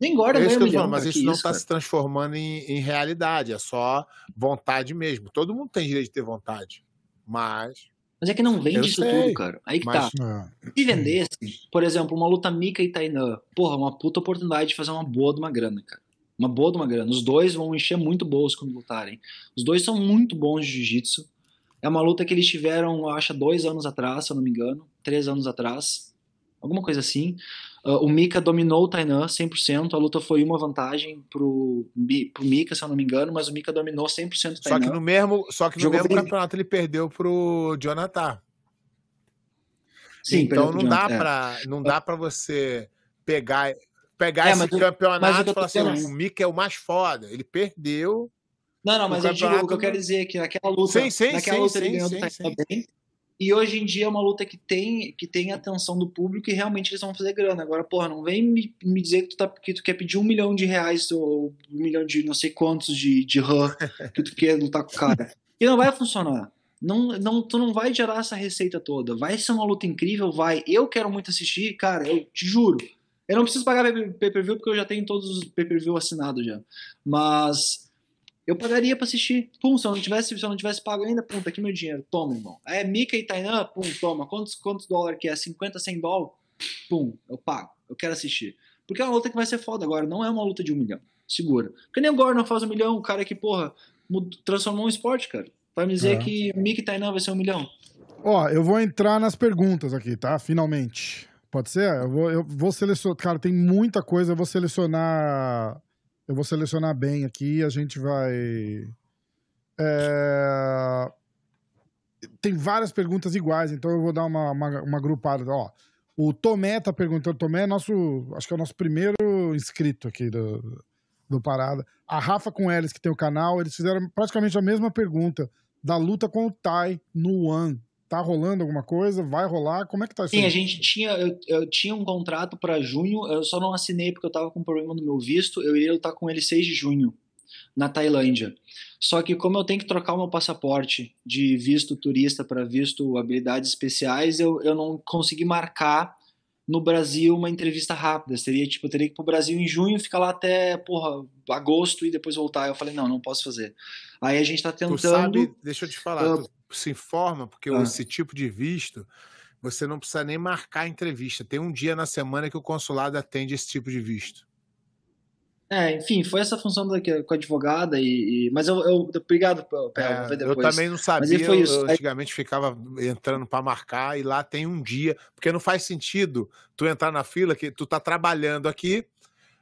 Nem Gordon é isso que eu falando, mas isso não está se transformando em, em, realidade, é só vontade mesmo. Todo mundo tem direito de ter vontade, mas. Mas é que não vende isso tudo, cara. Aí que tá. mas, tá. Se é. vendesse, por exemplo, uma luta Mika e Tainan, porra, uma puta oportunidade de fazer uma boa de uma grana, cara. Uma boa de uma grana. Os dois vão encher muito bolso quando lutarem. Os dois são muito bons de jiu-jitsu é uma luta que eles tiveram, acho, dois anos atrás, se eu não me engano, três anos atrás, alguma coisa assim. Uh, o Mika dominou o Tainan 100%, a luta foi uma vantagem pro, pro Mika, se eu não me engano, mas o Mika dominou 100% o Tainan. Só que no mesmo, só que no mesmo campeonato ele perdeu pro Jonathan. Sim, então não dá, para pra, é. não dá pra você pegar, pegar é, esse campeonato e falar assim, o Mika é o mais foda. Ele perdeu não, não, mas eu é digo, o que eu né? quero dizer é que naquela luta, sim, sim, naquela sim, luta ele ganhou do bem. E hoje em dia é uma luta que tem, que tem atenção do público e realmente eles vão fazer grana. Agora, porra, não vem me, me dizer que tu, tá, que tu quer pedir um milhão de reais ou um milhão de não sei quantos de, de RAM que tu quer lutar com o cara. E não vai funcionar. Não, não, tu não vai gerar essa receita toda. Vai ser uma luta incrível, vai. Eu quero muito assistir, cara, eu te juro. Eu não preciso pagar pay-per-view porque eu já tenho todos os pay-per-view assinados já. Mas eu pagaria para assistir. Pum, se eu não tivesse, se eu não tivesse pago ainda, pum, tá aqui meu dinheiro. Toma, irmão. É Mika e Tainan, pum, toma. Quantos, quantos dólares que é? 50, 100 dólares? Pum, eu pago. Eu quero assistir. Porque é uma luta que vai ser foda agora, não é uma luta de um milhão. Segura. Porque nem o Gordon faz um milhão, o cara que, porra, transformou um esporte, cara. Vai me dizer é. que Mika e Tainan vai ser um milhão. Ó, eu vou entrar nas perguntas aqui, tá? Finalmente. Pode ser? Eu vou, eu vou selecionar. Cara, tem muita coisa. Eu vou selecionar eu vou selecionar bem aqui, a gente vai. É... Tem várias perguntas iguais, então eu vou dar uma, uma, uma grupada. Ó, o Tomé tá perguntando, Tomé é nosso, acho que é o nosso primeiro inscrito aqui do, do Parada. A Rafa com eles, que tem o canal, eles fizeram praticamente a mesma pergunta da luta com o Tai no One. Tá rolando alguma coisa? Vai rolar? Como é que tá isso? Sim, aí? a gente tinha. Eu, eu tinha um contrato para junho, eu só não assinei porque eu tava com um problema no meu visto. Eu iria lutar com ele 6 de junho, na Tailândia. Só que, como eu tenho que trocar o meu passaporte de visto turista para visto habilidades especiais, eu, eu não consegui marcar no Brasil uma entrevista rápida. Seria tipo, eu teria que ir pro Brasil em junho, ficar lá até, porra, agosto e depois voltar. Eu falei, não, não posso fazer. Aí a gente tá tentando. Tu sabe, deixa eu te falar, uh, se informa, porque uh, esse tipo de visto. Você não precisa nem marcar a entrevista. Tem um dia na semana que o consulado atende esse tipo de visto. É, enfim, foi essa função da, com a advogada e, e mas eu, eu obrigado Pé, é, Eu também não sabia, eu, eu antigamente ficava entrando para marcar e lá tem um dia, porque não faz sentido tu entrar na fila que tu tá trabalhando aqui,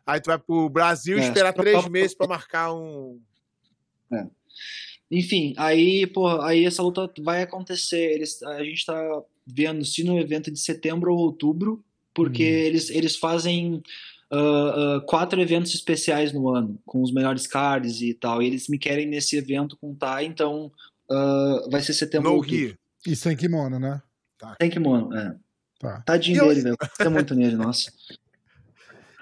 aí tu vai pro Brasil é, esperar pra... três meses para marcar um é. Enfim, aí, pô aí essa luta vai acontecer, eles a gente tá vendo se no evento de setembro ou outubro, porque hum. eles eles fazem uh, uh, quatro eventos especiais no ano, com os melhores cards e tal. E eles me querem nesse evento com então uh, vai ser setembro. No Rio. E sem kimono, né? Tá. Sem kimono, é. Tá. Tadinho eu... dele, velho. muito nele, nossa.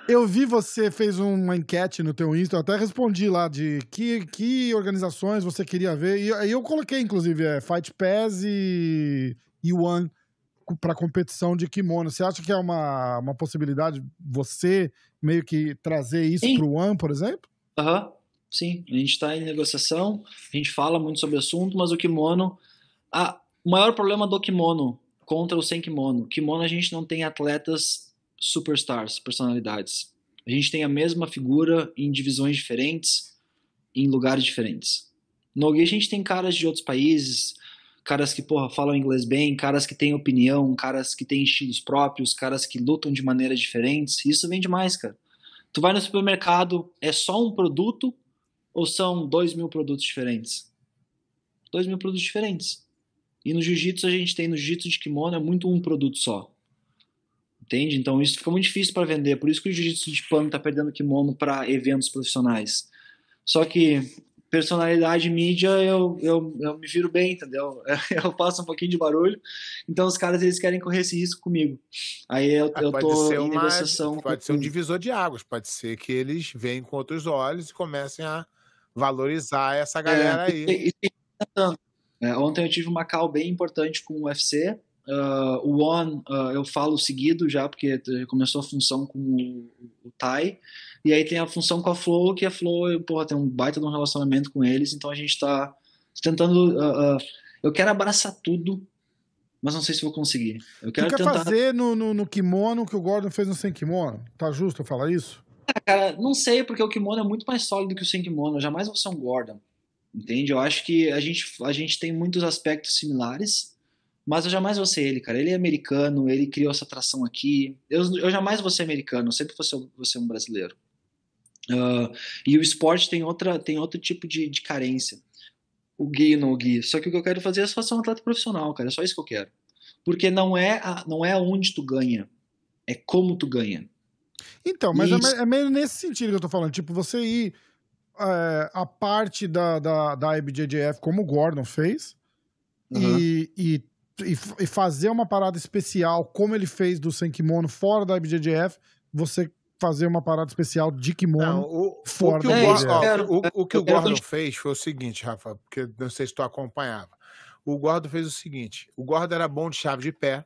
Eu vi você fez uma enquete no teu Insta, eu até respondi lá de que, que organizações você queria ver. E aí eu coloquei, inclusive, é Fight Pass e, e One para competição de kimono. Você acha que é uma, uma possibilidade você meio que trazer isso para o One, por exemplo? Aham, uhum. sim. A gente está em negociação, a gente fala muito sobre o assunto, mas o kimono. o maior problema do kimono contra o sem kimono. Kimono a gente não tem atletas superstars, personalidades. A gente tem a mesma figura em divisões diferentes, em lugares diferentes. No gi a gente tem caras de outros países, caras que, porra, falam inglês bem, caras que têm opinião, caras que têm estilos próprios, caras que lutam de maneiras diferentes. Isso vem demais, cara. Tu vai no supermercado, é só um produto ou são dois mil produtos diferentes? Dois mil produtos diferentes. E no jiu-jitsu a gente tem, no jiu-jitsu de kimono, é muito um produto só. Entende? Então isso fica muito difícil para vender. Por isso que o jiu-jitsu de pano tá perdendo kimono para eventos profissionais. Só que personalidade mídia, eu, eu, eu me viro bem, entendeu? Eu faço um pouquinho de barulho, então os caras eles querem correr esse risco comigo. Aí eu, ah, eu tô em uma, negociação. Pode com... ser um divisor de águas, pode ser que eles venham com outros olhos e comecem a valorizar essa é, galera é, aí. E, e, e, ontem eu tive uma call bem importante com o UFC, Uh, o on uh, ah, eu falo seguido já, porque começou a função com o, o Tai. E aí tem a função com a Flow, que a Flow, porra, tem um baita de um relacionamento com eles, então a gente tá tentando. Uh, eu quero abraçar tudo, mas não sei se vou conseguir. Eu quero tu quer tentar... fazer no, no, no kimono que o Gordon fez no sem kimono? Tá justo eu falar isso? cara, não sei, porque o kimono é muito mais sólido que o sem kimono. Eu jamais vou ser um Gordon. Entende? Eu acho que a gente, a gente tem muitos aspectos similares mas eu jamais vou ser ele, cara. Ele é americano, ele criou essa atração aqui. Eu, eu jamais vou ser americano, eu sempre vou ser, vou ser um brasileiro. Uh, e o esporte tem, outra, tem outro tipo de, de carência. O gui não o Só que o que eu quero fazer é só ser um atleta profissional, cara. É só isso que eu quero. Porque não é, a, não é onde tu ganha, é como tu ganha. Então, mas é, é meio nesse sentido que eu tô falando. Tipo, você ir é, a parte da, da, da IBJJF, como o Gordon fez, uhum. e, e e, e, fazer uma parada especial, como ele fez do sem kimono fora da IBJJF, você fazer uma parada especial de kimono não, o, fora o que da IBJJF. O, o, o, que o Gordon fez foi o seguinte, Rafa, porque não sei se tu acompanhava. O Gordon fez o seguinte: o Gordon era bom de chave de pé,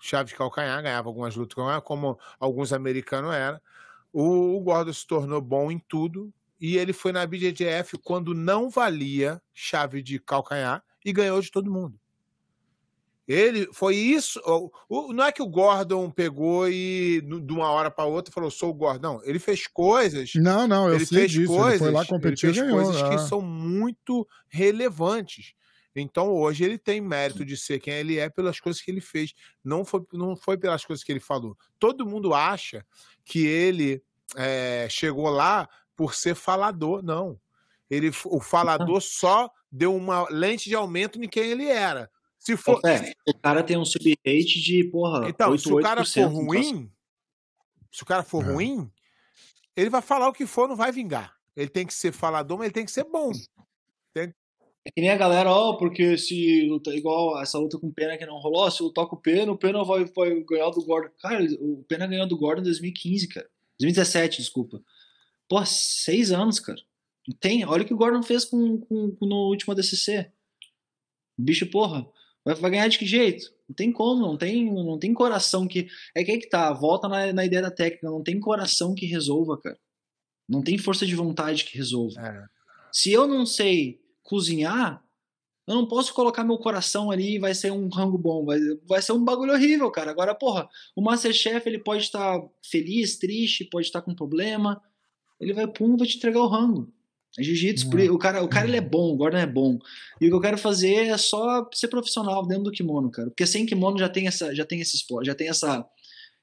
chave de calcanhar, ganhava algumas lutas como alguns americanos eram. O, o Gordon se tornou bom em tudo e ele foi na BJJF quando não valia chave de calcanhar e ganhou de todo mundo. Ele foi isso. Não é que o Gordon pegou e de uma hora para outra falou sou o Gordon. Não, ele fez coisas. Não, não, eu ele sei fez disso. Coisas, ele foi lá competir ele fez ganhou, coisas que é. são muito relevantes. Então hoje ele tem mérito de ser quem ele é pelas coisas que ele fez. Não foi, não foi pelas coisas que ele falou. Todo mundo acha que ele é, chegou lá por ser falador. Não. Ele, o falador só deu uma lente de aumento em quem ele era. Se então, for. É, o cara tem um sub-rate de, porra. Então, 8, se o cara for ruim. Se o cara for é. ruim, ele vai falar o que for, não vai vingar. Ele tem que ser falador, mas ele tem que ser bom. Tem... É que nem a galera, ó, oh, porque se luta igual essa luta com o Pena que não rolou, se lutar com o Pena, o Pena vai, vai ganhar do Gordon. Cara, o Pena ganhou do Gordon em 2015, cara. 2017, desculpa. Pô, seis anos, cara. Tem, olha o que o Gordon fez com, com, com no último DCC. Bicho, porra. Vai, ganhar de que jeito? Não tem como, não tem, não tem coração que. É que é que tá, volta na, na ideia da técnica, não tem coração que resolva, cara. Não tem força de vontade que resolva. É. Se eu não sei cozinhar, eu não posso colocar meu coração ali e vai ser um rango bom. Vai, vai ser um bagulho horrível, cara. Agora, porra, o Masterchef, ele pode estar tá feliz, triste, pode estar tá com problema. Ele vai, pum, vai te entregar o rango. Jiu-jitsu, é. o cara, o cara ele é bom, o Gordon é bom. E o que eu quero fazer é só ser profissional dentro do kimono, cara. Porque sem kimono já tem essa, já tem esse esporte, já tem essa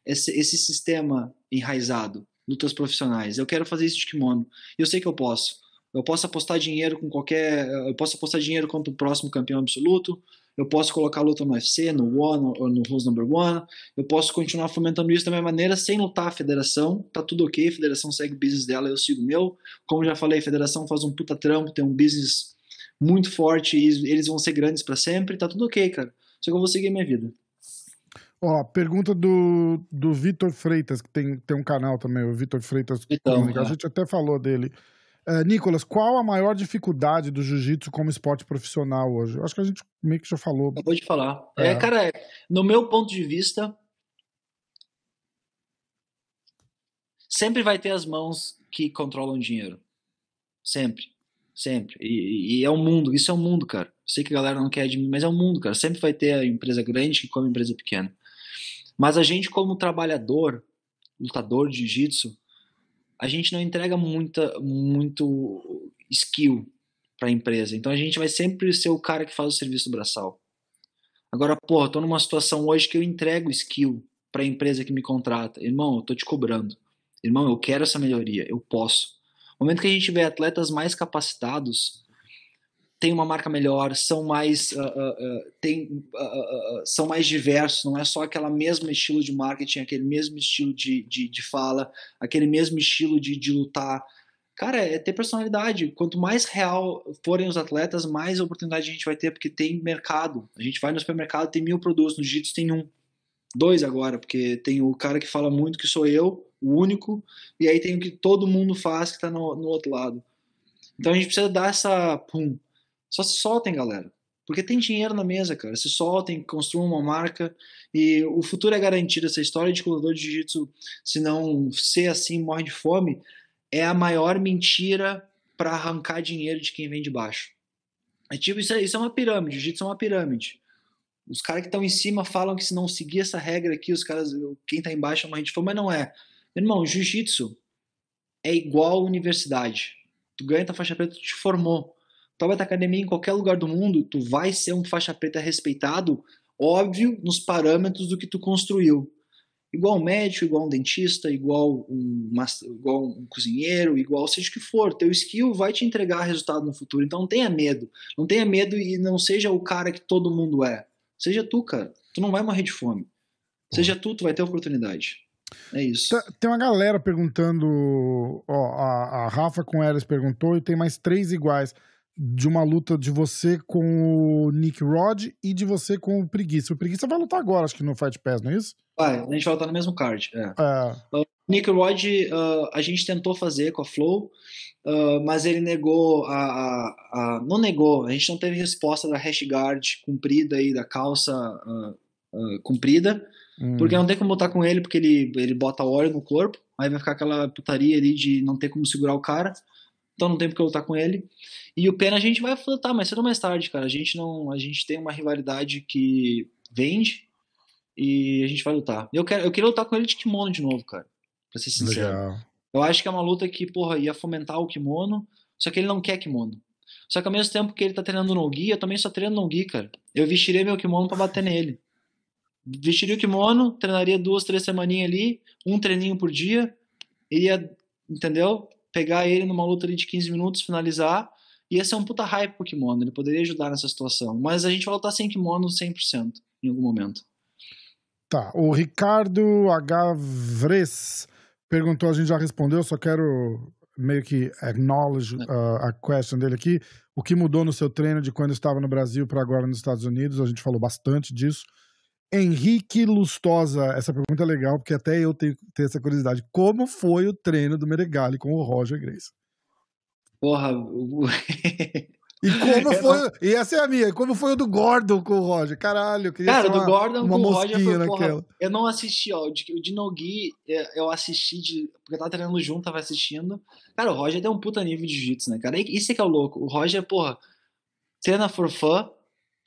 esse, esse sistema enraizado lutas profissionais. Eu quero fazer isso de kimono. e Eu sei que eu posso. Eu posso apostar dinheiro com qualquer, eu posso apostar dinheiro contra o próximo campeão absoluto eu posso colocar a luta no UFC, no One ou no Rose Number One, eu posso continuar fomentando isso da minha maneira sem lutar a federação, tá tudo ok, a federação segue o business dela, eu sigo o meu. Como já falei, a federação faz um puta trampo, tem um business muito forte e eles vão ser grandes para sempre, tá tudo ok, cara. Só que eu vou seguir minha vida. Ó, pergunta do, do Vitor Freitas, que tem, tem um canal também, o Vitor Freitas então, É. A gente até falou dele eh, Nicolas, qual a maior dificuldade do jiu-jitsu como esporte profissional hoje? Acho que a gente meio que já falou. Acabou de falar. É, é cara, no meu ponto de vista, sempre vai ter as mãos que controlam dinheiro. Sempre. Sempre. E, e, é um mundo, isso é um mundo, cara. Sei que a galera não quer de mim, mas é um mundo, cara. Sempre vai ter a empresa grande que come a empresa pequena. Mas a gente, como trabalhador, lutador de jiu-jitsu, a gente não entrega muita, muito skill para a empresa. Então a gente vai sempre ser o cara que faz o serviço braçal. Agora, porra, tô numa situação hoje que eu entrego skill para a empresa que me contrata. Irmão, eu tô te cobrando. Irmão, eu quero essa melhoria, eu posso. No momento que a gente vê atletas mais capacitados, têm uma marca melhor, são mais, uh, uh, tem, são mais diversos, não é só aquele mesmo estilo de marketing, aquele mesmo estilo de, de, de fala, aquele mesmo estilo de, de lutar. Cara, é ter personalidade. Quanto mais real forem os atletas, mais oportunidade a gente vai ter, porque tem mercado. A gente vai no supermercado, tem mil produtos, no jiu tem um. Dois agora, porque tem o cara que fala muito, que sou eu, o único, e aí tem o que todo mundo faz, que está no, no outro lado. Então a gente precisa dar essa, pum, só se soltem, galera. Porque tem dinheiro na mesa, cara. Se soltem, construam uma marca. E o futuro é garantido. Essa história de lutador de jiu-jitsu, se não ser assim, morre de fome, é a maior mentira para arrancar dinheiro de quem vem de baixo. É tipo, isso é, isso é uma pirâmide. Jiu-jitsu é uma pirâmide. Os caras que estão em cima falam que se não seguir essa regra aqui, os caras, quem está embaixo é morre de fome, mas não é. Irmão, jiu-jitsu é igual universidade. Tu ganha tua faixa preta, tu te formou tal academia em qualquer lugar do mundo, tu vai ser um faixa preta respeitado, óbvio, nos parâmetros do que tu construiu. Igual um médico, igual um dentista, igual um, master, igual um cozinheiro, igual seja o que for, teu skill vai te entregar resultado no futuro. Então não tenha medo. Não tenha medo e não seja o cara que todo mundo é. Seja tu, cara. Tu não vai morrer de fome. Seja tu, tu vai ter oportunidade. É isso. Tem uma galera perguntando, ó, a, a Rafa com elas perguntou e tem mais três iguais de uma luta de você com o Nick Rod e de você com o Preguiça. O Preguiça vai lutar agora, acho que no Fight Pass, não é isso? Vai, a gente vai lutar no mesmo card. É. é. Nick Rod, uh, a gente tentou fazer com a Flow, uh, mas ele negou a, a, a, Não negou, a gente não teve resposta da hash guard cumprida e da calça ah, cumprida. Hum. Porque não tem como lutar com ele, porque ele, ele bota óleo no corpo, aí vai ficar aquela putaria ali de não ter como segurar o cara então tá não tem porque eu lutar com ele. E o Pena a gente vai lutar, mais cedo ou mais tarde, cara. A gente não, a gente tem uma rivalidade que vende e a gente vai lutar. Eu quero, eu queria lutar com ele de kimono de novo, cara. Pra ser sincero. Legal. Eu acho que é uma luta que, porra, ia fomentar o kimono, só que ele não quer kimono. Só que ao mesmo tempo que ele tá treinando no gi, eu também só treino no gi, cara. Eu vestiria meu kimono para bater nele. Vestiria o kimono, treinaria duas, três semaninhas ali, um treininho por dia, iria, entendeu? pegar ele numa luta ali de 15 minutos, finalizar. Ia ser um puta hype pro kimono, ele poderia ajudar nessa situação. Mas a gente vai lutar sem kimono 100% em algum momento. Tá, o Ricardo H. Vres perguntou, a gente já respondeu, só quero meio que acknowledge é. uh, a question dele aqui. O que mudou no seu treino de quando estava no Brasil para agora nos Estados Unidos? A gente falou bastante disso. Henrique Lustosa, essa pergunta é legal, porque até eu tenho, tenho essa curiosidade. Como foi o treino do Meregali com o Roger Grace? Porra. e como foi. Não... E essa é a minha. Como foi o do Gordon com o Roger? Caralho, queria Cara, do Gordon uma com o Roger foi, porra, naquela. Eu não assisti, ó. O de Nogui, é, eu assisti, de, porque eu tava treinando junto, tava assistindo. Cara, o Roger deu um puta nível de jiu-jitsu, né, cara? Isso é que é o louco. O Roger, porra, treina for fun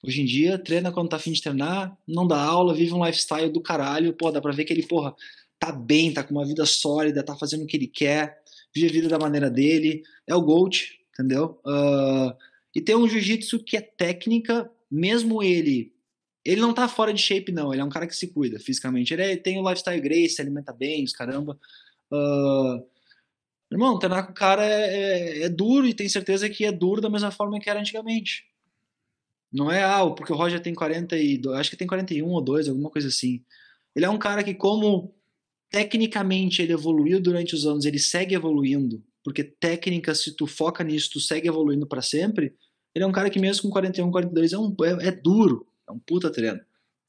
Hoje em dia, treina quando tá afim de treinar, não dá aula, vive um lifestyle do caralho. Pô, dá pra ver que ele, porra, tá bem, tá com uma vida sólida, tá fazendo o que ele quer, vive a vida da maneira dele. É o GOAT, entendeu? Uh, e tem um jiu-jitsu que é técnica, mesmo ele. Ele não tá fora de shape, não. Ele é um cara que se cuida fisicamente. Ele é, tem o um lifestyle grace, se alimenta bem, os caramba. Uh, irmão, treinar com o cara é, é, é duro e tenho certeza que é duro da mesma forma que era antigamente. Não é, ah, porque o Roger tem 42, acho que tem 41 ou 2, alguma coisa assim. Ele é um cara que, como tecnicamente ele evoluiu durante os anos, ele segue evoluindo, porque técnica, se tu foca nisso, tu segue evoluindo para sempre. Ele é um cara que, mesmo com 41, 42, é, um, é, é duro, é um puta treino.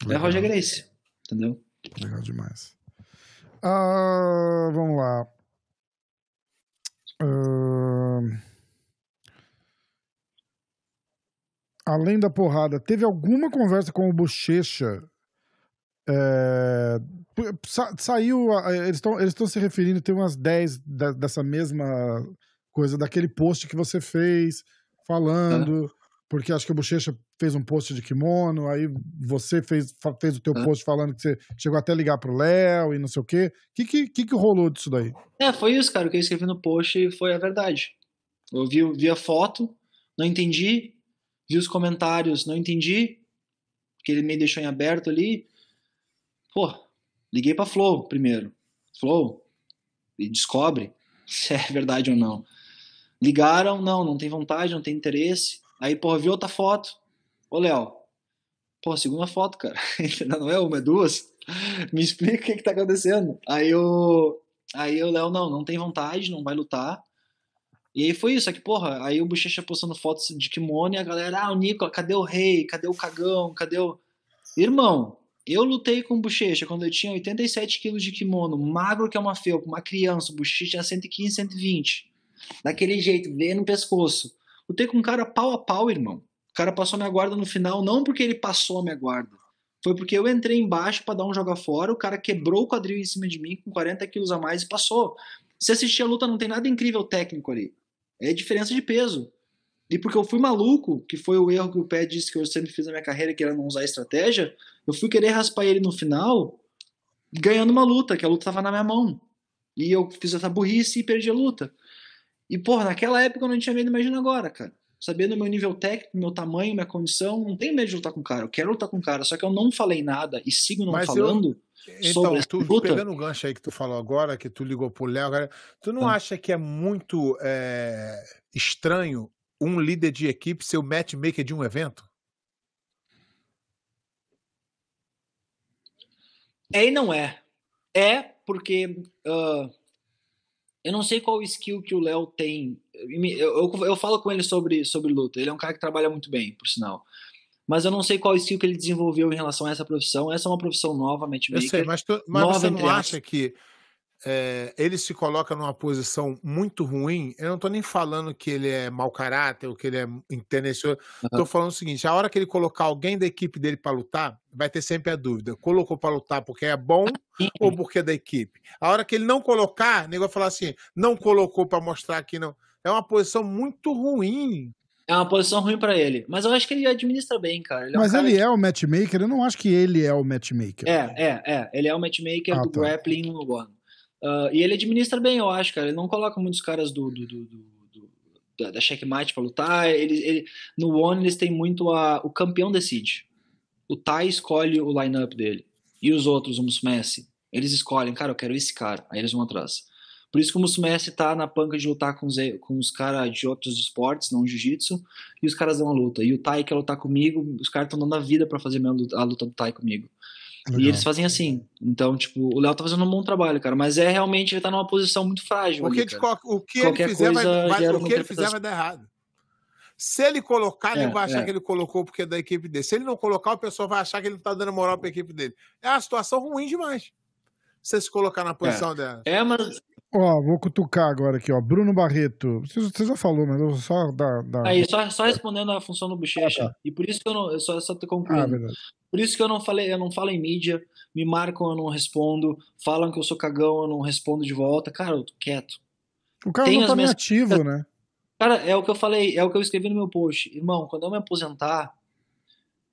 É Legal. É Roger Grace, entendeu? Legal demais. Uh, vamos lá. Uh... além da porrada, teve alguma conversa com o Bochecha? É, sa, saiu. É, eles estão eles se referindo, tem umas 10 da, dessa mesma coisa, daquele post que você fez, falando. Ah. Porque acho que o Bochecha fez um post de kimono, aí você fez, fez o teu post falando que você chegou até a ligar pro Léo e não sei o quê. O que, que, que, que rolou disso daí? É, foi isso, cara. O que eu escrevi no post foi a verdade. Eu vi, vi a foto, não entendi, Vi os comentários, não entendi, que ele me deixou em aberto ali. Pô, liguei para Flow primeiro. Flow, e descobre se é verdade ou não. Ligaram, não, não tem vontade, não tem interesse. Aí, porra, vi outra foto. Ô, Léo, pô, segunda foto, cara. Não é uma, é duas. Me explica o que, que tá acontecendo. Aí o. Aí o Léo, não, não tem vontade, não vai lutar. E aí foi isso, é que, porra, aí o Bochecha postando fotos de kimono e a galera, ah, o Nico, cadê o rei? Cadê o cagão? Cadê o. Irmão, eu lutei com bochecha quando eu tinha 87 quilos de kimono, magro que é uma felpa, uma criança, bochecha tinha 115, 120. Daquele jeito, veio no pescoço. Lutei com um cara pau a pau, irmão. O cara passou a minha guarda no final, não porque ele passou a minha guarda. Foi porque eu entrei embaixo para dar um joga fora, o cara quebrou o quadril em cima de mim com 40 quilos a mais e passou. Se assistir a luta, não tem nada incrível técnico ali. É diferença de peso. E porque eu fui maluco, que foi o erro que o Pé disse que eu sempre fiz na minha carreira, que era não usar estratégia, eu fui querer raspar ele no final, ganhando uma luta, que a luta tava na minha mão. E eu fiz essa burrice e perdi a luta. E, porra, naquela época eu não tinha medo, imagina agora, cara sabendo meu nível técnico, meu tamanho, minha condição, não tenho medo de lutar com o cara. Eu quero lutar com o cara, só que eu não falei nada e sigo não Mas falando. Eu... Então, sobre tu, luta. pegando o gancho aí que tu falou agora, que tu ligou pro Léo, tu não tá. acha que é muito é, estranho um líder de equipe ser o matchmaker de um evento? É e não é. É porque uh, eu não sei qual skill que o Léo tem eu, eu, eu, falo com ele sobre, sobre luta. Ele é um cara que trabalha muito bem, por sinal. Mas eu não sei qual skill que ele desenvolveu em relação a essa profissão. Essa é uma profissão nova, matchmaker. Eu sei, mas, tu, mas nova, você não acha que é, ele se coloca numa posição muito ruim? Eu não estou nem falando que ele é mau caráter ou que ele é intendencioso. Estou falando o seguinte, a hora que ele colocar alguém da equipe dele para lutar, vai ter sempre a dúvida. Colocou para lutar porque é bom ou porque é da equipe? A hora que ele não colocar, o negócio vai falar assim, não colocou para mostrar que não é uma posição muito ruim. É uma posição ruim para ele. Mas eu acho que ele administra bem, cara. Ele é um mas cara ele que... é o matchmaker? Eu não acho que ele é o matchmaker. É, é, é. Ele é o matchmaker ah, do tá. grappling no One. Uh, ah, e ele administra bem, eu acho, cara. Ele não coloca muitos caras do, do, do, do da, da checkmate pra lutar. Ele, ele, no One eles têm muito a. O campeão decide. O Tai escolhe o lineup dele. E os outros, o Messi, eles escolhem, cara, eu quero esse cara. Aí eles vão atrás. Por isso que o Musumeci tá na panca de lutar com os, com os caras de outros esportes, não jiu-jitsu, e os caras dão a luta. E o Tai quer lutar comigo, os caras estão dando a vida para fazer a luta do Tai comigo. Legal. E eles fazem assim. Então, tipo, o Léo tá fazendo um bom trabalho, cara. Mas é realmente ele tá numa posição muito frágil. Porque ali, qual, o que Qualquer ele fizer, vai, vai, o que ele fizer vai dar errado. Se ele colocar, é, ele vai achar é. que ele colocou porque é da equipe dele. Se ele não colocar, o pessoal vai achar que ele não tá dando moral pra equipe dele. É uma situação ruim demais. Você se colocar na é. posição é. dela. É, mas Ó, vou cutucar agora aqui, ó. Bruno Barreto. Você, você já falou, mas né? eu vou só dar. dar... Aí, só, só respondendo a função do bochecha. Ah, tá. E por isso que eu não. Eu só, só tô concluindo. Ah, por isso que eu não falei, eu não falo em mídia, me marcam, eu não respondo, falam que eu sou cagão, eu não respondo de volta. Cara, eu tô quieto. O cara Tem não tá minhas... ativo, né? Cara, é o que eu falei, é o que eu escrevi no meu post. Irmão, quando eu me aposentar,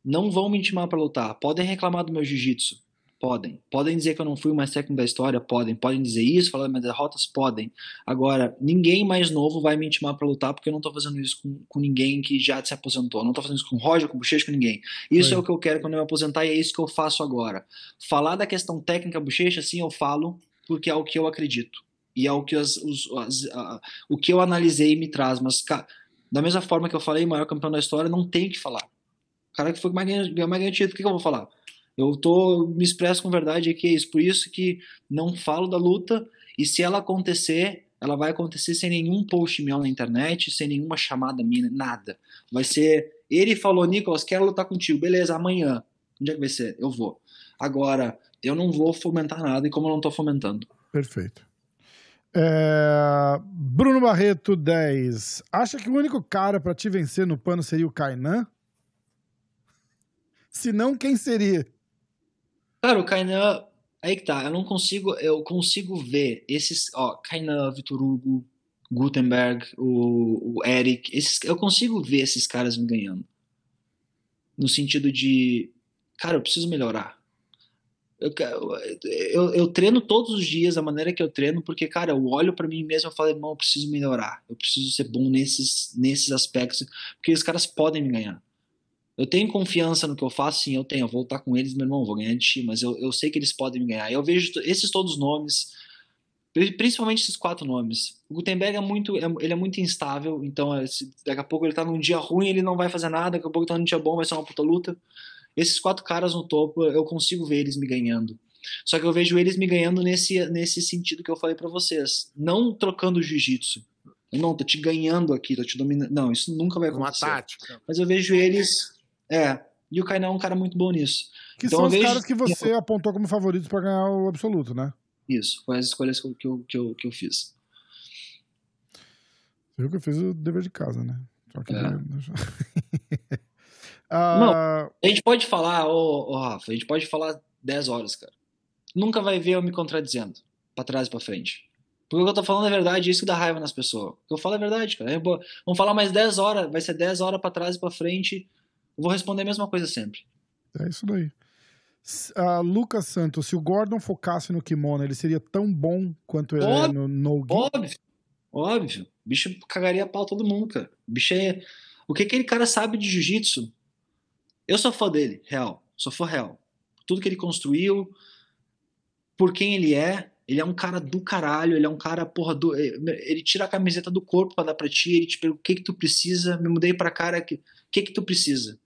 não vão me intimar para lutar. Podem reclamar do meu jiu-jitsu. Podem. Podem dizer que eu não fui o mais técnico da história? Podem. Podem dizer isso, falar das minhas derrotas? Podem. Agora, ninguém mais novo vai me intimar para lutar porque eu não tô fazendo isso com, com, ninguém que já se aposentou. Não tô fazendo isso com o Roger, com o Bochecha, com ninguém. Isso Foi. é o que eu quero quando eu me aposentar e é isso que eu faço agora. Falar da questão técnica Bochecha, sim, eu falo porque é o que eu acredito. E é o que, as, os, as, a, o que eu analisei me traz. Mas, cara, da mesma forma que eu falei, maior campeão da história, não tem que falar. O cara que foi mais ganhou título, o que, que eu vou falar? Eu tô, me expresso com verdade aqui, é isso. Por isso que não falo da luta. E se ela acontecer, ela vai acontecer sem nenhum post meu na internet, sem nenhuma chamada minha, nada. Vai ser. Ele falou, Nicolas, quero lutar contigo. Beleza, amanhã. Onde é que vai ser? Eu vou. Agora, eu não vou fomentar nada e como eu não tô fomentando. Perfeito. É... Bruno Barreto 10. Acha que o único cara para te vencer no pano seria o Kainan? Se não, quem seria? Cara, o Kainan. Aí que tá, eu não consigo. Eu consigo ver esses. Ó, Kainan, Vitor Hugo, Gutenberg, o, o Eric. Esses, eu consigo ver esses caras me ganhando. No sentido de. Cara, eu preciso melhorar. Eu, eu, eu, treino todos os dias da maneira que eu treino, porque, cara, eu olho para mim mesmo e falo, irmão, eu preciso melhorar, eu preciso ser bom nesses, nesses aspectos, porque os caras podem me ganhar. Eu tenho confiança no que eu faço, sim, eu tenho. Eu vou estar com eles, meu irmão, vou ganhar de ti, mas eu, eu sei que eles podem me ganhar. Eu vejo esses todos os nomes, principalmente esses quatro nomes. O Gutenberg é muito, é, ele é muito instável, então é, daqui a pouco ele tá num dia ruim, ele não vai fazer nada, daqui a pouco ele tá num dia bom, vai ser uma puta luta. Esses quatro caras no topo, eu consigo ver eles me ganhando. Só que eu vejo eles me ganhando nesse, nesse sentido que eu falei para vocês. Não trocando jiu-jitsu. Não, tô te ganhando aqui, tô te dominando. Não, isso nunca vai é acontecer. Uma tática. Mas eu vejo eles é. E o Kainan é um cara muito bom nisso. Que então, são os vejo... caras que você apontou como favoritos para ganhar o absoluto, né? Isso, foi as escolhas que eu, que eu, que eu fiz. Você viu que eu fiz o dever de casa, né? Só que é. eu... ah... Não, a gente pode falar, ô, ô, Rafa, a gente pode falar 10 horas, cara. Nunca vai ver eu me contradizendo, pra trás e pra frente. Porque o que eu tô falando é verdade, é isso que dá raiva nas pessoas. O que eu falo é verdade, cara. É vamos falar mais 10 horas, vai ser 10 horas pra trás e pra frente vou responder a mesma coisa sempre. É isso daí. Uh, Lucas Santos, se o Gordon focasse no kimono, ele seria tão bom quanto ele é óbvio, é no no Óbvio, óbvio. O bicho cagaria a pau todo mundo, cara. O bicho é... O que aquele cara sabe de jiu-jitsu? Eu sou fã dele, real. Sou fã real. Tudo que ele construiu, por quem ele é, ele é um cara do caralho, ele é um cara, porra, do... É, ele tira a camiseta do corpo pra dar pra ti, ele te pergunta o que que tu precisa, me mudei pra cara, o que que tu precisa?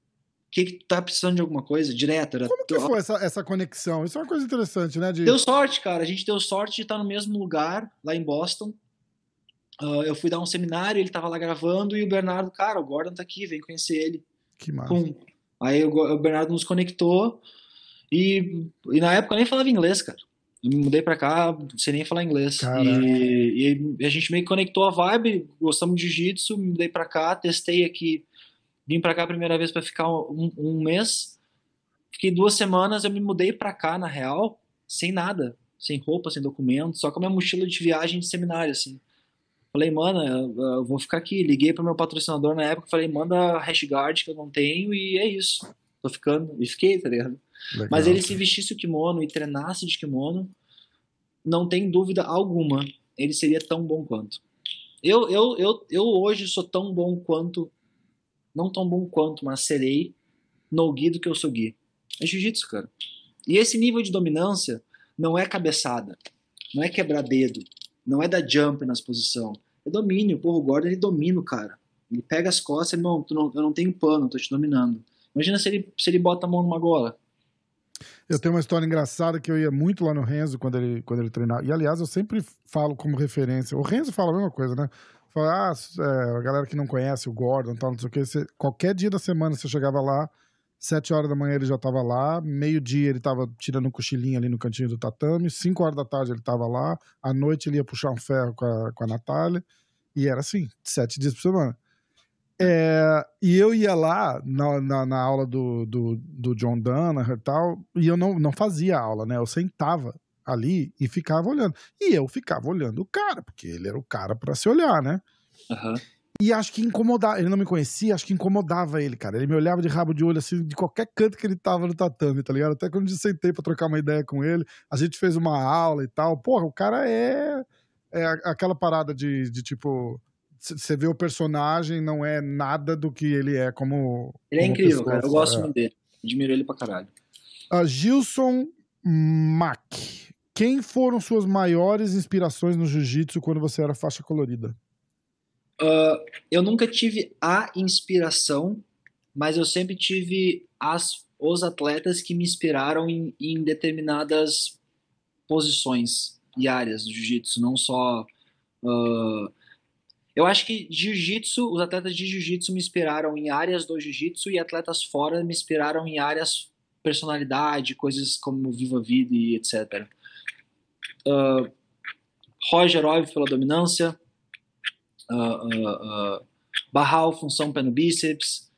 que, que tá precisando de alguma coisa direto. Era Como que foi essa, essa conexão? Isso é uma coisa interessante, né? De... Deu sorte, cara. A gente deu sorte de estar no mesmo lugar, lá em Boston. Uh, eu fui dar um seminário, ele tava lá gravando, e o Bernardo, cara, o Gordon tá aqui, vem conhecer ele. Que massa. Aí o, o, Bernardo nos conectou, e, e na época eu nem falava inglês, cara. Eu mudei pra cá sem nem falar inglês. E, e, a gente meio que conectou a vibe, gostamos de jiu-jitsu, mudei pra cá, testei aqui Vim para cá a primeira vez para ficar um, um, mês. Fiquei duas semanas, eu me mudei para cá, na real, sem nada. Sem roupa, sem documento, só com a minha mochila de viagem de seminário, assim. Falei, mano, eu, vou ficar aqui. Liguei pro meu patrocinador na época, falei, manda Guard que eu não tenho e é isso. Tô ficando. E fiquei, tá ligado? Legal. Mas ele se vestisse o kimono e treinasse de kimono, não tem dúvida alguma, ele seria tão bom quanto. Eu, eu, eu, eu hoje sou tão bom quanto não tão bom quanto, mas serei no-gi do que eu sou gi. É jiu-jitsu, cara. E esse nível de dominância não é cabeçada, não é quebrar dedo, não é dar jump nas posição. É domínio. Porra, o Gordon ele domina o cara. Ele pega as costas e não, não, eu não tenho pano, eu tô te dominando. Imagina se ele, se ele bota a mão numa gola. Eu tenho uma história engraçada que eu ia muito lá no Renzo quando ele, quando ele treinava. E aliás, eu sempre falo como referência. O Renzo fala a mesma coisa, né? Falar, ah, é, a galera que não conhece, o Gordon, tal, não sei o quê. você, qualquer dia da semana você chegava lá, sete horas da manhã ele já estava lá, meio-dia ele estava tirando um cochilinho ali no cantinho do tatame, cinco horas da tarde ele estava lá, à noite ele ia puxar um ferro com a, com a Natália, e era assim, sete dias por semana. É, e eu ia lá na, na, na aula do, do, do John Danaher e tal, e eu não, não fazia aula, né? Eu sentava ali e ficava olhando. E eu ficava olhando o cara, porque ele era o cara para se olhar, né? Uhum. E acho que incomodava, ele não me conhecia, acho que incomodava ele, cara. Ele me olhava de rabo de olho, assim, de qualquer canto que ele tava no tatame, tá ligado? Até quando eu sentei pra trocar uma ideia com ele, a gente fez uma aula e tal. Porra, o cara é, é aquela parada de, de tipo, você vê o personagem, não é nada do que ele é como. Ele é incrível, pessoa, cara. Eu gosto é. muito dele. Admiro ele pra caralho. Uh, Gilson Mack. Quem foram suas maiores inspirações no jiu-jitsu quando você era faixa colorida? Uh, eu nunca tive a inspiração, mas eu sempre tive as, os atletas que me inspiraram em, em determinadas posições e áreas do jiu-jitsu, não só. Uh, eu acho que jiu-jitsu, os atletas de jiu-jitsu me inspiraram em áreas do jiu-jitsu e atletas fora me inspiraram em áreas personalidade, coisas como viva a vida e etc uh, Roger, óbvio, pela dominância, uh, uh, Barral, função pé no bíceps,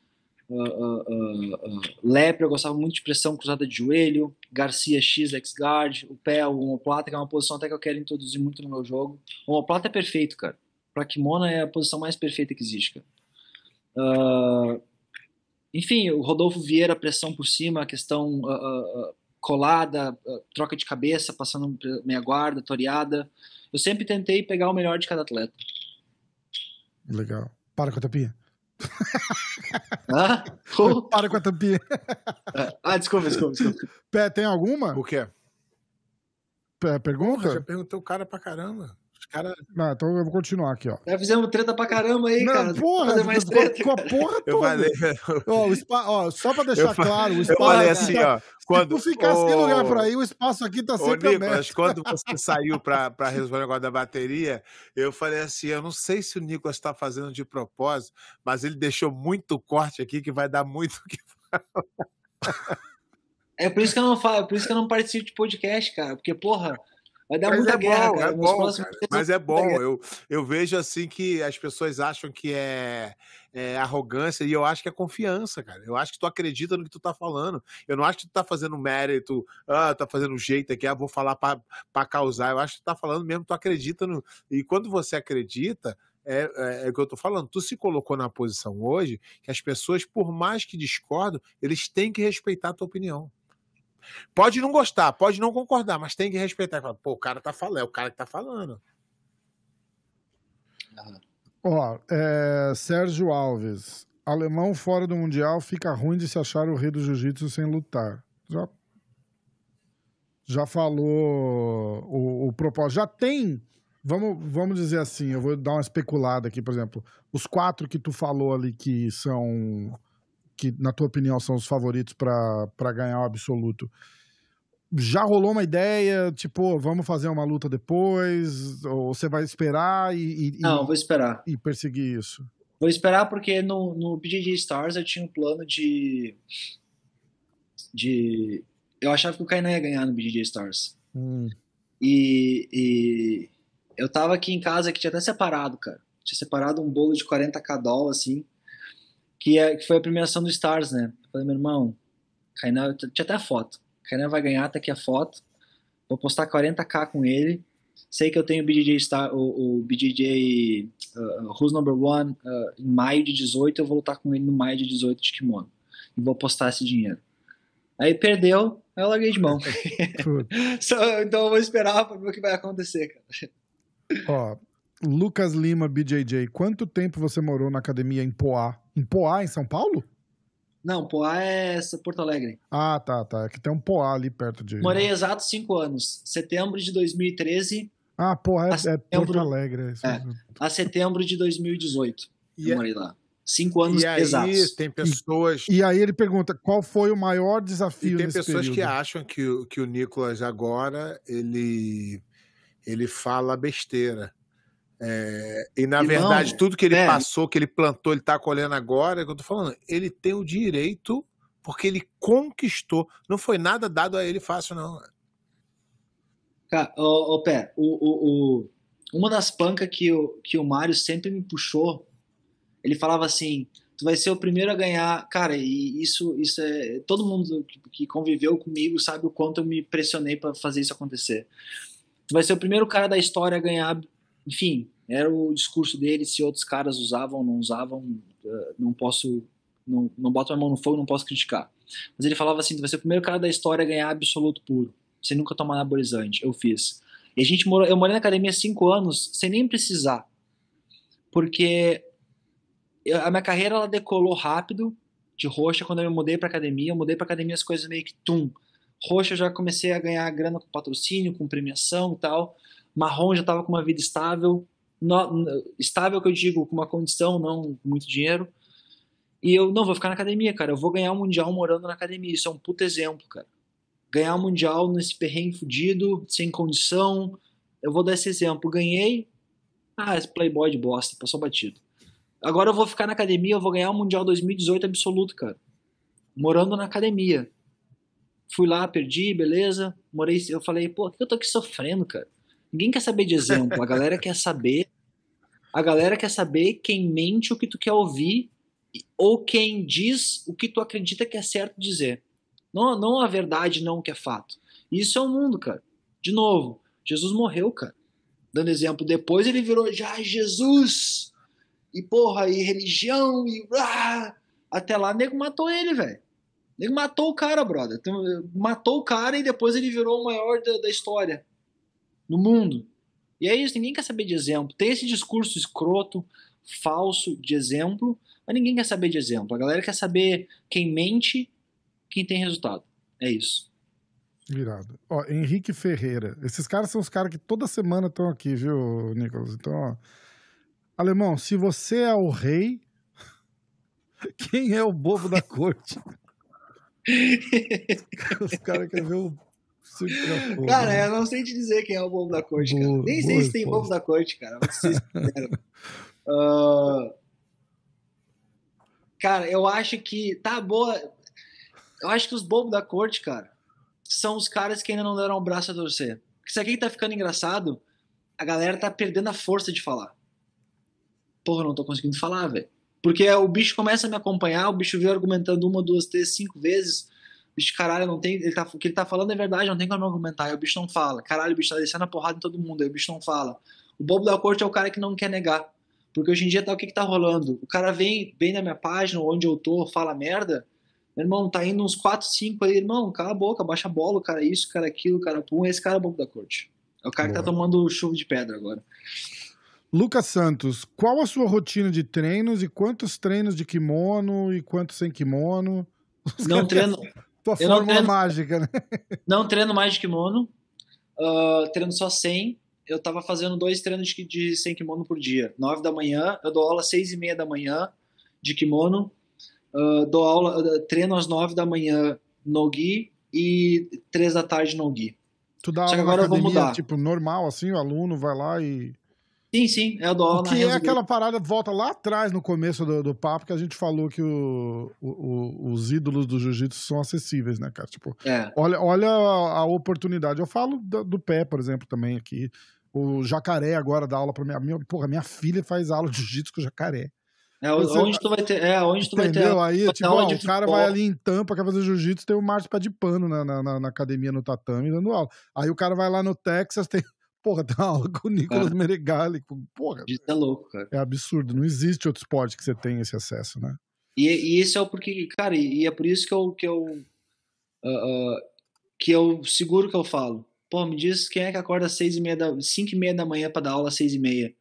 Lepre, eu gostava muito de pressão cruzada de joelho, Garcia X, X-Guard, o pé, o omoplata, que é uma posição até que eu quero introduzir muito no meu jogo. O omoplata é perfeito, cara. Pra kimono é a posição mais perfeita que existe, cara. Uh, enfim, o Rodolfo Vieira, pressão por cima, a questão uh, uh, colada, ah, troca de cabeça, passando meia guarda, toreada. Eu sempre tentei pegar o melhor de cada atleta. Legal. Para com a tapinha. Ah, Para com a tapinha. É. Ah, desculpa, desculpa, desculpa. Pé, tem alguma? O quê? pé pergunta? Porra, já perguntou o cara pra caramba cara Não, então eu vou continuar aqui, ó. Já tá fizemos treta pra caramba aí, não, cara. Porra, fazer mais treta, com, a porra toda. Eu falei... ó, o spa, ó, só pra deixar claro, o espaço. Eu falei assim, tá... ó. Quando... Se tu ficar sem lugar pra ir, o espaço aqui tá sempre ô, Nicolas, aberto. quando você saiu pra, pra resolver o negócio da bateria, eu falei assim: eu não sei se o Nicolas tá fazendo de propósito, mas ele deixou muito corte aqui que vai dar muito que É por isso que eu não falo, por isso que eu não participo de podcast, cara. Porque, porra, Vai dar mas muita é guerra, é bom, cara, é bom, cara, Mas é bom. Eu, eu vejo assim que as pessoas acham que é, é, arrogância e eu acho que é confiança, cara. Eu acho que tu acredita no que tu tá falando. Eu não acho que tu tá fazendo mérito, ah, tá fazendo jeito aqui, ah, vou falar para causar. Eu acho que tu tá falando mesmo, tu acredita no. E quando você acredita, é, é, é, o que eu tô falando. Tu se colocou na posição hoje que as pessoas, por mais que discordam, eles têm que respeitar a tua opinião. Pode não gostar, pode não concordar, mas tem que respeitar. Fala, Pô, o cara tá falando, é o cara que tá falando. Ó, é, Sérgio Alves. Alemão fora do Mundial fica ruim de se achar o rei do jiu-jitsu sem lutar. Já, já falou o, o propósito. Já tem vamos, vamos dizer assim, eu vou dar uma especulada aqui, por exemplo, os quatro que tu falou ali que são que na tua opinião são os favoritos para ganhar o absoluto, já rolou uma ideia, tipo, vamos fazer uma luta depois? Ou você vai esperar e. e Não, vou esperar. E perseguir isso? Vou esperar porque no, no BJJ Stars eu tinha um plano de. de eu achava que o Kainan ia ganhar no BJJ Stars. Hum. E, e, eu tava aqui em casa que tinha até separado, cara. Tinha separado um bolo de 40k dólar, assim que, é, que foi a premiação do Stars, né? Eu falei, meu irmão, Kainan, tinha até a foto. Kainan vai ganhar, tá aqui a foto. Vou postar 40k com ele. Sei que eu tenho o BJJ, Star, o, o BJJ uh, uh, Who's Number One uh, em maio de 18. Eu vou lutar com ele no maio de 18 de kimono. E vou postar esse dinheiro. Aí perdeu, aí eu larguei de mão. so, então eu vou esperar pra ver o que vai acontecer, cara. Ó, Lucas Lima, BJJ, quanto tempo você morou na academia em Poá, em Poá, em São Paulo? Não, Poá é Porto Alegre. Ah, tá, tá. É que tem um Poá ali perto de. Morei exato cinco anos. Setembro de 2013. Ah, Poá é, setembro... é Porto Alegre. É, é, a setembro de 2018. E eu é- morei lá. Cinco anos e aí, exatos. Tem pessoas. E, e, aí ele pergunta qual foi o maior desafio. E tem pessoas período? que acham que, que o Nicolas agora ele ele fala besteira. É, e na verdade, tudo que ele é. passou, que ele plantou, ele está colhendo agora, é o que eu tô falando, ele tem o direito, porque ele conquistou. Não foi nada dado a ele fácil, não. Cara, ô, ô Pé, o, o, o, uma das pancas que o, que o Mário sempre me puxou, ele falava assim: tu vai ser o primeiro a ganhar. Cara, e isso, isso é. Todo mundo que conviveu comigo sabe o quanto eu me pressionei para fazer isso acontecer. Tu vai ser o primeiro cara da história a ganhar enfim, era o discurso dele, se outros caras usavam ou não usavam, eh, não posso, não, não boto a mão no fogo, não posso criticar. Mas ele falava assim, vai ser é o primeiro cara da história a ganhar absoluto puro, sem nunca tomar anabolizante, eu fiz. E a gente morou, eu morei na academia cinco anos sem nem precisar, porque a minha carreira ela decolou rápido, de roxa, quando eu me mudei pra academia, eu mudei pra academia as coisas meio que tum, roxa eu já comecei a ganhar grana com patrocínio, com premiação e tal, marrom já estava com uma vida estável, no, estável que eu digo, com uma condição, não muito dinheiro. E eu não vou ficar na academia, cara. Eu vou ganhar o mundial morando na academia. Isso é um puto exemplo, cara. Ganhar o mundial nesse perrengue fudido, sem condição. Eu vou dar esse exemplo. Ganhei. Ah, esse playboy de bosta, passou batido. Agora eu vou ficar na academia, eu vou ganhar o mundial 2018 absoluto, cara. Morando na academia. Fui lá, perdi, beleza. Morei, eu falei, pô, que eu tô aqui sofrendo, cara? Ninguém quer saber de exemplo. A galera quer saber. A galera quer saber quem mente o que tu quer ouvir ou quem diz o que tu acredita que é certo dizer. Não, não a verdade, não o que é fato. Isso é o mundo, cara. De novo, Jesus morreu, cara. Dando exemplo, depois ele virou já Jesus e porra, e religião e ah, até lá, nego matou ele, velho. Nego matou o cara, brother. Então, matou o cara e depois ele virou o maior da, da história no mundo. E é isso, ninguém quer saber de exemplo. Tem esse discurso escroto, falso de exemplo, mas ninguém quer saber de exemplo. A galera quer saber quem mente, quem tem resultado. É isso. Virado. Ó, Henrique Ferreira. Esses caras são os caras que toda semana estão aqui, viu, Nicolas? Então, ó. Alemão, se você é o rei, quem é o bobo da corte? os caras querem ver o Cara, eu não sei te dizer quem é o bobo da corte, cara. Boa, Nem sei boa, é se tem bobo da corte, cara. Vocês uh... Ah, cara, eu acho que. Tá boa. Eu acho que os bobos da corte, cara, são os caras que ainda não deram o um braço a torcer. Porque se aqui tá ficando engraçado, a galera tá perdendo a força de falar. Porra, não tô conseguindo falar, velho. Porque o bicho começa a me acompanhar, o bicho vem argumentando uma, duas, três, cinco vezes bicho, caralho, não tem. Ele tá, o que ele tá falando é verdade, não tem como argumentar. Aí o bicho não fala. Caralho, o bicho tá descendo a porrada em todo mundo. Aí o bicho não fala. O Bobo da Corte é o cara que não quer negar. Porque hoje em dia tá o que, que tá rolando? O cara vem, bem na minha página, onde eu tô, fala merda. Meu irmão, tá indo uns 4, 5 aí, irmão, cala a boca, baixa a bola, cara, é isso, cara, é aquilo, cara, é pum. Esse cara é o Bobo da Corte. É o cara Boa. que tá tomando chuva de pedra agora. Lucas Santos, qual a sua rotina de treinos e quantos treinos de kimono e quantos sem kimono? Os não treino, tua eu fórmula treino, mágica, né? Não treino mais de kimono, uh, treino só 100. Eu tava fazendo dois treinos de, de 100 kimono por dia. 9 da manhã, eu dou aula às 6 e meia da manhã de kimono. Uh, dou aula, treino às 9 da manhã no gi e 3 da tarde no gi. Tu dá aula agora academia, eu vou mudar. tipo normal assim, o aluno vai lá e Sim, sim, é o dólar que é aquela parada, volta lá atrás no começo do, do papo, que a gente falou que o, o, o, os ídolos do jiu-jitsu são acessíveis, né, cara? Tipo, é. olha, olha a, a, oportunidade. Eu falo do, do, pé, por exemplo, também aqui. O jacaré agora dá aula para minha, minha. Porra, minha filha faz aula de jiu-jitsu com o jacaré. É, Você, onde tu vai ter. É, onde tu entendeu? vai ter. Aí, tipo, ó, o cara vai ali em tampa, quer fazer jiu-jitsu, tem o Márcio pé de pano na, na, na, academia no tatame dando aula. Aí o cara vai lá no Texas, tem porra, tem aula com o Nicolas é. Meregali. Tipo, porra. Isso é louco, cara. É absurdo. Não existe outro esporte que você tenha esse acesso, né? E, e esse é o porque, cara, e, e é por isso que eu, que eu, uh, uh, que eu seguro que eu falo. Pô, me diz quem é que acorda às seis e meia da, cinco e meia da manhã para dar aula às seis e meia.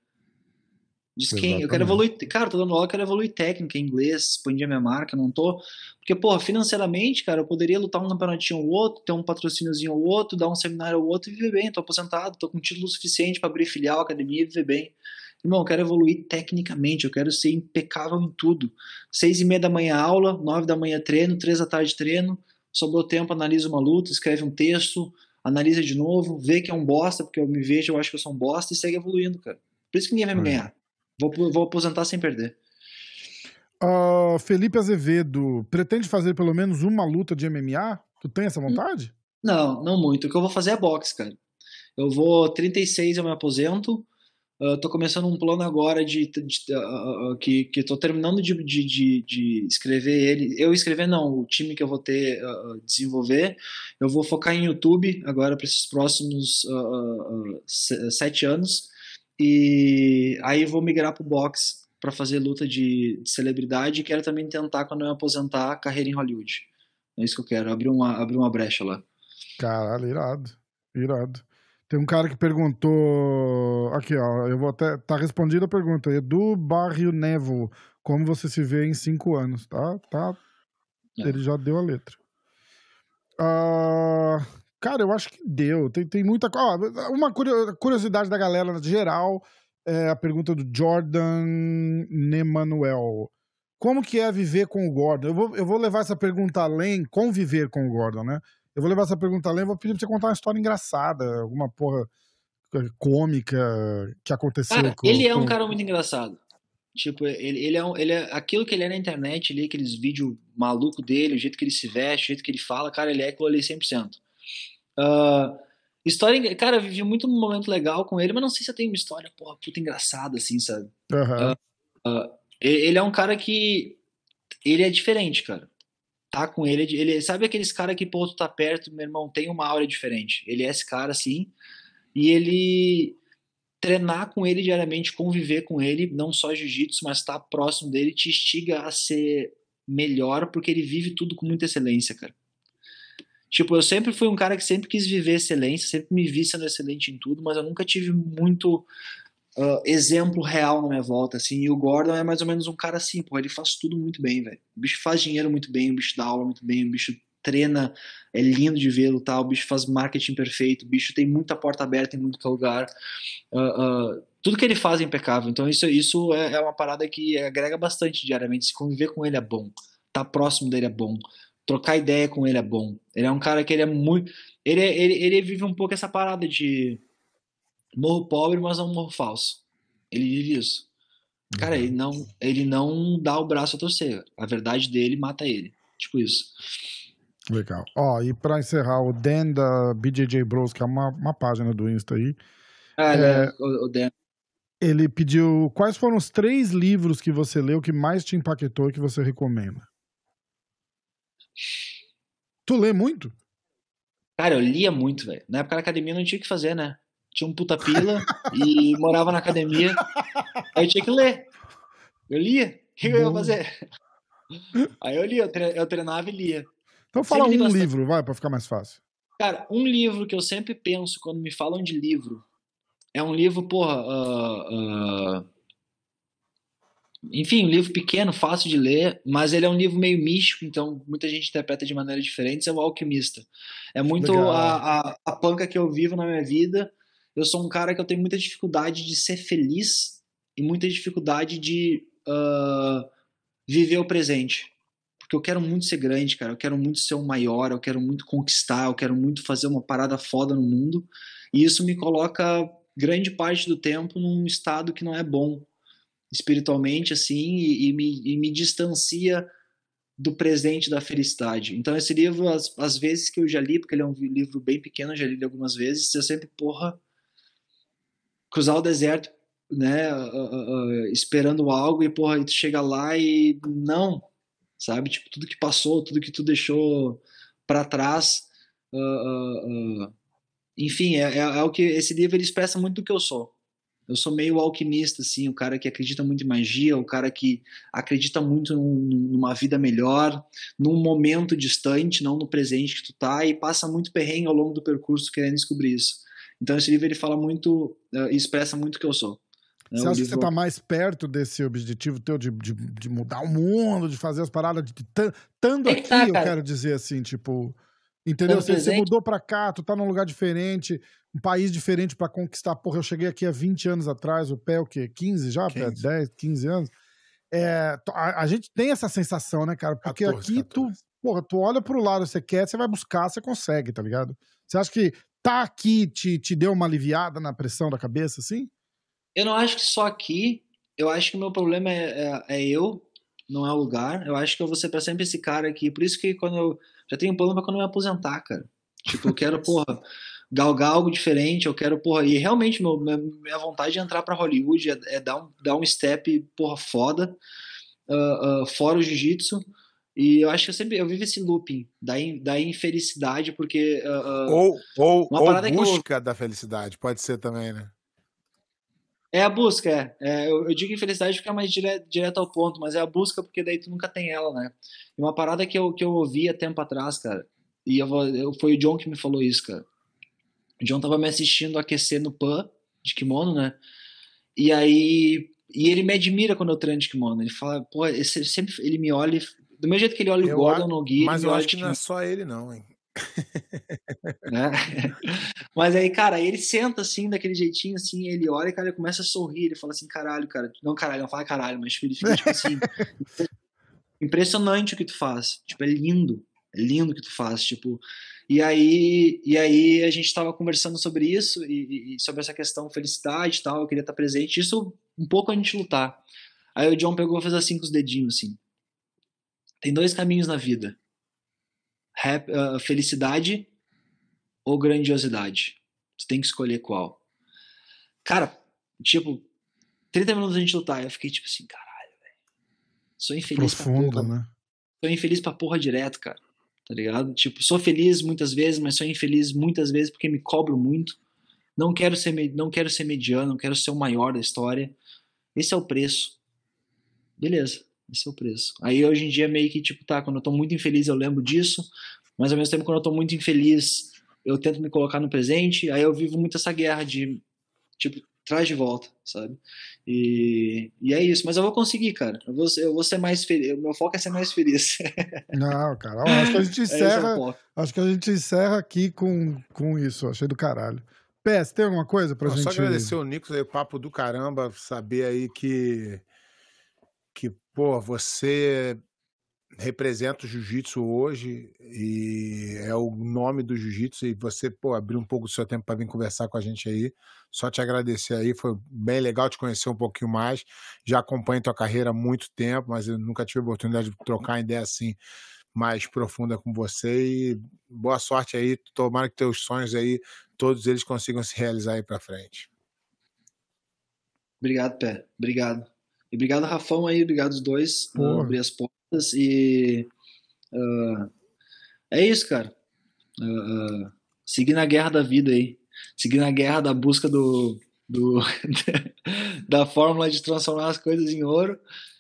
Diz Exatamente. quem, eu quero evoluir, cara, tô dando aula, eu quero evoluir técnica, inglês, expandir a minha marca, não tô. Porque, porra, financeiramente, cara, eu poderia lutar um campeonatinho ou outro, ter um patrocíniozinho ou outro, dar um seminário ou outro e viver bem. Tô aposentado, tô com título suficiente para abrir filial, academia e viver bem. Irmão, eu quero evoluir tecnicamente, eu quero ser impecável em tudo. Seis e meia da manhã aula, nove da manhã treino, três da tarde treino, sobrou tempo, analisa uma luta, escreve um texto, analisa de novo, vê que é um bosta, porque eu me vejo, eu acho que eu sou um bosta e segue evoluindo, cara. Por isso que ninguém vai me hum. ganhar. Vou, vou aposentar sem perder. Uh, Felipe Azevedo, pretende fazer pelo menos uma luta de MMA? Tu tem essa vontade? Não, não muito. O que eu vou fazer é boxe, cara. Eu vou 36, eu me aposento. Uh, tô começando um plano agora de, de, de uh, ah, ah, que, que tô terminando de, de, de, escrever ele. Eu escrever não, o time que eu vou ter uh, desenvolver. Eu vou focar em YouTube agora para esses próximos sete anos. E aí vou migrar pro box para fazer luta de, de, celebridade e quero também tentar, quando eu me aposentar, carreira em Hollywood. É isso que eu quero, abrir uma, abrir uma brecha lá. Caralho, irado. Irado. Tem um cara que perguntou. Aqui, ó. Eu vou até. Tá respondida a pergunta. Edu Barrio Nevo, como você se vê em cinco anos? Tá? tá... É. Ele já deu a letra. Uh, Cara, eu acho que deu. Tem, tem muita. coisa. uma curiosidade da galera geral é a pergunta do Jordan Nemanuel. Como que é viver com o Gordon? Eu vou, eu vou levar essa pergunta além, conviver com o Gordon, né? Eu vou levar essa pergunta além, vou pedir pra você contar uma história engraçada, alguma porra é, cômica que aconteceu. Cara, com, ele é um com... cara muito engraçado. Tipo, ele, ele, é um, ele é aquilo que ele é na internet, ali, aqueles vídeos maluco dele, o jeito que ele se veste, o jeito que ele fala, cara, ele é aquilo ali 100%. Uh, história. Cara, vivi muito um momento legal com ele, mas não sei se eu tenho uma história, porra, puta engraçada, assim, sabe? Uhum. Uh, uh, ele é um cara que. Ele é diferente, cara. Tá com ele. ele sabe aqueles cara que, pô, tu tá perto, meu irmão, tem uma aura diferente. Ele é esse cara, assim. E ele. Treinar com ele diariamente, conviver com ele, não só jiu-jitsu, mas estar tá próximo dele, te instiga a ser melhor, porque ele vive tudo com muita excelência, cara. Tipo, eu sempre fui um cara que sempre quis viver excelência, sempre me vi sendo excelente em tudo, mas eu nunca tive muito uh, exemplo real na minha volta, assim. E o Gordon é mais ou menos um cara assim, pô, ele faz tudo muito bem, velho. O bicho faz dinheiro muito bem, o bicho dá aula muito bem, o bicho treina, é lindo de vê-lo, tá? o bicho faz marketing perfeito, o bicho tem muita porta aberta em muito lugar. Uh, uh, tudo que ele faz é impecável. Então, isso, isso é, é uma parada que agrega bastante diariamente. Se conviver com ele é bom, tá próximo dele é bom Trocar ideia com ele é bom. Ele é um cara que ele é muito. Ele, é, ele, ele vive um pouco essa parada de morro pobre, mas não morro falso. Ele vive isso. Cara, ele não, ele não dá o braço a torcer. A verdade dele mata ele. Tipo isso. Legal. Ó, e pra encerrar, o Dan da BJJ Bros, que é uma, uma página do Insta aí. Ah, é, é, o, o Dan. Ele pediu quais foram os três livros que você leu que mais te impactou e que você recomenda? Tu lê muito? Cara, eu lia muito, velho. Na época da academia não tinha o que fazer, né? Tinha um puta pila e morava na academia. Aí eu tinha que ler. Eu lia. O que eu ia fazer? Aí eu lia, eu treinava e lia. Então fala sempre um livro, vai, pra ficar mais fácil. Cara, um livro que eu sempre penso quando me falam de livro é um livro, porra, uh, uh, enfim, um livro pequeno, fácil de ler, mas ele é um livro meio místico, então muita gente interpreta de maneira diferente. É o Alquimista. É muito a, a, a panca que eu vivo na minha vida. Eu sou um cara que eu tenho muita dificuldade de ser feliz e muita dificuldade de uh, viver o presente. Porque eu quero muito ser grande, cara. Eu quero muito ser o maior, eu quero muito conquistar, eu quero muito fazer uma parada foda no mundo. E isso me coloca grande parte do tempo num estado que não é bom, espiritualmente, assim, e, e, me, e me distancia do presente da felicidade. Então, esse livro, as, as vezes que eu já li, porque ele é um livro bem pequeno, eu já li algumas vezes, eu sempre, porra, cruzar o deserto, né, uh, uh, esperando algo e, porra, e tu chega lá e não, sabe? Tipo, tudo que passou, tudo que tu deixou para trás. Uh, enfim, é, é, é, o que esse livro ele expressa muito do que eu sou. Eu sou meio alquimista, assim, o cara que acredita muito em magia, o cara que acredita muito numa vida melhor, num momento distante, não no presente que tu tá, e passa muito perrengue ao longo do percurso querendo descobrir isso. Então esse livro ele fala muito, eh, expressa muito o que eu sou. É você acha livro... que você está mais perto desse objetivo teu de, de, de, mudar o mundo, de fazer as paradas de, de tando é aqui, tá, eu quero dizer assim, tipo. Entendeu? Você, você, mudou pra cá, tu tá num lugar diferente, um país diferente para conquistar. Porra, eu cheguei aqui há 20 anos atrás, o pé é o quê? 15 já? 15. Pé, 10, 15 anos. É, a, a, gente tem essa sensação, né, cara? Porque 14, aqui 14. tu, porra, tu olha pro lado, você quer, você vai buscar, você consegue, tá ligado? Você acha que tá aqui te, te deu uma aliviada na pressão da cabeça, assim? Eu não acho que só aqui. Eu acho que o meu problema é, é, é eu, não é o lugar. Eu acho que eu vou ser pra sempre esse cara aqui. Por isso que quando eu já tenho um plano para quando eu me aposentar, cara. Tipo, eu quero, porra, galgar algo diferente, eu quero, porra, e realmente meu, minha vontade de entrar para Hollywood é, é, dar, um, dar um step, porra, foda, uh, uh, fora o jiu-jitsu. E eu acho que eu sempre eu vivo esse looping da, in, da infelicidade, porque. Uh, ou ou, uma ou é busca eu... da felicidade, pode ser também, né? É a busca, é. é eu, eu, digo infelicidade porque é mais direto ao ponto, mas é a busca porque daí tu nunca tem ela, né? E uma parada que eu, que eu ouvi há tempo atrás, cara, e eu, eu, foi o John que me falou isso, cara. O John tava me assistindo aquecer no PAN de kimono, né? E aí. E ele me admira quando eu treino de kimono. Ele fala, pô, ele sempre ele me olha. Do mesmo jeito que ele olha o Gordon no Gui. Mas eu acho que não é só ele, não, hein? né? Mas aí, cara, ele senta assim, daquele jeitinho, assim, ele olha e, cara, ele começa a sorrir, ele fala assim, caralho, cara, não caralho, não fala caralho, mas tipo, ele fica tipo assim, impressionante o que tu faz, tipo, é lindo, é lindo o que tu faz, tipo, e aí, e aí a gente estava conversando sobre isso e, e, sobre essa questão felicidade e tal, eu queria estar presente, isso um pouco a gente lutar. Aí o John pegou e fez assim com os dedinhos, assim, tem dois caminhos na vida, uh, felicidade ou grandiosidade? Você tem que escolher qual. Cara, tipo, 30 minutos a gente lutar, eu fiquei tipo assim, caralho, velho. Sou infeliz Profundo, pra porra. Né? Sou infeliz pra porra direto, cara. Tá ligado? Tipo, sou feliz muitas vezes, mas sou infeliz muitas vezes porque me cobro muito. Não quero ser, não quero ser mediano, não quero ser o maior da história. Esse é o preço. Beleza. Esse é o preço. Aí hoje em dia meio que tipo, tá, quando eu tô muito infeliz eu lembro disso, mas ao mesmo tempo quando eu tô muito infeliz eu tento me colocar no presente, aí eu vivo muito essa guerra de tipo, traz de volta, sabe? E, e é isso, mas eu vou conseguir, cara. Eu vou, eu vou ser mais feliz. Meu foco é ser mais feliz. Não, cara, acho que a gente é encerra. É acho que a gente encerra aqui com, com isso. Achei do caralho. PS, tem alguma coisa pra eu gente? Só agradecer o Nico, o é papo do caramba, saber aí que que, pô, você representa o jiu-jitsu hoje e é o nome do jiu-jitsu e você, pô, abriu um pouco do seu tempo para vir conversar com a gente aí. Só te agradecer aí, foi bem legal te conhecer um pouquinho mais. Já acompanho tua carreira há muito tempo, mas eu nunca tive a oportunidade de trocar ideia assim mais profunda com você e boa sorte aí, tomara que teus sonhos aí, todos eles consigam se realizar aí para frente. Obrigado, Pé. Obrigado. E obrigado, Rafão, aí, obrigado os dois por abrir as portas. E uh, é isso, cara. Uh, uh, seguir na guerra da vida aí. Seguir na guerra da busca do, do da fórmula de transformar as coisas em ouro.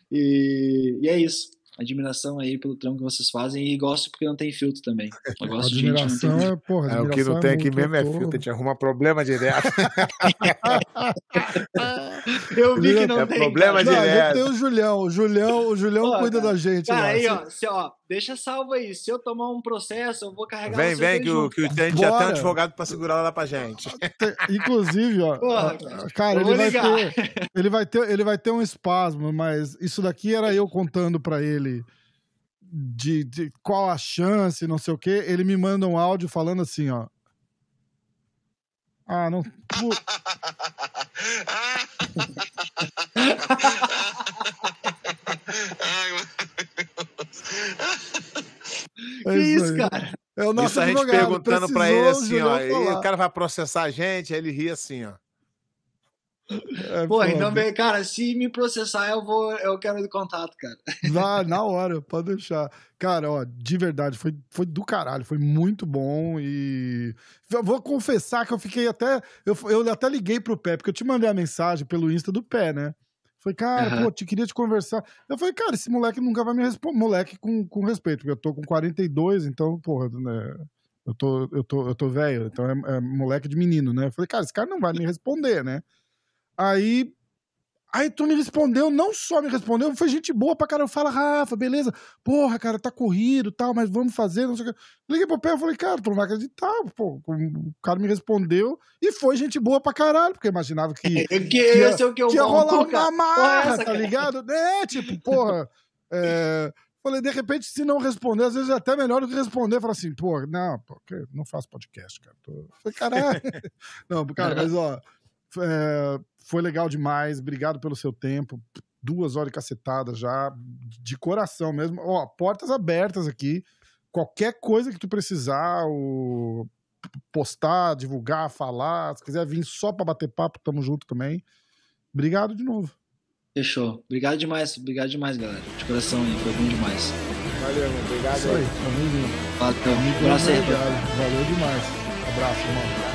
E, e é isso admiração aí pelo trampo que vocês fazem e gosto porque não tem filtro também. Eu gosto de gente não é, é, o que não tem é aqui é mesmo é filtro, a gente arruma problema direto. eu vi que não é tem. problema direto. Não, tem o Julião, o Julião, o Julião Pô, cuida cara, da gente. lá, aí, assim. ó, se, ó, Deixa salvo aí. Se eu tomar um processo, eu vou carregar Vem, vem, que, o, que o Dante já tem um advogado pra segurar lá pra gente. Inclusive, ó. Porra, cara, ele vai, ter, ele vai, ter, ele, vai ter, um espasmo, mas isso daqui era eu contando pra ele de, de qual a chance, não sei o quê. Ele me manda um áudio falando assim, ó. Ah, não. É que é isso, cara? É o nosso isso a gente advogado, perguntando para ele assim, ó. E o cara vai processar a gente, aí ele ri assim, ó. É, Pô, então, cara, se me processar, eu vou, eu quero de contato, cara. Na, na hora, pode deixar. Cara, ó, de verdade, foi, foi do caralho, foi muito bom e eu vou confessar que eu fiquei até, eu, eu até liguei pro pé, porque eu te mandei a mensagem pelo Insta do pé, né? Falei, cara, uhum. pô, te queria te conversar. Eu falei, cara, esse moleque nunca vai me responder. Moleque com, com respeito, porque eu tô com 42, então, porra, né? Eu tô, eu tô, eu tô velho, então é, é moleque de menino, né? Eu falei, cara, esse cara não vai me responder, né? Aí Aí tu me respondeu, não só me respondeu, foi gente boa pra caralho. Eu Rafa, beleza. Porra, cara, tá corrido tal, mas vamos fazer, não sei o que. Liguei pro pé e falei, cara, tu não vai acreditar. Pô, o cara me respondeu e foi gente boa pra caralho, porque eu imaginava que. que, esse ia, é o que eu que ia rolar uma marra, tá é ligado? É, tipo, porra. É, falei, de repente, se não responder, às vezes é até melhor do que responder. Falei assim, porra, não, porque não faço podcast, cara. Falei, caralho. não, cara, mas ó. É, foi legal demais, obrigado pelo seu tempo. Duas horas cacetadas já, de coração mesmo. Ó, portas abertas aqui. Qualquer coisa que tu precisar, o... postar, divulgar, falar, se quiser vir só para bater papo, tamo junto também. Obrigado de novo. Fechou. Obrigado demais, obrigado demais, galera. De coração foi bom demais. Valeu, meu. Obrigado Isso aí. aí. Valeu, Valeu, Valeu, demais. Abraço, irmão.